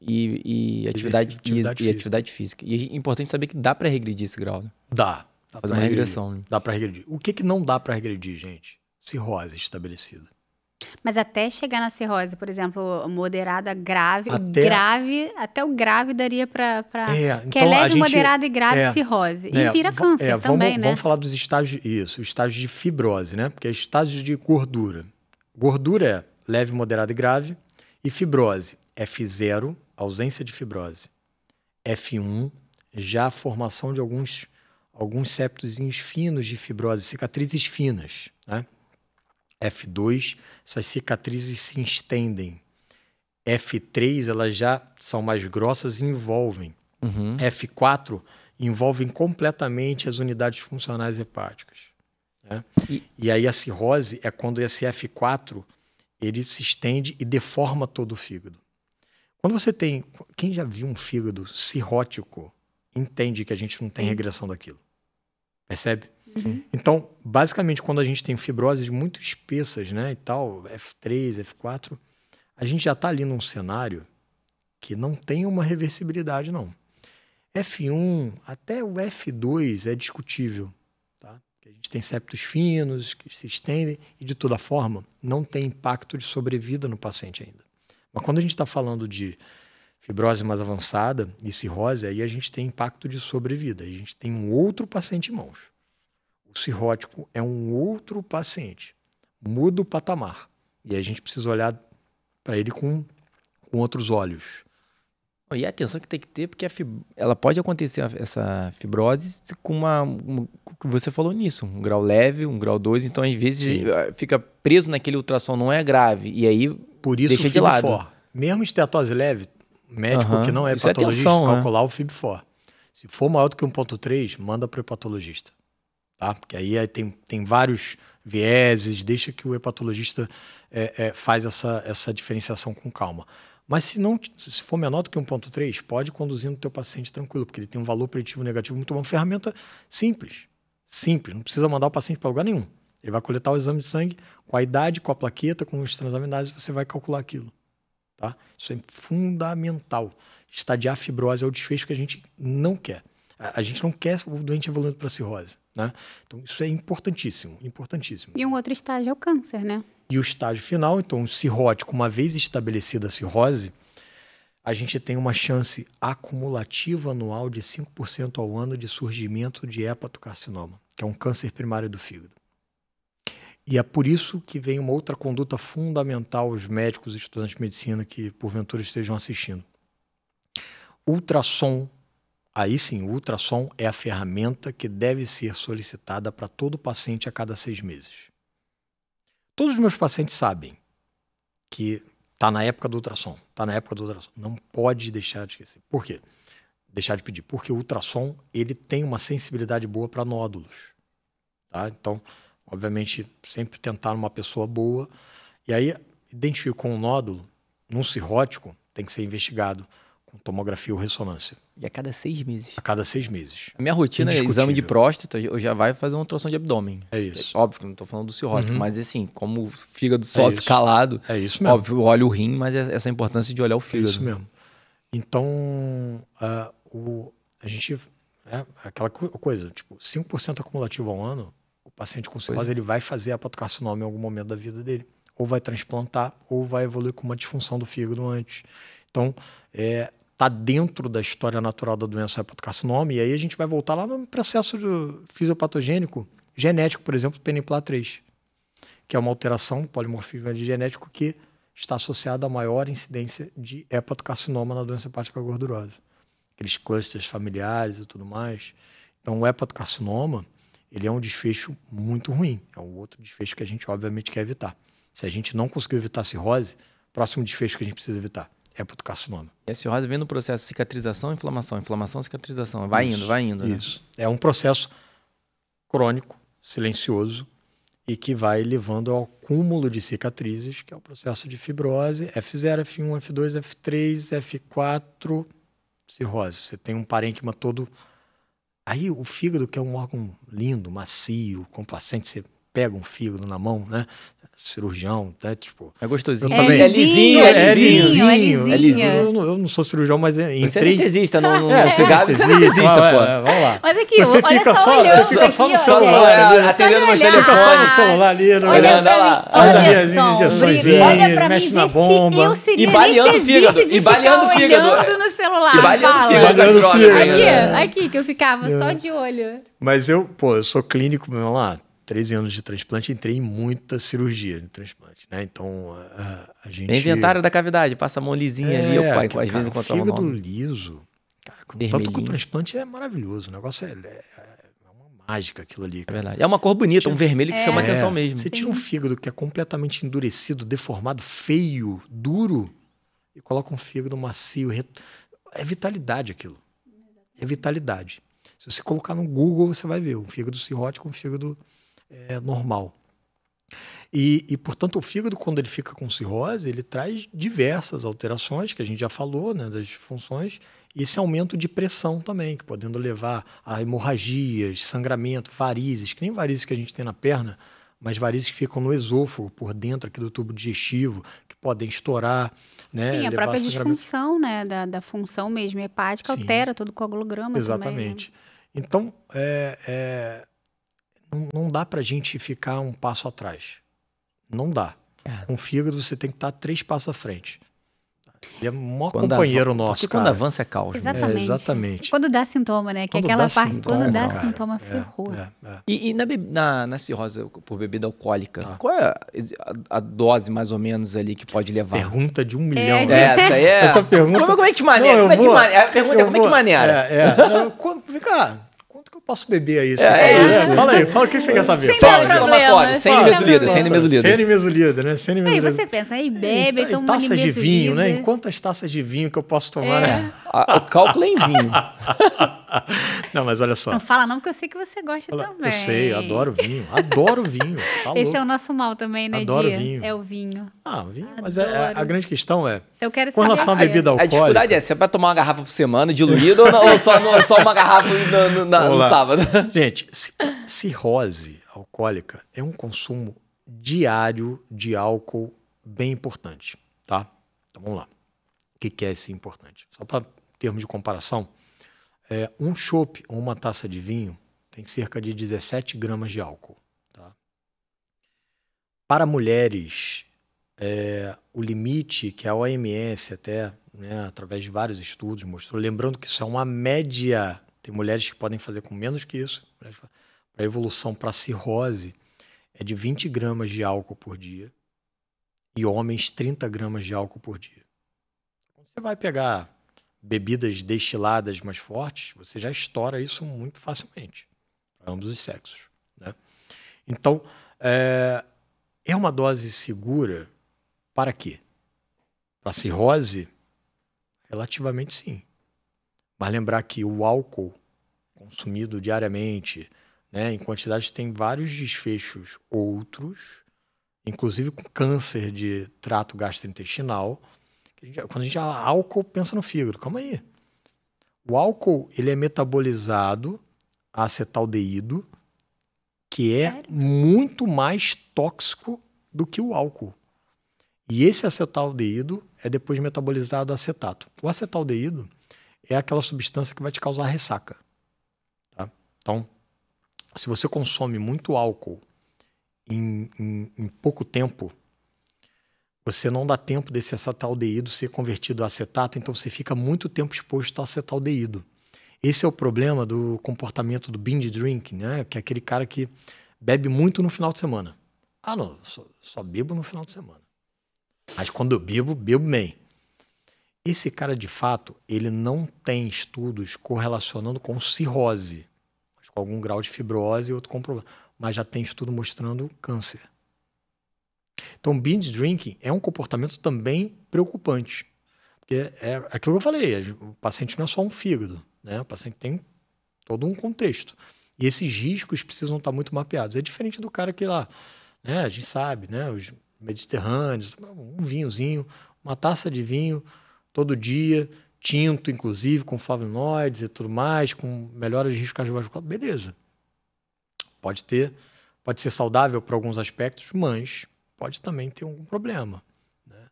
e, e, atividade, atividade e, e, atividade física. E é importante saber que dá para regredir esse grau, né? Dá. Dá Fazer uma regredir. regressão. Né? Dá para regredir. O que, que não dá para regredir, gente? Cirrose estabelecida. Mas até chegar na cirrose, por exemplo, moderada, grave, até... grave, até o grave daria para é, que é então, leve, gente, moderada e grave é, cirrose é, e vira câncer é, também, vamos, né? Vamos falar dos estágios isso, estágios de fibrose, né? Porque é estágios de gordura. Gordura é leve, moderada e grave. E fibrose, F0, ausência de fibrose. F1, já a formação de alguns, alguns septos finos de fibrose, cicatrizes finas. Né? F2, essas cicatrizes se estendem. F3, elas já são mais grossas e envolvem. Uhum. F4, envolvem completamente as unidades funcionais hepáticas. Né? E... e aí a cirrose é quando esse F4 ele se estende e deforma todo o fígado. Quando você tem. Quem já viu um fígado cirrótico entende que a gente não tem regressão daquilo. Percebe? Uhum. Então, basicamente, quando a gente tem fibroses muito espessas, né, e tal, F3, F4, a gente já está ali num cenário que não tem uma reversibilidade, não. F1 até o F2 é discutível, que a gente tem septos finos, que se estendem, e de toda forma não tem impacto de sobrevida no paciente ainda. Mas quando a gente está falando de fibrose mais avançada e cirrose, aí a gente tem impacto de sobrevida, a gente tem um outro paciente em mãos. O cirrótico é um outro paciente, muda o patamar, e a gente precisa olhar para ele com, com outros olhos. E a atenção que tem que ter, porque fib... ela pode acontecer essa fibrose com uma, uma, Você falou nisso, um grau leve, um grau 2, então às vezes Sim. Eh, fica preso naquele ultrassom, não é grave. E aí Por isso deixa de lado. For. Mesmo estetose leve, médico que não é isso é patologista, é né? atenção, calcular né? o FIB4. Se for maior do que 1.3, manda para o hepatologista. Tá? Porque aí tem, tem vários vieses, deixa que o hepatologista é, é, faz essa, essa diferenciação com calma. Mas se não se for menor do que 1.3, pode conduzir no teu paciente tranquilo, porque ele tem um valor preditivo negativo muito bom. Ferramenta simples. Simples, não precisa mandar o paciente para lugar nenhum. Ele vai coletar o exame de sangue com a idade, com a plaqueta, com os transaminases, você vai calcular aquilo. Tá? Isso é fundamental. Estadiar a fibrose é o desfecho que a gente não quer. A gente não quer o doente evoluindo para cirrose. Né? Então, isso é importantíssimo, importantíssimo. E um outro estágio é o câncer, né? E o estágio final, então, cirrótico, uma vez estabelecida a cirrose, a gente tem uma chance acumulativa anual de 5% ao ano de surgimento de hepatocarcinoma, que é um câncer primário do fígado. E é por isso que vem uma outra conduta fundamental aos médicos e estudantes de medicina que, porventura, estejam assistindo. Ultrassom Aí sim, o ultrassom é a ferramenta que deve ser solicitada para todo paciente a cada seis meses. Todos os meus pacientes sabem que tá na época do ultrassom, tá na época do ultrassom. Não pode deixar de esquecer. Por quê? Deixar de pedir. Porque o ultrassom, ele tem uma sensibilidade boa para nódulos. Tá? Então, obviamente, sempre tentar uma pessoa boa. E aí, identificou um nódulo num cirrótico, tem que ser investigado com tomografia ou ressonância. E a cada seis meses. A cada seis meses. A minha rotina é exame de próstata, eu já vai fazer uma ultrassom de abdômen. É isso. É, óbvio que não estou falando do cirrótico, uhum. mas assim, como o fígado sofre é calado. É isso mesmo. Óbvio, olho o rim, mas é essa importância de olhar o é fígado. É isso mesmo. Então, a, o, a gente. É aquela coisa, tipo, 5% acumulativo ao ano, o paciente com cirrose é. ele vai fazer hepatocarcinoma em algum momento da vida dele. Ou vai transplantar, ou vai evoluir com uma disfunção do fígado antes. Então, é, está dentro da história natural da doença hepatocarcinoma, e aí a gente vai voltar lá no processo fisiopatogênico genético, por exemplo, do PNPLA3, que é uma alteração do polimorfismo genético que está associada à maior incidência de hepatocarcinoma na doença hepática gordurosa. Aqueles clusters familiares e tudo mais. Então, o hepatocarcinoma, ele é um desfecho muito ruim. É o outro desfecho que a gente, obviamente, quer evitar. Se a gente não conseguir evitar a cirrose, próximo desfecho que a gente precisa evitar é para do E a cirrose vem no processo cicatrização, inflamação, inflamação, cicatrização. Vai isso, indo, vai indo. Né? Isso. Né? É um processo crônico, silencioso e que vai levando ao cúmulo de cicatrizes, que é o processo de fibrose, F0, F1, F2, F3, F4, cirrose. Você tem um parênquima todo. Aí o fígado, que é um órgão lindo, macio, complacente, você pega um fígado na mão, né? Cirurgião, tá? Tipo, é gostosinho. É, também... é, é lisinho, é lisinho, é lisinho. Eu, não, sou cirurgião, mas entrei... É, você é anestesista, não, não é, é você é anestesista, pô. É, vamos lá. Mas aqui, você olha fica só, olhando, Você fica só no celular. Atendendo meus telefones. Fica só no celular ali. olhando, olha lá. Faz as injeçõezinhas, mexe na bomba. Eu seria e de o fígado no celular. E baleando o fígado. Aqui, aqui, que eu ficava só de olho. Mas eu, pô, eu sou clínico, meu lá, 13 anos de transplante, entrei em muita cirurgia de transplante, né? Então, a, a gente... Bem inventário da cavidade, passa a mão lisinha é, ali, opa, pai às vezes vezes controla fígado liso, cara, tanto que o transplante é maravilhoso, o negócio é, é, é uma mágica aquilo ali. É cara. É verdade, é uma cor bonita, um vermelho que é. chama atenção é. mesmo. Você tira um fígado que é completamente endurecido, deformado, feio, duro, e coloca um fígado macio, re... é vitalidade aquilo, é vitalidade. Se você colocar no Google, você vai ver um fígado cirrótico, um fígado é, normal. E, e, portanto, o fígado, quando ele fica com cirrose, ele traz diversas alterações, que a gente já falou, né, das funções, e esse aumento de pressão também, que podendo levar a hemorragias, sangramento, varizes, que nem varizes que a gente tem na perna, mas varizes que ficam no esôfago, por dentro aqui do tubo digestivo, que podem estourar, né? Sim, a própria disfunção, né, da, da, função mesmo hepática Sim. altera todo o coagulograma Exatamente. Também, né? Então, é, é não, dá para a gente ficar um passo atrás. Não dá. É. Com o fígado você tem que estar tá três passos à frente. Ele é o maior quando companheiro nosso. Porque cara. quando avança é caos. Né? Exatamente. É, exatamente. Quando dá sintoma, né? Que é quando aquela parte, sintoma, quando dá cara, sintoma, é, ferrou. É, é, e, e na, na, na, cirrose por bebida alcoólica, tá. qual é a, a, dose mais ou menos ali que pode levar? Pergunta de um milhão. É, né? é Essa é. Essa pergunta. Como, como é que maneira? Não, como vou, é que maneira? A pergunta é como vou, é que maneira? É, é. Não, Posso beber aí? É, é isso. Fala aí, fala o que você quer saber. Sem fala, inflamatório, sem mesolida. sem mesolida, Sem mesolida, né? Sem mesolida. Né? Aí você pensa, aí bebe, tá, e, uma Taça de vinho, né? Em quantas taças de vinho que eu posso tomar, né? o cálculo é em vinho. não, mas olha só. Não fala não, porque eu sei que você gosta olha, também. Eu sei, eu adoro vinho. Adoro vinho. Tá Esse é louco. é o nosso mal também, né, adoro Dia? Vinho. É o vinho. Ah, o vinho. Adoro. Mas é, é a grande questão é... Eu quero com relação à bebida alcoólica... A dificuldade é, você vai é tomar uma garrafa por semana, diluída, ou, ou só, só, uma garrafa no, no, no sábado? Gente, cirrose alcoólica é um consumo diário de álcool bem importante, tá? Então vamos lá. O que, que é esse importante? Só para termos de comparação, é, um chopp ou uma taça de vinho tem cerca de 17 gramas de álcool. Tá? Para mulheres, é, o limite que a OMS até, né, através de vários estudos, mostrou, lembrando que isso é uma média, tem mulheres que podem fazer com menos que isso, a evolução para cirrose é de 20 gramas de álcool por dia e homens 30 gramas de álcool por dia. Você vai pegar bebidas destiladas mais fortes, você já estoura isso muito facilmente para ambos os sexos. Né? Então, é, é uma dose segura para quê? Para cirrose? Relativamente sim. Mas lembrar que o álcool consumido diariamente, né, em quantidade, tem vários desfechos outros, inclusive com câncer de trato gastrointestinal, quando a gente fala ah, álcool, pensa no fígado. Calma aí. O álcool ele é metabolizado a acetaldeído, que é Sério? muito mais tóxico do que o álcool. E esse acetaldeído é depois metabolizado a acetato. O acetaldeído é aquela substância que vai te causar ressaca. Tá? Então, se você consome muito álcool em, em, em pouco tempo, você não dá tempo desse acetaldeído ser convertido a acetato, então você fica muito tempo exposto ao acetaldeído. Esse é o problema do comportamento do binge drink, né? que é aquele cara que bebe muito no final de semana. Ah, não, só, só bebo no final de semana. Mas quando eu bebo, bebo bem. Esse cara, de fato, ele não tem estudos correlacionando com cirrose, com algum grau de fibrose e outro com problema. Mas já tem estudo mostrando câncer. Então, binge drinking é um comportamento também preocupante. Porque é, é aquilo que eu falei, o paciente não é só um fígado, né? O paciente tem todo um contexto. E esses riscos precisam estar muito mapeados. É diferente do cara que lá, né? A gente sabe, né? Os mediterrâneos, um vinhozinho, uma taça de vinho todo dia, tinto, inclusive, com flavonoides e tudo mais, com melhoras de risco cardiovascular. Beleza. Pode ter, pode ser saudável para alguns aspectos, mas pode também ter algum problema. Né?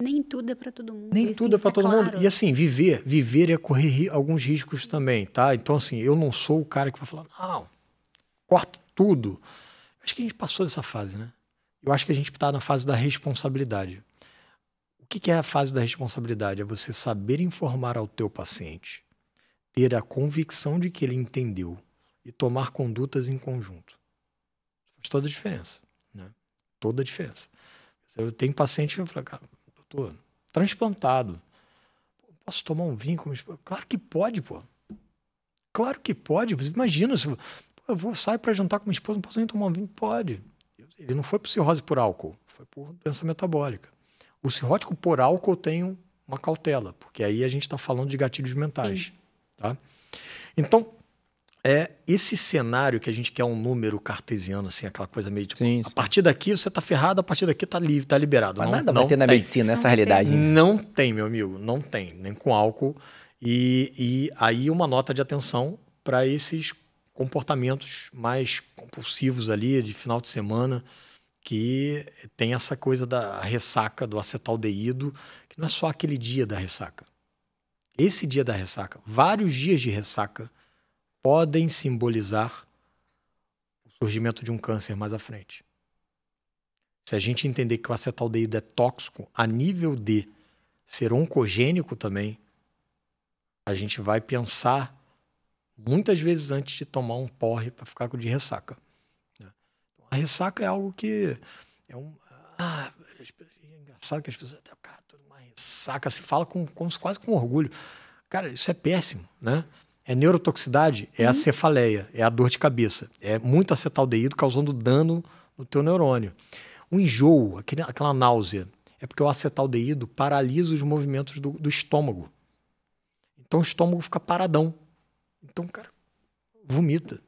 Nem tudo é para todo mundo. Nem tudo é para todo claro. mundo. E assim, viver, viver é correr alguns riscos também, tá? Então assim, eu não sou o cara que vai falar, não, corta tudo. Acho que a gente passou dessa fase, né? Eu acho que a gente está na fase da responsabilidade. O que, que é a fase da responsabilidade? É você saber informar ao teu paciente, ter a convicção de que ele entendeu e tomar condutas em conjunto. Faz toda a diferença toda a diferença. Eu tenho paciente que eu falo, cara, doutor, transplantado. Posso tomar um vinho? Claro que pode, pô. Claro que pode. Você imagina, se eu vou sair para jantar com minha esposa, não posso nem tomar um vinho? Pode. Ele não foi por cirrose por álcool, foi por doença metabólica. O cirrótico por álcool eu tenho uma cautela, porque aí a gente está falando de gatilhos mentais. Tá? Então, é esse cenário que a gente quer um número cartesiano, assim, aquela coisa meio tipo, sim, sim. a partir daqui você tá ferrado, a partir daqui tá livre, tá liberado. Mas não, nada não vai ter na medicina essa não realidade. Tem. Não tem, meu amigo, não tem, nem com álcool. E, e aí uma nota de atenção para esses comportamentos mais compulsivos ali de final de semana que tem essa coisa da ressaca do acetaldeído, que não é só aquele dia da ressaca. Esse dia da ressaca, vários dias de ressaca podem simbolizar o surgimento de um câncer mais à frente. Se a gente entender que o acetaldeído é tóxico a nível de ser oncogênico também, a gente vai pensar muitas vezes antes de tomar um porre para ficar com de ressaca. Né? Então, a ressaca é algo que é um ah, é engraçado que as pessoas até cara, uma ressaca se fala com, com quase com orgulho. Cara, isso é péssimo, né? É neurotoxicidade, é a uhum. cefaleia, é a dor de cabeça. É muito acetaldeído causando dano no teu neurônio. O enjoo, aquele, aquela náusea, é porque o acetaldeído paralisa os movimentos do, do estômago. Então o estômago fica paradão. Então o cara vomita.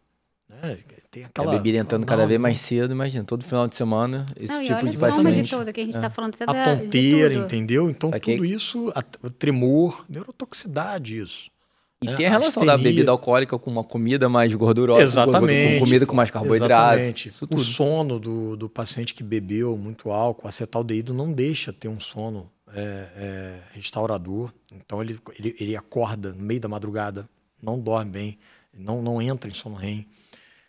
Né? Tem é aquela, a bebida entrando cada vez mais cedo, imagina, todo final de semana, esse Não, tipo de paciente. De tudo, que a gente está é. falando é a tonteira, entendeu? Então tudo isso, a, o tremor, neurotoxicidade, isso. E é, tem a relação a da bebida alcoólica com uma comida mais gordurosa, exatamente, com, comida com mais carboidrato. Exatamente. O tudo. sono do, do paciente que bebeu muito álcool, acetaldeído, não deixa ter um sono é, é, restaurador. Então ele, ele, ele, acorda no meio da madrugada, não dorme bem, não, não entra em sono REM.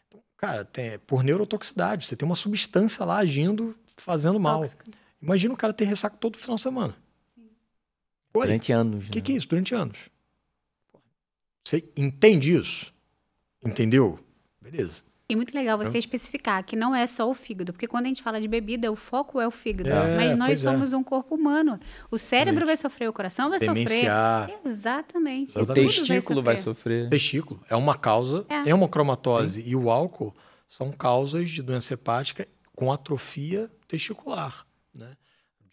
Então, cara, tem, por neurotoxicidade, você tem uma substância lá agindo, fazendo mal. Tóxica. Imagina o cara ter ressaca todo final de semana. durante anos. O que, né? que é isso? Durante anos. Você entende isso? Entendeu? Beleza. E muito legal você então especificar que não é só o fígado, porque quando a gente fala de bebida, o foco é o fígado. É, mas nós é. somos é. um corpo humano. O cérebro vai sofrer, o coração vai Demenciar. sofrer. Exatamente. O testículo vai sofrer. vai sofrer. Testículo é uma causa, é, é uma cromatose e o álcool são causas de doença hepática com atrofia testicular, né?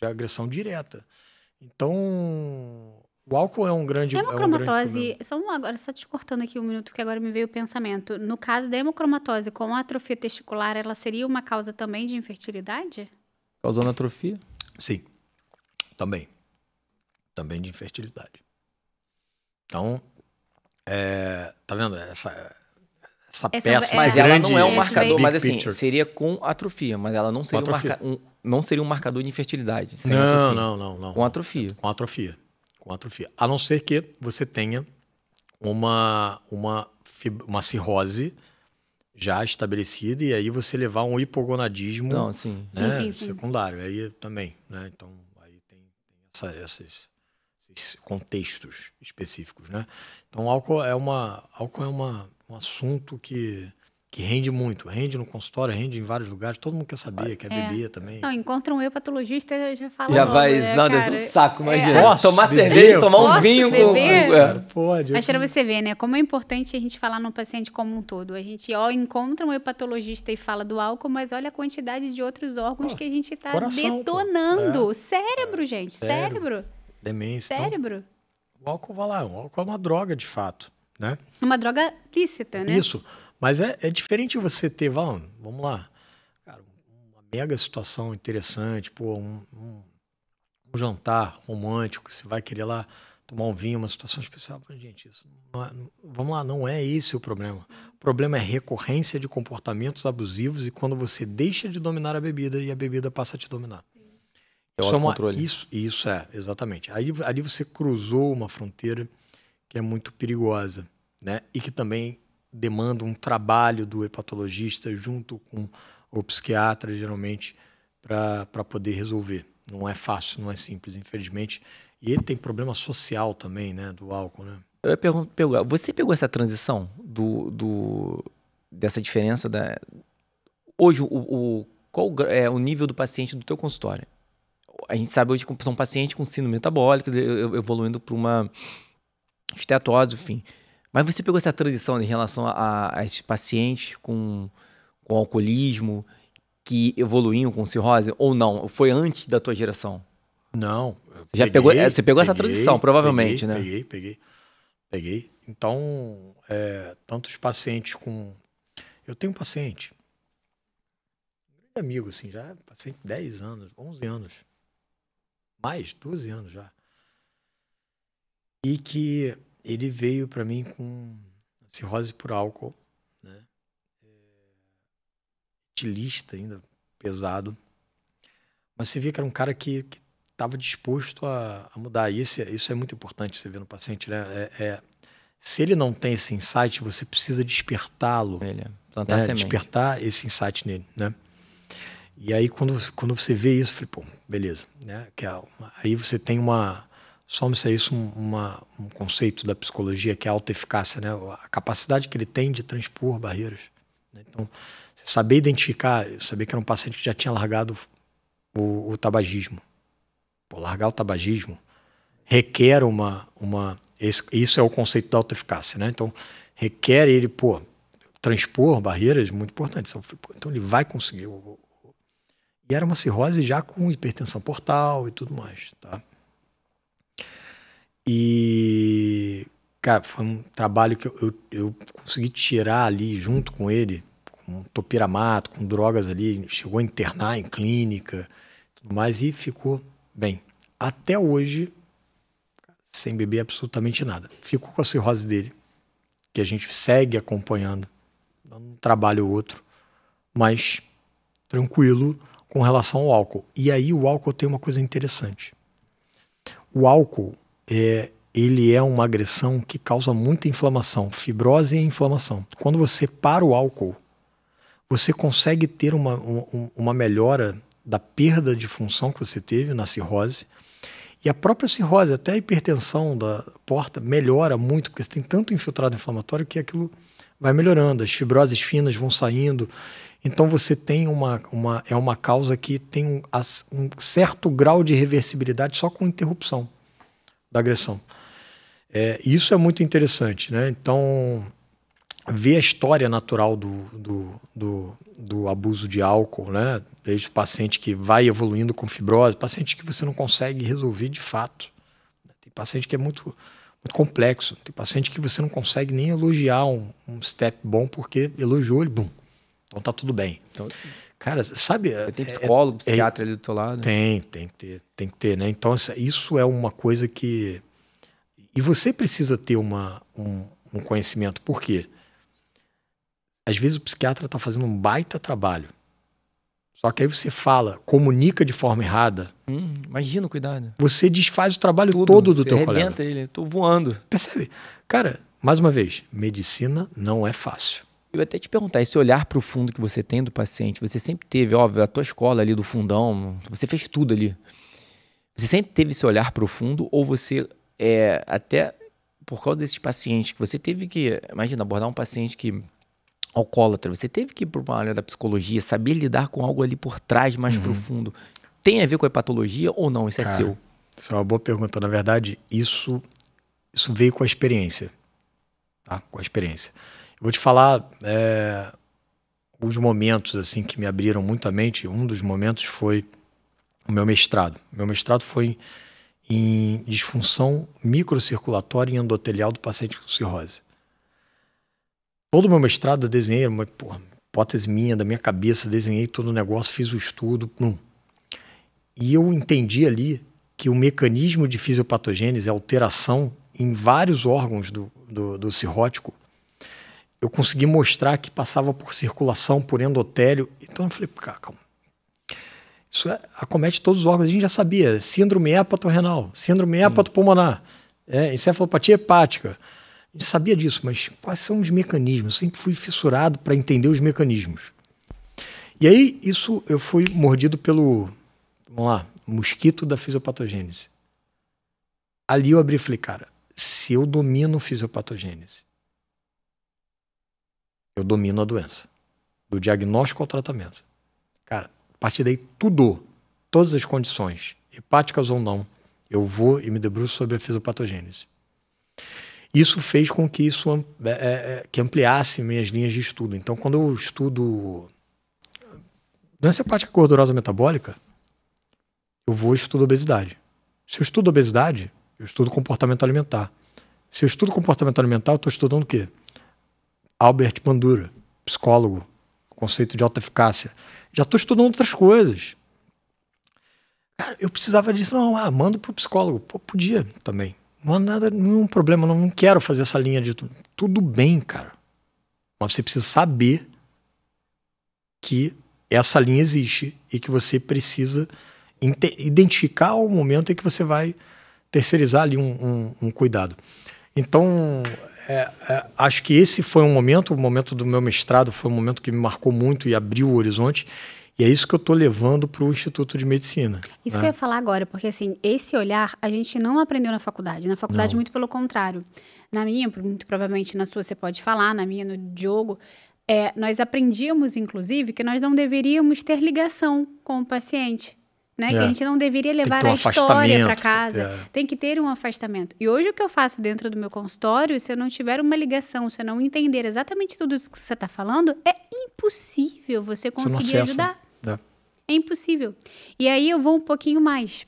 De agressão direta. Então, o álcool é um grande... Hemocromatose, é, é um grande só um, agora só te cortando aqui um minuto, que agora me veio o pensamento. No caso da hemocromatose com atrofia testicular, ela seria uma causa também de infertilidade? Causando atrofia? Sim, também. Também de infertilidade. Então, é, tá vendo? Essa, essa, essa é peça. Mas ela não é um é marcador, mas assim, picture. seria com atrofia, mas ela não seria, um, marca, um, não seria um marcador de infertilidade. Não, não, não, não, Com atrofia. Com atrofia com atrofia. A não ser que você tenha uma, uma, uma cirrose já estabelecida e aí você levar um hipogonadismo então, né, sim, sim. secundário. Aí também, né? Então, aí tem, essa, essas, esses contextos específicos, né? Então, álcool é, uma, álcool é uma, um assunto que que rende muito, rende no consultório, rende em vários lugares, todo mundo quer saber, quer é. beber também. Não, encontra um eu patologista já fala. Já logo, vai, né, não, desse saco, imagina. É. Posso tomar beber, cerveja, tomar um vinho beber? com. pode. Mas para você ver, né, como é importante a gente falar no paciente como um todo. A gente ó, encontra um eu patologista e fala do álcool, mas olha a quantidade de outros órgãos pô, que a gente está detonando. É. Cérebro, é. gente, cérebro. cérebro. Demência. Então. Cérebro. Então, o álcool vai lá, o álcool é uma droga de fato, né? É uma droga lícita, né? Isso. Mas é, é diferente você ter, vamos, vamos lá, cara, uma mega situação interessante, pô, um, um, um jantar romântico, você vai querer lá tomar um vinho, uma situação especial. Gente, isso é, vamos lá, não é esse o problema. O problema é recorrência de comportamentos abusivos e quando você deixa de dominar a bebida e a bebida passa a te dominar. É isso, é uma, isso, isso, é, exatamente. Ali, ali você cruzou uma fronteira que é muito perigosa, né? E que também demanda um trabalho do hepatologista junto com o psiquiatra, geralmente, para poder resolver. Não é fácil, não é simples, infelizmente. E tem problema social também, né, do álcool, né? Eu pergunto, você pegou essa transição do, do dessa diferença da hoje o, o qual é o nível do paciente do teu consultório? A gente sabe hoje que são pacientes com síndrome metabólica evoluindo para uma estetose, enfim. Mas você pegou essa transição em relação a, a esses pacientes com, com alcoolismo que evoluíam com cirrose ou não? Foi antes da tua geração? Não. Já peguei, pegou, é, você pegou peguei, essa transição, provavelmente, peguei, né? Peguei, peguei. Peguei. Então, é, tantos pacientes com. Eu tenho um paciente, um amigo, assim, já paciente 10 anos, 11 anos, mais, 12 anos já. E que ele veio para mim com cirrose por álcool, né? Estilista é, ainda, pesado. Mas você via que era um cara que estava disposto a, a, mudar. É, isso é muito importante você ver no paciente, né? É, é, se ele não tem esse insight, você precisa despertá-lo. É né? Despertar esse insight nele, né? E aí, quando, quando você vê isso, eu falei, pô, beleza. Né? Que aí você tem uma Somos é isso uma, um conceito da psicologia que é a autoeficácia, né? a capacidade que ele tem de transpor barreiras. Né? Então, saber identificar, saber que era um paciente que já tinha largado o, o tabagismo. Pô, largar o tabagismo requer uma. uma esse, isso é o conceito da autoeficácia. Né? Então, requer ele, pô, transpor barreiras muito importantes. então, então ele vai conseguir. E era uma cirrose já com hipertensão portal e tudo mais. Tá? E, cara, foi um trabalho que eu, eu, eu consegui tirar ali junto com ele, com topiramato, com drogas ali, chegou a internar em clínica, tudo mais, e ficou bem. Até hoje, sem beber absolutamente nada. Ficou com a cirrose dele, que a gente segue acompanhando, dando um trabalho ou outro, mas tranquilo com relação ao álcool. E aí o álcool tem uma coisa interessante. O álcool, é, ele é uma agressão que causa muita inflamação, fibrose e inflamação. Quando você para o álcool, você consegue ter uma, uma melhora da perda de função que você teve na cirrose. E a própria cirrose, até a hipertensão da porta, melhora muito, porque você tem tanto infiltrado inflamatório que aquilo vai melhorando, as fibroses finas vão saindo. Então você tem uma, uma é uma causa que tem um, um certo grau de reversibilidade só com interrupção da agressão. É, isso é muito interessante, né? Então, ver a história natural do, do, do, do, abuso de álcool, né? Desde o paciente que vai evoluindo com fibrose, paciente que você não consegue resolver de fato. Né? Tem paciente que é muito, muito complexo, tem paciente que você não consegue nem elogiar um, um step bom porque elogiou ele, bum. Então tá tudo bem. Então, Cara, sabe. Tem é, psicólogo, é, é psiquiatra é, ali do teu lado. Tem, tem que ter, tem que ter, né? Então, isso é uma coisa que. E você precisa ter uma, um, um conhecimento. Por quê? Às vezes o psiquiatra está fazendo um baita trabalho. Só que aí você fala, comunica de forma errada. Hum, imagina o cuidado. Você desfaz o trabalho Tudo, todo do teu colega. ele, tô voando. Percebe? Cara, mais uma vez, medicina não é fácil. Eu até te perguntar, esse olhar profundo que você tem do paciente, você sempre teve, óbvio, a tua escola ali do fundão, você fez tudo ali. Você sempre teve esse olhar profundo ou você é, até por causa desses pacientes que você teve que, imagina, abordar um paciente que alcoólatra, você teve que ir para uma área da psicologia, saber lidar com algo ali por trás mais uhum. profundo. Tem a ver com a hepatologia ou não? Isso é seu? Isso é uma boa pergunta. Na verdade, isso, isso veio com a experiência. Tá? Com a experiência vou te falar é, os momentos assim que me abriram muito a mente. Um dos momentos foi o meu mestrado. Meu mestrado foi em, disfunção microcirculatória e endotelial do paciente com cirrose. Todo o meu mestrado eu desenhei, uma porra, hipótese minha, da minha cabeça, desenhei todo o negócio, fiz o estudo. E eu entendi ali que o mecanismo de fisiopatogênese é alteração em vários órgãos do, do, do cirrótico eu consegui mostrar que passava por circulação, por endotélio. Então eu falei, cara, calma. Isso é, acomete todos os órgãos, a gente já sabia. Síndrome hepatorrenal, síndrome hepatopulmonar, é, encefalopatia hepática. A gente sabia disso, mas quais são os mecanismos? Eu sempre fui fissurado para entender os mecanismos. E aí, isso eu fui mordido pelo, vamos lá, mosquito da fisiopatogênese. Ali eu abri e falei, cara, se eu domino fisiopatogênese, eu domino a doença. Do diagnóstico ao tratamento. Cara, a partir daí, tudo, todas as condições, hepáticas ou não, eu vou e me debruço sobre a fisiopatogênese. Isso fez com que isso é, é, é, que ampliasse minhas linhas de estudo. Então, quando eu estudo doença hepática gordurosa metabólica, eu vou e estudo obesidade. Se eu estudo obesidade, eu estudo comportamento alimentar. Se eu estudo comportamento alimentar, eu estou estudando o quê? Albert Bandura, psicólogo, conceito de alta eficácia. Já estou estudando outras coisas. Cara, eu precisava disso. Não, ah, mando para o psicólogo. Pô, podia também. Não há nada, nenhum problema, não, não quero fazer essa linha de tudo. Tudo bem, cara. Mas você precisa saber que essa linha existe e que você precisa identificar o momento em que você vai terceirizar ali um, um, um cuidado. Então, é, é, acho que esse foi um momento, o momento do meu mestrado foi um momento que me marcou muito e abriu o horizonte. E é isso que eu estou levando para o Instituto de Medicina. Isso né? que eu ia falar agora, porque assim, esse olhar a gente não aprendeu na faculdade. Na faculdade, não. muito pelo contrário. Na minha, muito provavelmente na sua você pode falar, na minha, no Diogo, é, nós aprendíamos, inclusive, que nós não deveríamos ter ligação com o paciente né? É. Que a gente não deveria levar um a história para casa. É. Tem que ter um afastamento. E hoje o que eu faço dentro do meu consultório, se eu não tiver uma ligação, se eu não entender exatamente tudo isso que você está falando, é impossível você conseguir você ajudar. É. é impossível. E aí eu vou um pouquinho mais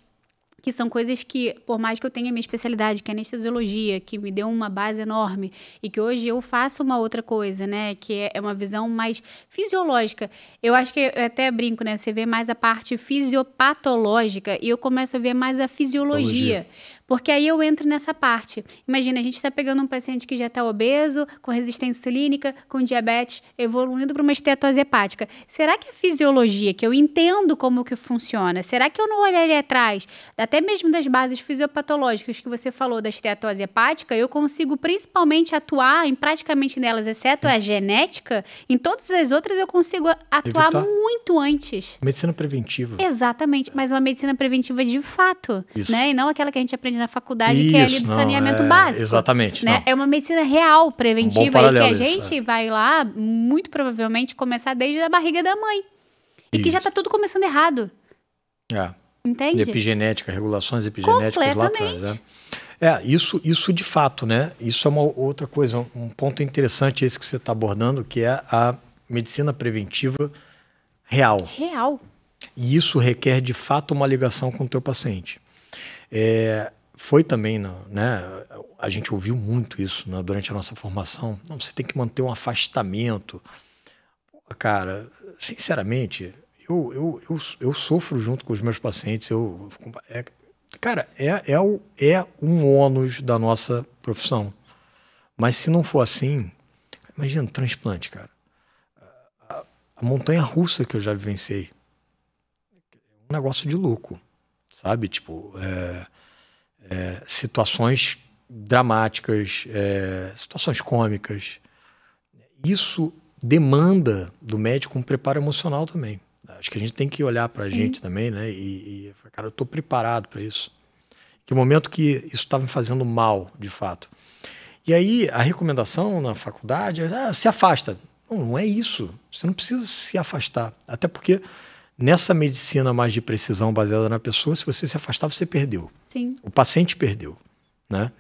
que são coisas que, por mais que eu tenha minha especialidade, que é anestesiologia, que me deu uma base enorme, e que hoje eu faço uma outra coisa, né? Que é, é uma visão mais fisiológica. Eu acho que eu até brinco, né? Você vê mais a parte fisiopatológica e eu começo a ver mais a fisiologia. Porque aí eu entro nessa parte. Imagina, a gente está pegando um paciente que já está obeso, com resistência insulínica, com diabetes, evoluindo para uma esteatose hepática. Será que a fisiologia, que eu entendo como que funciona, será que eu não olharia atrás, até mesmo das bases fisiopatológicas que você falou da esteatose hepática, eu consigo principalmente atuar em praticamente nelas, exceto a genética, em todas as outras eu consigo atuar Evitar. muito antes. Medicina preventiva. Exatamente, mas uma medicina preventiva de fato, Isso. né? E não aquela que a gente aprende aprende na faculdade, Isso, que é ali do não, saneamento é, básico. Exatamente. Né? É uma medicina real, preventiva, um e que a gente é. vai lá, muito provavelmente, começar desde a barriga da mãe. E que já está tudo começando errado. É. Entende? epigenética, regulações epigenéticas lá atrás. Né? É, isso, isso de fato, né? Isso é uma outra coisa, um ponto interessante esse que você está abordando, que é a medicina preventiva real. Real. E isso requer de fato uma ligação com o teu paciente. É, foi também, né, né? A gente ouviu muito isso né, durante a nossa formação. Não, você tem que manter um afastamento. Cara, sinceramente, eu, eu, eu, eu sofro junto com os meus pacientes. Eu, é, cara, é, é, o, é um ônus da nossa profissão. Mas se não for assim, imagina, transplante, cara. A, a montanha russa que eu já vivenciei. É um negócio de louco, sabe? Tipo, é, é, situações dramáticas, é, situações cômicas. Isso demanda do médico um preparo emocional também. Acho que a gente tem que olhar para a gente também, né? E, e cara, eu estou preparado para isso. Que momento que isso estava tá me fazendo mal, de fato. E aí a recomendação na faculdade é ah, se afasta. Não, não é isso. Você não precisa se afastar. Até porque Nessa medicina mais de precisão baseada na pessoa, se você se afastar, você perdeu. Sim. O paciente perdeu, né?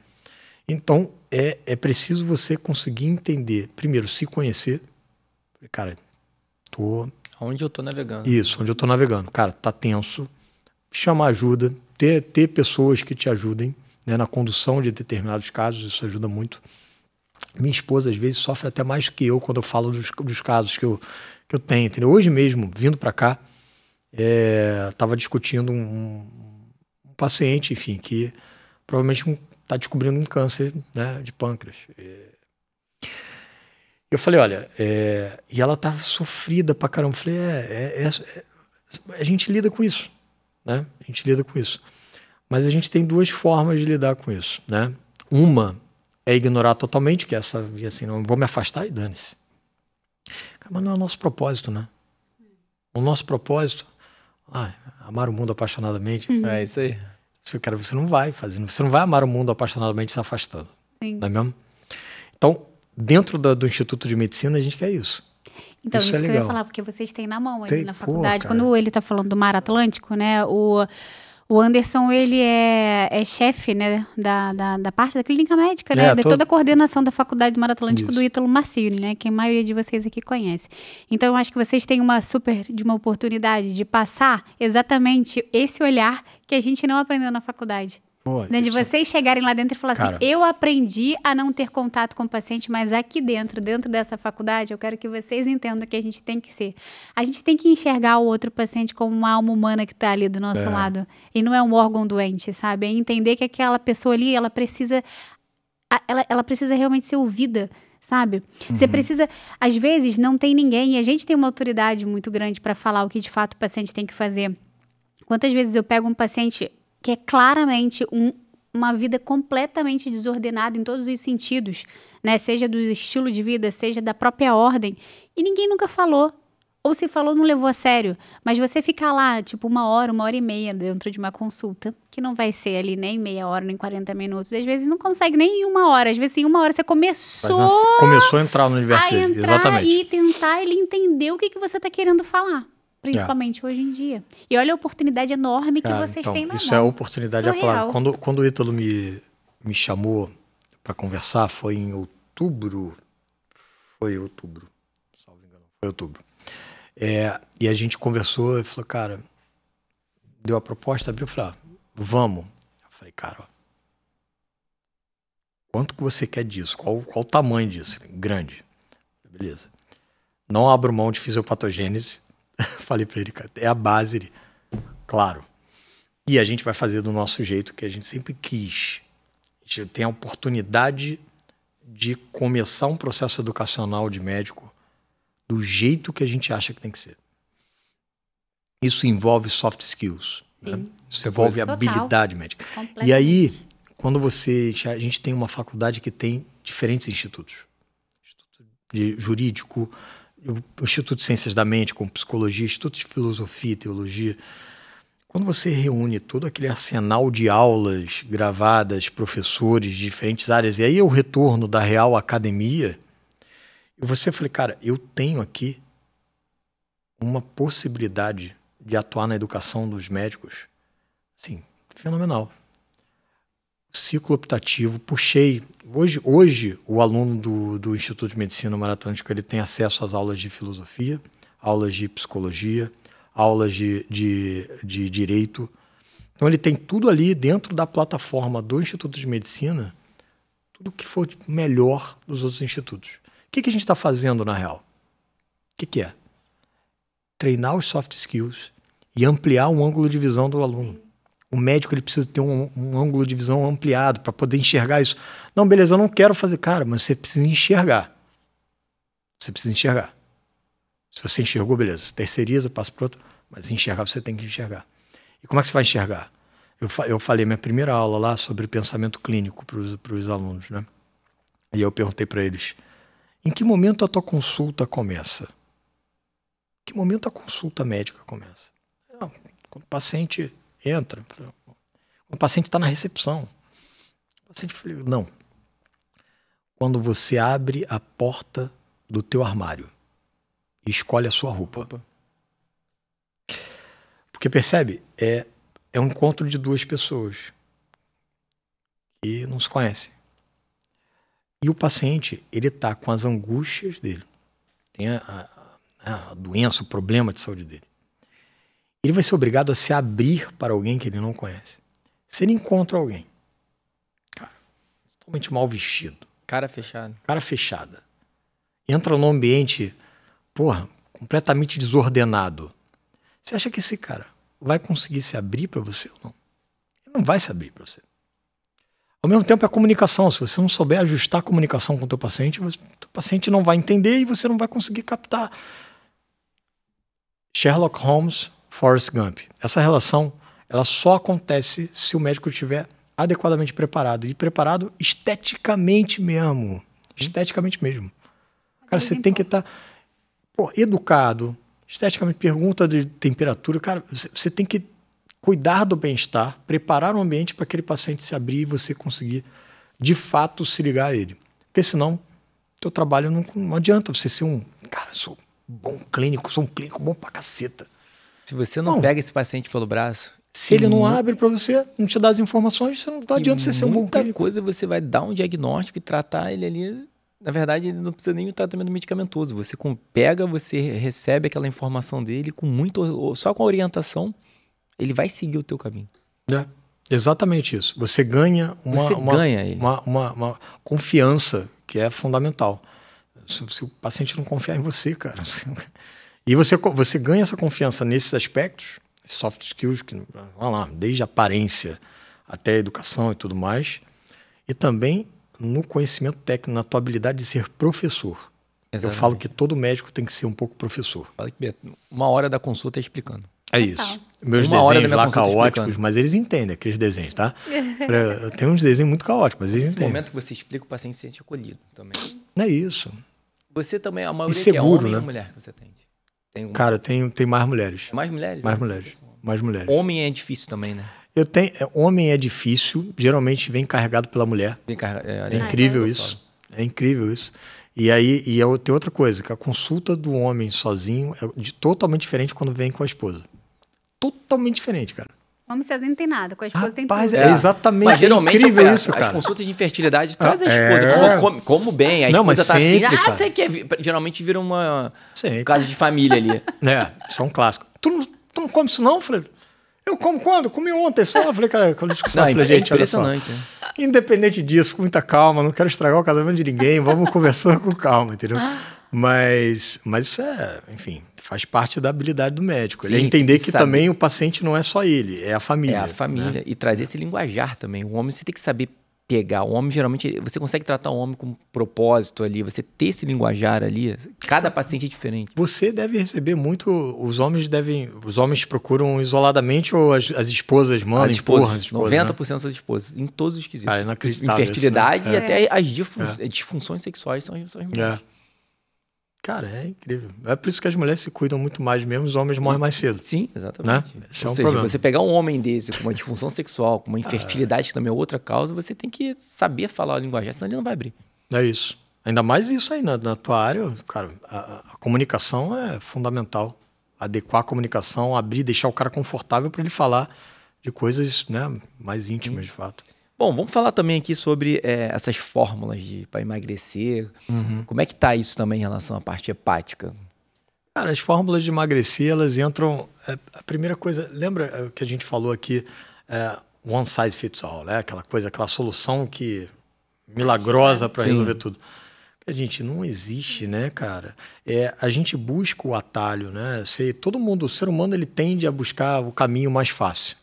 Então, é, é preciso você conseguir entender, primeiro, se conhecer. Cara, tô... Onde eu tô navegando. Isso, onde eu tô navegando. Cara, tá tenso. Chamar ajuda, ter, ter pessoas que te ajudem né, na condução de determinados casos, isso ajuda muito. Minha esposa, às vezes, sofre até mais que eu quando eu falo dos, dos casos que eu, que eu tenho. Entendeu? Hoje mesmo, vindo para cá, estava é, discutindo um, um, paciente, enfim, que provavelmente está descobrindo um câncer né, de pâncreas. É. Eu falei, olha, é, e ela estava tá sofrida pra caramba. Eu falei, é, é, é, a gente lida com isso, né? A gente lida com isso. Mas a gente tem duas formas de lidar com isso, né? Uma é ignorar totalmente, que é essa, assim, não vou me afastar e dane-se. Mas não é o nosso propósito, né? O nosso propósito ah, amar o mundo apaixonadamente. Uhum. É isso aí. Isso, cara, você não vai fazendo. Você não vai amar o mundo apaixonadamente se afastando. Sim. Não é mesmo? Então, dentro da, do Instituto de Medicina, a gente quer isso. Então, isso, isso é que legal. eu ia falar, porque vocês têm na mão ali tem, na faculdade. Pô, Quando ele está falando do Mar Atlântico, né? O o Anderson, ele é, é chefe né, da, da, da, parte da clínica médica, né? É, de toda a coordenação da Faculdade do Mar Atlântico Isso. do Ítalo Marcílio, né? Que a maioria de vocês aqui conhece. Então, eu acho que vocês têm uma super de uma oportunidade de passar exatamente esse olhar que a gente não aprendeu na faculdade. Boa, né, de é vocês chegarem lá dentro e falar assim, Cara, assim: eu aprendi a não ter contato com o paciente, mas aqui dentro, dentro dessa faculdade, eu quero que vocês entendam que a gente tem que ser. A gente tem que enxergar o outro paciente como uma alma humana que está ali do nosso é. lado. E não é um órgão doente, sabe? É entender que aquela pessoa ali, ela precisa. Ela, ela precisa realmente ser ouvida sabe? Uhum. Você precisa, às vezes não tem ninguém e a gente tem uma autoridade muito grande para falar o que de fato o paciente tem que fazer. Quantas vezes eu pego um paciente, que é claramente um, uma vida completamente desordenada em todos os sentidos, né? Seja do estilo de vida, seja da própria ordem. E ninguém nunca falou. Ou se falou, não levou a sério. Mas você ficar lá, tipo, uma hora, uma hora e meia dentro de uma consulta, que não vai ser ali nem meia hora, nem 40 minutos, às vezes não consegue nem uma hora. Às vezes, em uma hora você começou. começou a entrar no universo a dele. Entrar Exatamente. E tentar ele entender o que, que você está querendo falar principalmente hoje em dia. E olha a oportunidade enorme que vocês então, têm na isso é mão. Isso é a oportunidade, Surreal. Quando, quando o Ítalo me, me chamou para conversar, foi em outubro. Foi outubro, salvo engano, foi outubro. É, e a gente conversou e falou, cara, deu a proposta, abriu, eu falei, ah, vamos. Eu falei, cara, ó, quanto que você quer disso? Qual, qual o tamanho disso? Grande. Beleza. Não abro mão de fisiopatogênese, Falei para ele, cara, é a base, ele, claro. E a gente vai fazer do nosso jeito, que a gente sempre quis. A gente tem a oportunidade de começar um processo educacional de médico do jeito que a gente acha que tem que ser. Isso envolve soft skills. Né? Isso envolve Total. habilidade médica. E aí, quando você. A gente tem uma faculdade que tem diferentes institutos: Instituto de jurídico, o Instituto de Ciências da Mente, com psicologia, Instituto de Filosofia e Teologia, quando você reúne todo aquele arsenal de aulas gravadas, professores de diferentes áreas, e aí é o retorno da Real Academia, e você fala, cara, eu tenho aqui uma possibilidade de atuar na educação dos médicos, sim, fenomenal ciclo optativo, puxei. Hoje, hoje o aluno do, do Instituto de Medicina Maratânica ele tem acesso às aulas de filosofia, aulas de psicologia, aulas de, de, de direito. Então ele tem tudo ali dentro da plataforma do Instituto de Medicina, tudo que for melhor dos outros institutos. O que, que a gente está fazendo na real? O que, que é? Treinar os soft skills e ampliar o ângulo de visão do aluno. O médico ele precisa ter um, um ângulo de visão ampliado para poder enxergar isso. Não, beleza, eu não quero fazer. Cara, mas você precisa enxergar. Você precisa enxergar. Se você enxergou, beleza. Terceiriza, passa para outro. Mas enxergar, você tem que enxergar. E como é que você vai enxergar? Eu, fa eu falei minha primeira aula lá sobre pensamento clínico para os alunos, né? E eu perguntei para eles: em que momento a tua consulta começa? Em que momento a consulta médica começa? Não, ah, quando o paciente entra. O paciente está na recepção. O paciente falou, não. Quando você abre a porta do teu armário e escolhe a sua roupa. Porque percebe, é, é um encontro de duas pessoas que não se conhecem. E o paciente, ele está com as angústias dele. Tem a, a, a doença, o problema de saúde dele ele vai ser obrigado a se abrir para alguém que ele não conhece. Se ele encontra alguém, cara, totalmente mal vestido. Cara fechada. Cara fechada. Entra num ambiente, porra, completamente desordenado. Você acha que esse cara vai conseguir se abrir para você ou não? Ele não vai se abrir para você. Ao mesmo tempo é a comunicação. Se você não souber ajustar a comunicação com o teu paciente, o teu paciente não vai entender e você não vai conseguir captar. Sherlock Holmes Forrest Gump. Essa relação ela só acontece se o médico estiver adequadamente preparado. E preparado esteticamente mesmo. Esteticamente mesmo. Cara, você tem que estar tá, educado. Esteticamente, pergunta de temperatura. Cara, você tem que cuidar do bem-estar, preparar o ambiente para aquele paciente se abrir e você conseguir, de fato, se ligar a ele. Porque senão, teu trabalho não, não adianta você ser um... Cara, sou bom clínico, sou um clínico bom pra caceta. Se você não, não, pega esse paciente pelo braço. Se ele não abre para você, não te dá as informações, você não está adianta você ser um bom clínico. coisa você vai dar um diagnóstico e tratar ele ali. Na verdade, ele não precisa nem de tratamento medicamentoso. Você pega, você recebe aquela informação dele com muito. Só com a orientação, ele vai seguir o teu caminho. É. Exatamente isso. Você ganha uma, você uma, ganha uma, uma, uma, confiança que é fundamental. Se, se, o paciente não confiar em você, cara, E você, você ganha essa confiança nesses aspectos, soft skills, que, vamos lá, desde aparência até a educação e tudo mais, e também no conhecimento técnico, na tua habilidade de ser professor. Exatamente. Eu falo que todo médico tem que ser um pouco professor. Uma hora da consulta é explicando. É isso. Meus Uma desenhos lá é caóticos, mas eles entendem aqueles desenhos, tá? Eu tenho uns desenhos muito caóticos, mas eles entendem entendem. momento que você explica, o paciente se sente acolhido também. É isso. Você também, é a maioria e seguro, é homem né? mulher que você atende? Tem Cara, tem, tem mais mulheres. Mais mulheres? Mais né? mulheres. Mais mulheres. Homem é difícil também, né? Eu tenho, é, homem é difícil, geralmente vem carregado pela mulher. É, é, incrível ah, é, isso. É incrível isso. E aí, e eu, tem outra coisa, que a consulta do homem sozinho é de, totalmente diferente quando vem com a esposa. Totalmente diferente, cara. Homem sozinho não tem nada, com a esposa Rapaz, tem tudo. É, é exatamente. Mas geralmente incrível isso, cara. as consultas de infertilidade ah, traz a esposa. É. Como, como, bem, a não, esposa tá assim, sempre, assim. Ah, você quer. É geralmente vira uma sempre. casa de família ali. É, isso é um clássico. Tu não, tu não come isso, não? Falei, eu como quando? Comi ontem só. Eu falei, cara, quando eu discussão, não, gente, é olha só. Né? Independente disso, com muita calma, não quero estragar o casamento de ninguém, vamos conversando com calma, entendeu? Mas, mas isso é, enfim, faz parte da habilidade do médico. Sim, ele é entender que também o paciente não é só ele, é a família. É a família. Né? E trazer esse linguajar também. O homem, você tem que saber pegar. O homem, geralmente, você consegue tratar o homem com um propósito ali, você ter esse linguajar ali. Cada paciente é diferente. Você deve receber muito. Os homens devem. Os homens procuram isoladamente ou as, as esposas mandam? As esposas. esposas 90% né? das esposas, em todos os quesitos. Ah, né? é Infertilidade isso, né? é. e até as difus, é. disfunções sexuais são, são as é. mulheres. É. Cara, é incrível. É por isso que as mulheres se cuidam muito mais mesmo, os homens morrem mais cedo. Sim, exatamente. Né? Esse Ou é um seja, problema. você pegar um homem desse com uma disfunção sexual, com uma infertilidade, que também é outra causa, você tem que saber falar a linguagem, senão ele não vai abrir. É isso. Ainda mais isso aí na, na tua área, cara, a, a, comunicação é fundamental. Adequar a comunicação, abrir, deixar o cara confortável para ele falar de coisas né, mais íntimas, Sim. de fato. Bom, vamos falar também aqui sobre é, essas fórmulas para emagrecer. Uhum. Como é que está isso também em relação à parte hepática? Cara, as fórmulas de emagrecer, elas entram. É, a primeira coisa, lembra é, o que a gente falou aqui, é, one size fits all, né? Aquela coisa, aquela solução que milagrosa para resolver tudo. A gente não existe, né, cara? É, a gente busca o atalho, né? todo mundo, o ser humano, ele tende a buscar o caminho mais fácil.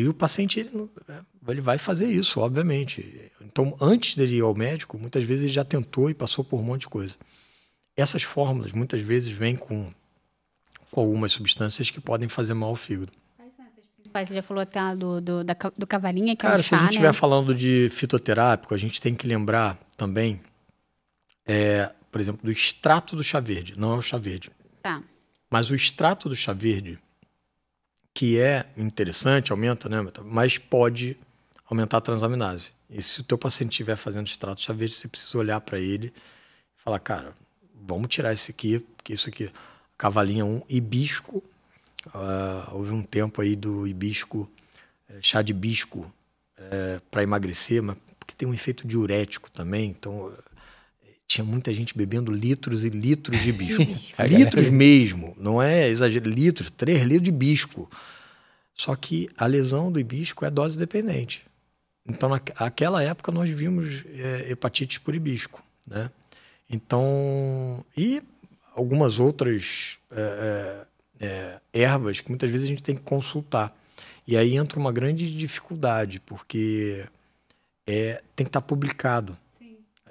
E o paciente, ele, é, ele vai fazer isso, obviamente. Então, antes dele ir ao médico, muitas vezes ele já tentou e passou por um monte de coisa. Essas fórmulas, muitas vezes, vêm com, com algumas substâncias que podem fazer mal ao fígado. Você já falou até do, do, da, do cavalinha, que Cara, é chá, se a gente estiver né? falando de fitoterápico, a gente tem que lembrar também, é, por exemplo, do extrato do chá verde. Não é o chá verde. Tá. Mas o extrato do chá verde, que é interessante, aumenta, né? Mas pode aumentar a transaminase. E se o teu paciente estiver fazendo extrato chaveiro, você precisa olhar para ele e falar, cara, vamos tirar esse aqui, porque isso aqui, cavalinha 1, hibisco. Uh, houve um tempo aí do hibisco, eh, chá de hibisco é, eh, para emagrecer, mas porque tem um efeito diurético também, então tinha muita gente bebendo litros e litros de bisco. Né? litros mesmo, não é exagero, litros, três litros de bisco. Só que a lesão do hibisco é dose dependente. Então, naquela época, nós vimos é, hepatite por hibisco, né? Então, e algumas outras é, é, é, ervas que muitas vezes a gente tem que consultar. E aí entra uma grande dificuldade, porque é, tem que estar publicado.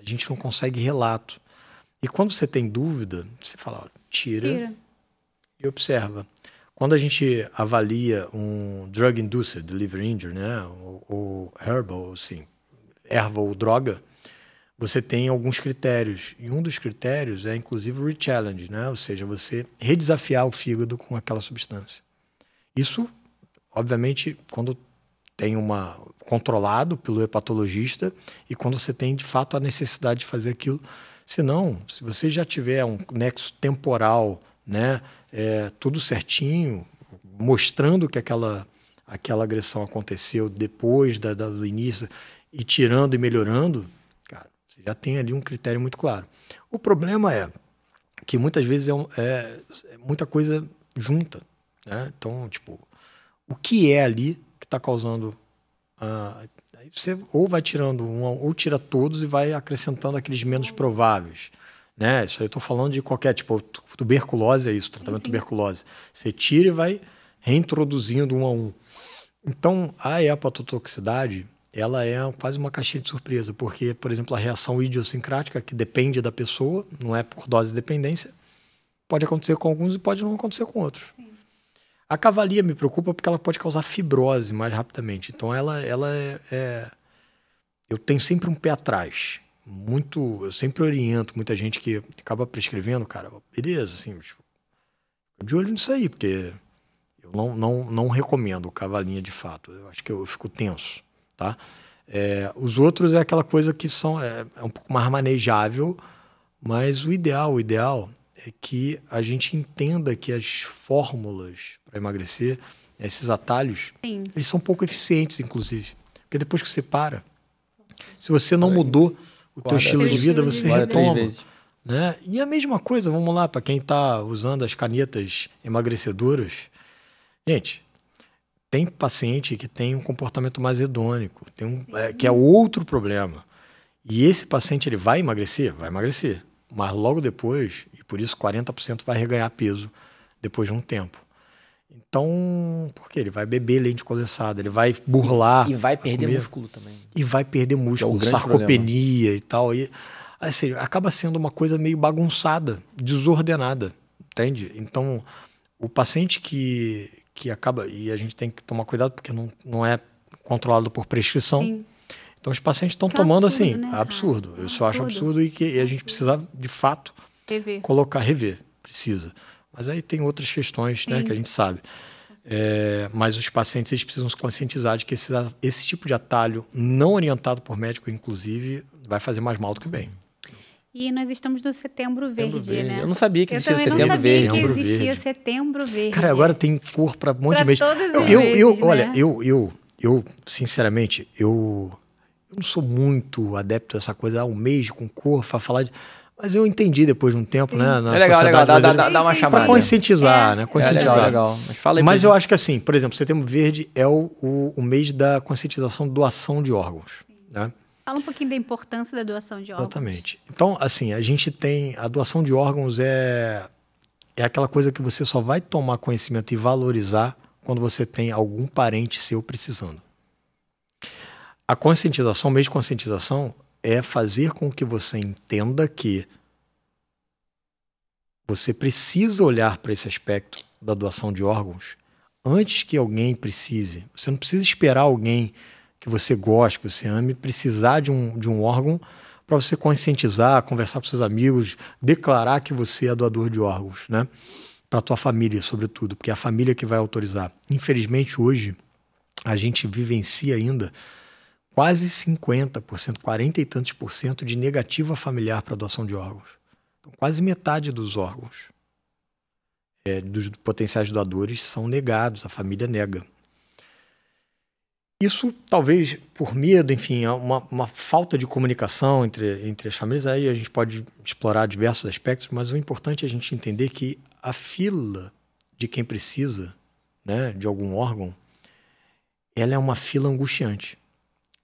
A gente não consegue relato. E quando você tem dúvida, você fala, tira, tira, e observa. Quando a gente avalia um drug-induced liver injury, né, ou, herbal, assim, erva ou droga, você tem alguns critérios. E um dos critérios é, inclusive, o rechallenge, né? ou seja, você redesafiar o fígado com aquela substância. Isso, obviamente, quando tem uma controlado pelo hepatologista e quando você tem de fato a necessidade de fazer aquilo, senão se você já tiver um nexo temporal, né, é, tudo certinho, mostrando que aquela aquela agressão aconteceu depois da, da, do início e tirando e melhorando, cara, você já tem ali um critério muito claro. O problema é que muitas vezes é, é, é muita coisa junta, né? Então tipo o que é ali está causando. Ah, aí você ou vai tirando um, ou tira todos e vai acrescentando aqueles menos prováveis. Né? Isso aí eu estou falando de qualquer tipo, tuberculose é isso, tratamento de tuberculose. Você tira e vai reintroduzindo um a um. Então, a hepatotoxicidade, ela é quase uma caixinha de surpresa, porque, por exemplo, a reação idiosincrática, que depende da pessoa, não é por dose de dependência, pode acontecer com alguns e pode não acontecer com outros. A cavalia me preocupa porque ela pode causar fibrose mais rapidamente. Então ela, ela é, é... Eu tenho sempre um pé atrás. Muito, eu sempre oriento muita gente que acaba prescrevendo, cara, beleza, assim, tipo, de olho nisso aí, porque eu não, não, não recomendo cavalinha de fato. Eu acho que eu, eu fico tenso, tá? É, os outros é aquela coisa que são é, é, um pouco mais manejável, mas o ideal, o ideal é que a gente entenda que as fórmulas emagrecer, esses atalhos, Sim. eles são pouco eficientes, inclusive. Porque depois que você para, se você não mudou o Guarda teu estilo de vida, você retoma. Né? E a mesma coisa, vamos lá, para quem está usando as canetas emagrecedoras. Gente, tem paciente que tem um comportamento mais hedônico, tem um, é, que é outro problema. E esse paciente ele vai emagrecer? Vai emagrecer. Mas logo depois, e por isso 40% vai reganhar peso depois de um tempo. Então, porque ele vai beber leite condensado, ele vai burlar. E, e vai perder músculo também. E vai perder é músculo, é sarcopenia problema. e tal. E, assim, acaba sendo uma coisa meio bagunçada, desordenada, entende? Então, o paciente que, que acaba. E a gente tem que tomar cuidado porque não, não é controlado por prescrição. Sim. Então, os pacientes estão tomando assim, né? absurdo. Eu absurdo. só acho absurdo e que e a gente precisa, de fato, rever. colocar, rever. Precisa. Mas aí tem outras questões né, que a gente sabe. É, mas os pacientes eles precisam se conscientizar de que esse, esse tipo de atalho não orientado por médico, inclusive, vai fazer mais mal do que bem. E nós estamos no setembro verde, setembro verde. né? Eu não sabia que existia setembro verde. Eu não sabia que existia setembro verde. Cara, agora tem cor para um monte pra de meses. Todos eu, os eu, meses, eu né? olha, eu, eu, eu, sinceramente, eu, eu não sou muito adepto dessa coisa, ah, um mês com cor, para falar de. Mas eu entendi depois de um tempo, né? Uhum. Na é legal, é legal. Dá, dá, dá, uma é chamada. Pra conscientizar, é. né? Conscientizar. É legal, legal. Mas, fala Mas eu acho que assim, por exemplo, setembro verde é o, o, o mês da conscientização doação de órgãos. Né? Fala um pouquinho da importância da doação de órgãos. Exatamente. Então, assim, a gente tem... A doação de órgãos é, é aquela coisa que você só vai tomar conhecimento e valorizar quando você tem algum parente seu precisando. A conscientização, o mês de conscientização, é fazer com que você entenda que você precisa olhar para esse aspecto da doação de órgãos antes que alguém precise. Você não precisa esperar alguém que você goste, que você ame, precisar de um, de um órgão para você conscientizar, conversar com seus amigos, declarar que você é doador de órgãos, né? Para tua família, sobretudo, porque é a família que vai autorizar. Infelizmente, hoje a gente vivencia ainda quase 50%, 40 e tantos por cento de negativa familiar para doação de órgãos. Então, quase metade dos órgãos é, dos potenciais doadores são negados, a família nega. Isso, talvez por medo, enfim, é uma, uma falta de comunicação entre, entre as famílias, aí a gente pode explorar diversos aspectos, mas o importante é a gente entender que a fila de quem precisa né, de algum órgão, ela é uma fila angustiante.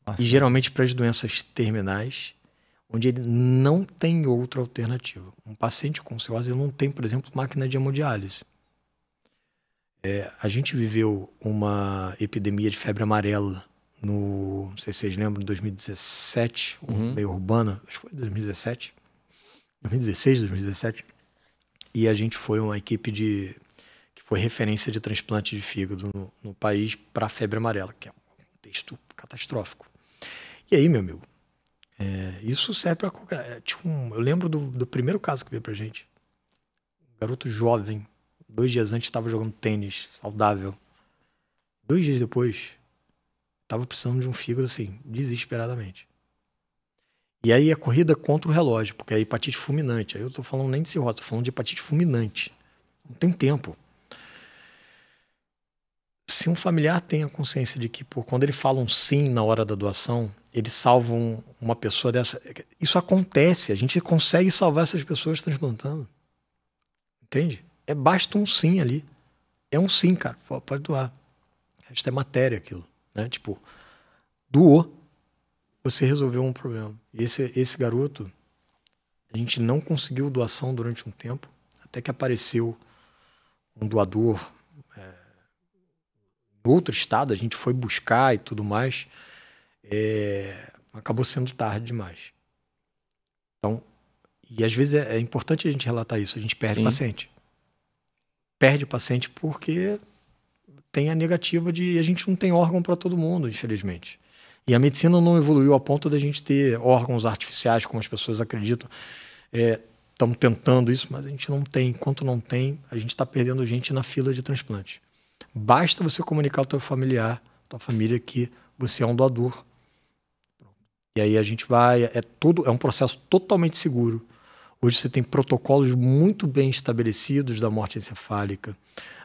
Nossa. E geralmente para as doenças terminais, onde ele não tem outra alternativa. Um paciente com cirrose não tem, por exemplo, máquina de hemodiálise. É, a gente viveu uma epidemia de febre amarela no, não sei se vocês lembram, em 2017, uhum. meio urbana, acho que foi 2017, 2016, 2017. E a gente foi uma equipe de que foi referência de transplante de fígado no, no país para febre amarela, que é um texto catastrófico. E aí, meu amigo, é, isso serve para qualquer. É, tipo, eu lembro do, do, primeiro caso que veio pra gente. Um garoto jovem, dois dias antes estava jogando tênis, saudável. Dois dias depois, estava precisando de um fígado assim, desesperadamente. E aí a corrida contra o relógio, porque é hepatite fulminante. Aí eu tô falando nem de cirrose, tô falando de hepatite fulminante. Não tem tempo. Se um familiar tem a consciência de que, por quando ele fala um sim na hora da doação, eles salvam uma pessoa dessa. Isso acontece, a gente consegue salvar essas pessoas transplantando. Entende? É basta um sim ali. É um sim, cara. Pode doar. gente é matéria aquilo, né? Tipo, doou, você resolveu um problema. Esse esse garoto, a gente não conseguiu doação durante um tempo, até que apareceu um doador é, do outro estado, a gente foi buscar e tudo mais é, acabou sendo tarde demais. Então, e às vezes é, é, importante a gente relatar isso, a gente perde Sim. o paciente. Perde o paciente porque tem a negativa de a gente não tem órgão para todo mundo, infelizmente. E a medicina não evoluiu a ponto da gente ter órgãos artificiais, como as pessoas acreditam. Estamos é, tentando isso, mas a gente não tem. Enquanto não tem, a gente está perdendo gente na fila de transplante. Basta você comunicar ao teu familiar, tua família, que você é um doador e aí a gente vai, é tudo, é um processo totalmente seguro. Hoje você tem protocolos muito bem estabelecidos da morte encefálica.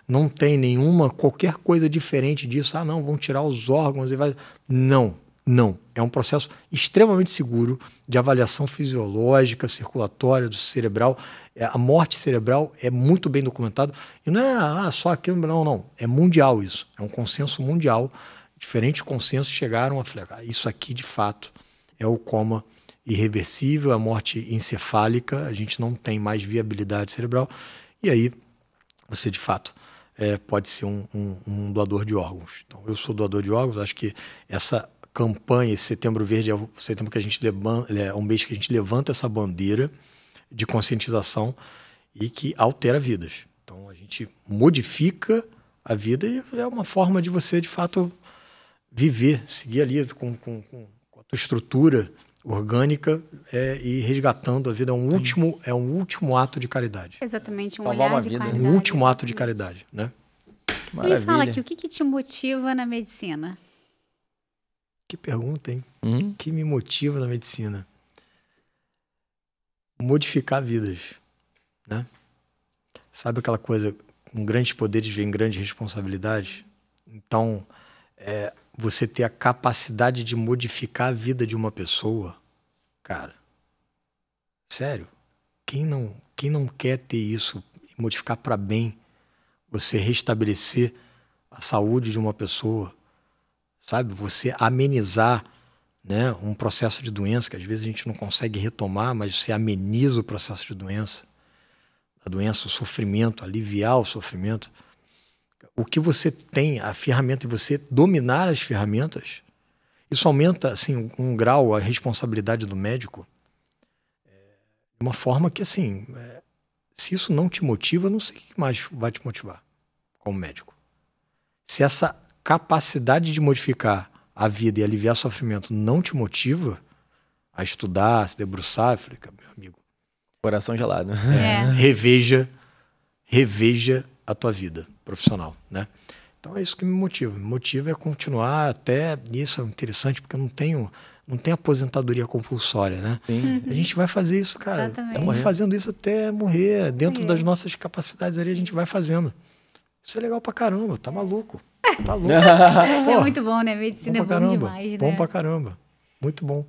Não tem nenhuma qualquer coisa diferente disso. Ah, não, vão tirar os órgãos e vai. Não, não. É um processo extremamente seguro de avaliação fisiológica, circulatória do cerebral. É, a morte cerebral é muito bem documentada. E não é ah, só aqui, não, não. É mundial isso. É um consenso mundial. Diferentes consensos chegaram a falar: ah, isso aqui de fato é o coma irreversível, a morte encefálica, a gente não tem mais viabilidade cerebral, e aí você de fato é, pode ser um, um, um, doador de órgãos. Então, eu sou doador de órgãos, acho que essa campanha, esse Setembro Verde, é o setembro que a gente levanta, é um é mês que a gente levanta essa bandeira de conscientização e que altera vidas. Então, a gente modifica a vida e é uma forma de você, de fato, viver, seguir ali com, com, com tua estrutura orgânica é, e resgatando a vida é um último é um último ato de caridade. Exatamente, um Salvar olhar uma de vida. Né? caridade. Um último ato de caridade, né? Maravilha. E fala aqui, o que, que te motiva na medicina? Que pergunta, hein? Hum? O que me motiva na medicina? Modificar vidas, né? Sabe aquela coisa, com grandes poderes vem grande responsabilidade? Então, é, você ter a capacidade de modificar a vida de uma pessoa, cara, sério, quem não, quem não quer ter isso, modificar para bem, você restabelecer a saúde de uma pessoa, sabe? Você amenizar né, um processo de doença que às vezes a gente não consegue retomar, mas você ameniza o processo de doença, a doença, o sofrimento, aliviar o sofrimento o que você tem, a ferramenta, e você dominar as ferramentas, isso aumenta assim um grau a responsabilidade do médico é, de uma forma que assim é, se isso não te motiva não sei o que mais vai te motivar como médico se essa capacidade de modificar a vida e aliviar sofrimento não te motiva a estudar a se debruçar fica meu amigo coração gelado é. reveja reveja a tua vida profissional, né? Então é isso que me motiva. Me motiva é continuar até isso é interessante porque eu não tenho não tem aposentadoria compulsória, né? Sim. A gente vai fazer isso, cara. Vamos fazendo isso até morrer. Dentro das nossas capacidades ali, a gente vai fazendo. Isso é legal pra caramba, tá maluco. Tá louco. é muito bom, né? Medicina é bom é bom caramba. demais, né? Bom pra caramba. Muito bom.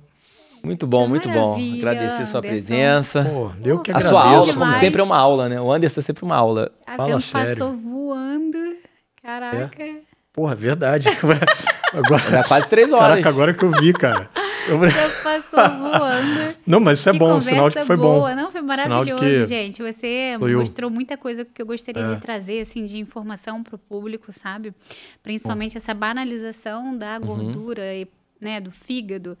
Muito bom, muito bom. Agradecer sua presença. Pô, eu que A sua aula, como sempre, é uma aula, né? O Anderson é sempre uma aula. A tá Fala tempo sério. passou voando. Caraca. É. Porra, verdade. Agora... Já quase três horas. Caraca, agora que eu vi, cara. Eu... Já passou voando. Não, mas isso é que bom, sinal de que foi boa. bom. Não, foi maravilhoso, que... gente. Você foi mostrou eu. muita coisa que eu gostaria é. de trazer, assim, de informação para o público, sabe? Principalmente essa banalização da uhum. gordura e, né, do fígado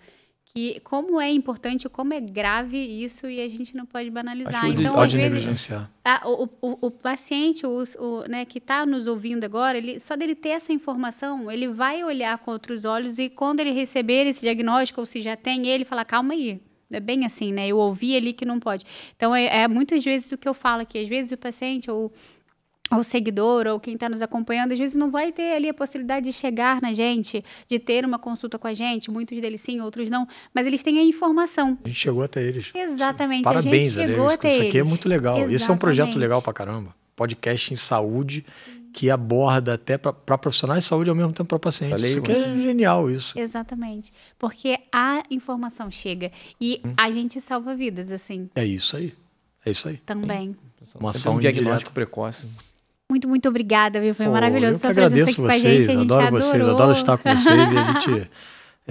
que como é importante, como é grave isso e a gente não pode banalizar. então, às vezes, a, o, o, o, paciente o, o né, que está nos ouvindo agora, ele, só dele ter essa informação, ele vai olhar com outros olhos e quando ele receber esse diagnóstico, ou se já tem, ele fala, calma aí, é bem assim, né? Eu ouvi ali que não pode. Então, é, é muitas vezes o que eu falo aqui, às vezes o paciente ou ou seguidor ou quem está nos acompanhando, às vezes não vai ter ali a possibilidade de chegar na gente, de ter uma consulta com a gente. Muitos deles sim, outros não, mas eles têm a informação. A gente chegou até eles. Exatamente. Parabéns a, gente chegou a eles. Até isso aqui é eles. é muito legal. Exatamente. Esse é um projeto legal pra caramba. Podcast em saúde que aborda até para profissionais de saúde ao mesmo tempo para pacientes. Falei, isso que é genial isso. Exatamente. Porque a informação chega e hum. a gente salva vidas assim. É isso aí. É isso aí. Também. Sim. Uma ação um diagnóstico precoce. Muito, muito obrigada, viu? Foi maravilhoso sua agradeço aqui vocês, a gente. adoro adorou. vocês, adoro estar com vocês e a gente.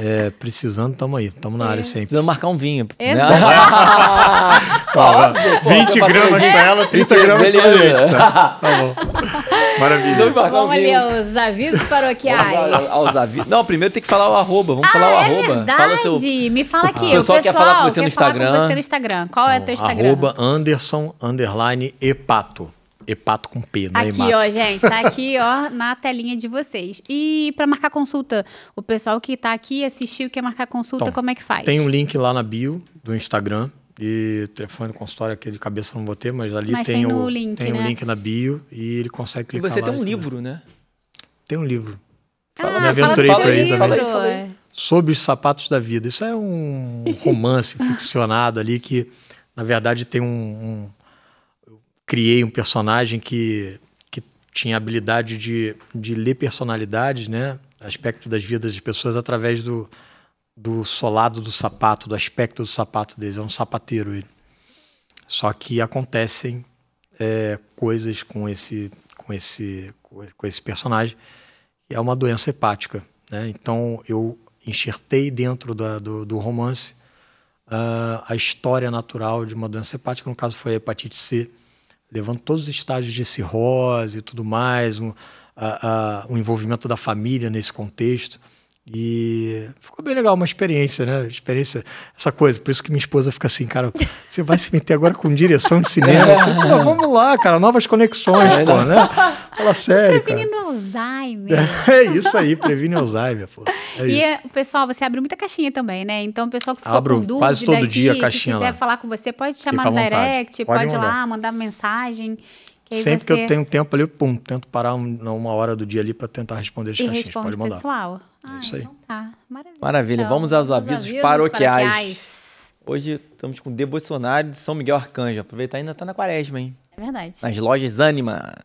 É, precisando, tamo aí, tamo na é. área sempre. Precisamos marcar um vinho. Né? Exato. Né? 20 tá gramas pra ela, 30 gramas pra gente. Tá, tá bom. Maravilha. Vamos um ali aos avisos paroquiais. Aos, aos avisos. Não, primeiro tem que falar o arroba. Vamos ah, falar o é arroba. Verdade. Fala seu... Me fala ah, aqui. O pessoal, o pessoal quer falar com você no Instagram. Falar com você no Instagram. Qual é o então, teu Instagram? Arroba Anderson, underline, Epato. Hepato com P, não é Aqui, hemato. ó, gente, tá aqui, ó, na telinha de vocês. E para marcar consulta, o pessoal que tá aqui assistiu, quer marcar consulta, então, como é que faz? Tem um link lá na bio do Instagram. E telefone do consultório aqui de cabeça não vou ter, mas ali mas tem, tem o link, tem né? um link na bio e ele consegue clicar. E você lá, tem um livro, né? Tem um livro. Fala, ah, Me aventurei fala por aí livro, também. Fala aí, fala Sobre os sapatos da vida. Isso é um romance ficcionado ali que, na verdade, tem um, um criei um personagem que, que tinha habilidade de, de ler personalidades, né? Aspecto das vidas de pessoas através do, do solado do sapato, do aspecto do sapato deles. É um sapateiro ele. Só que acontecem é, coisas com esse, com esse, com esse personagem. É uma doença hepática, né? Então eu enxertei dentro da, do, do romance uh, a história natural de uma doença hepática. No caso foi a hepatite C levando todos os estágios de cirrose e tudo mais, um, o envolvimento da família nesse contexto. E ficou bem legal, uma experiência, né? Experiência, essa coisa. Por isso que minha esposa fica assim, cara, você vai se meter agora com direção de cinema? É. vamos lá, cara, novas conexões, é pô, né? Fala sério. Previne Alzheimer. É isso aí, previne Alzheimer, pô. É e, o eh, pessoal, você abre muita caixinha também, né? Então, o pessoal que ficou Abro com dúvida quase todo dia a caixinha que quiser lá. falar com você, pode chamar no direct, pode, pode lá mandar mensagem. Sempre você... que eu tenho tempo ali, pum, tento parar uma hora do dia ali para tentar responder as e caixinhas. Pode mandar. pessoal. É ah, é isso aí. Então tá. Maravilha. Maravilha. Então, vamos aos avisos, avisos paroquiais. paroquiais. Hoje estamos com o De Bolsonaro de São Miguel Arcanjo. Aproveitar ainda está na quaresma, hein? É verdade. Nas lojas Anima.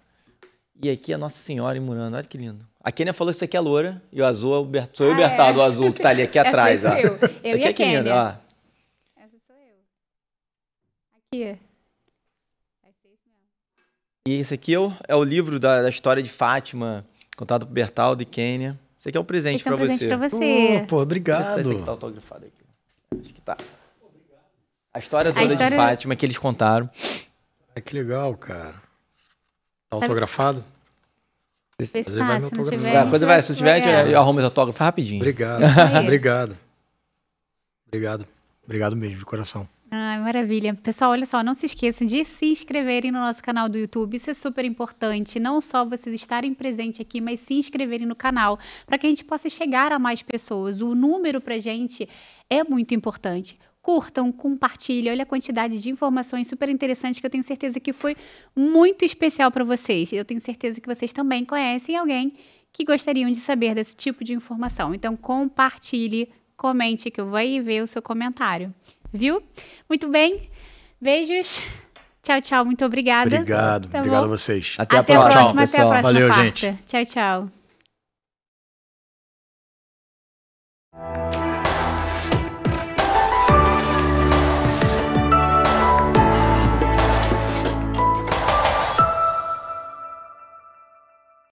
E aqui é a Nossa Senhora em Murano. Olha que lindo. A Kenia falou que isso aqui é loura e o azul é o Bertoldo. Sou eu, ah, Bertado, é. o azul que está ali aqui atrás. Essa ó. Eu, eu e é a é Kenia. Kenia. Essa sou eu. Aqui. E esse aqui é o, é o livro da, da, história de Fátima, contado por Bertaldo e Kênia. Esse aqui é um presente para é um presente você. Pra você. Oh, pô, obrigado. Esse aqui tá autografado aqui. Acho que tá. A história toda A história... de Fátima que eles contaram. É que legal, cara. Tá autografado? Às vezes vai tá, me autografar. Quando vai, se tiver, tiver eu arrumo esse autógrafo rapidinho. Obrigado. obrigado. Obrigado. Obrigado mesmo, de coração. Ai, maravilha. Pessoal, olha só, não se esqueçam de se inscreverem no nosso canal do YouTube. Isso é super importante. Não só vocês estarem presentes aqui, mas se inscreverem no canal para que a gente possa chegar a mais pessoas. O número para gente é muito importante curtam, compartilhem. Olha a quantidade de informações super interessantes que eu tenho certeza que foi muito especial para vocês. Eu tenho certeza que vocês também conhecem alguém que gostariam de saber desse tipo de informação. Então compartilhe, comente que eu vou ver o seu comentário viu? Muito bem. Beijos. Tchau, tchau. Muito obrigada. Obrigado. Tá obrigado bom? a vocês. Até, até a próxima. Tchau, até a próxima Valeu, gente. Tchau, tchau.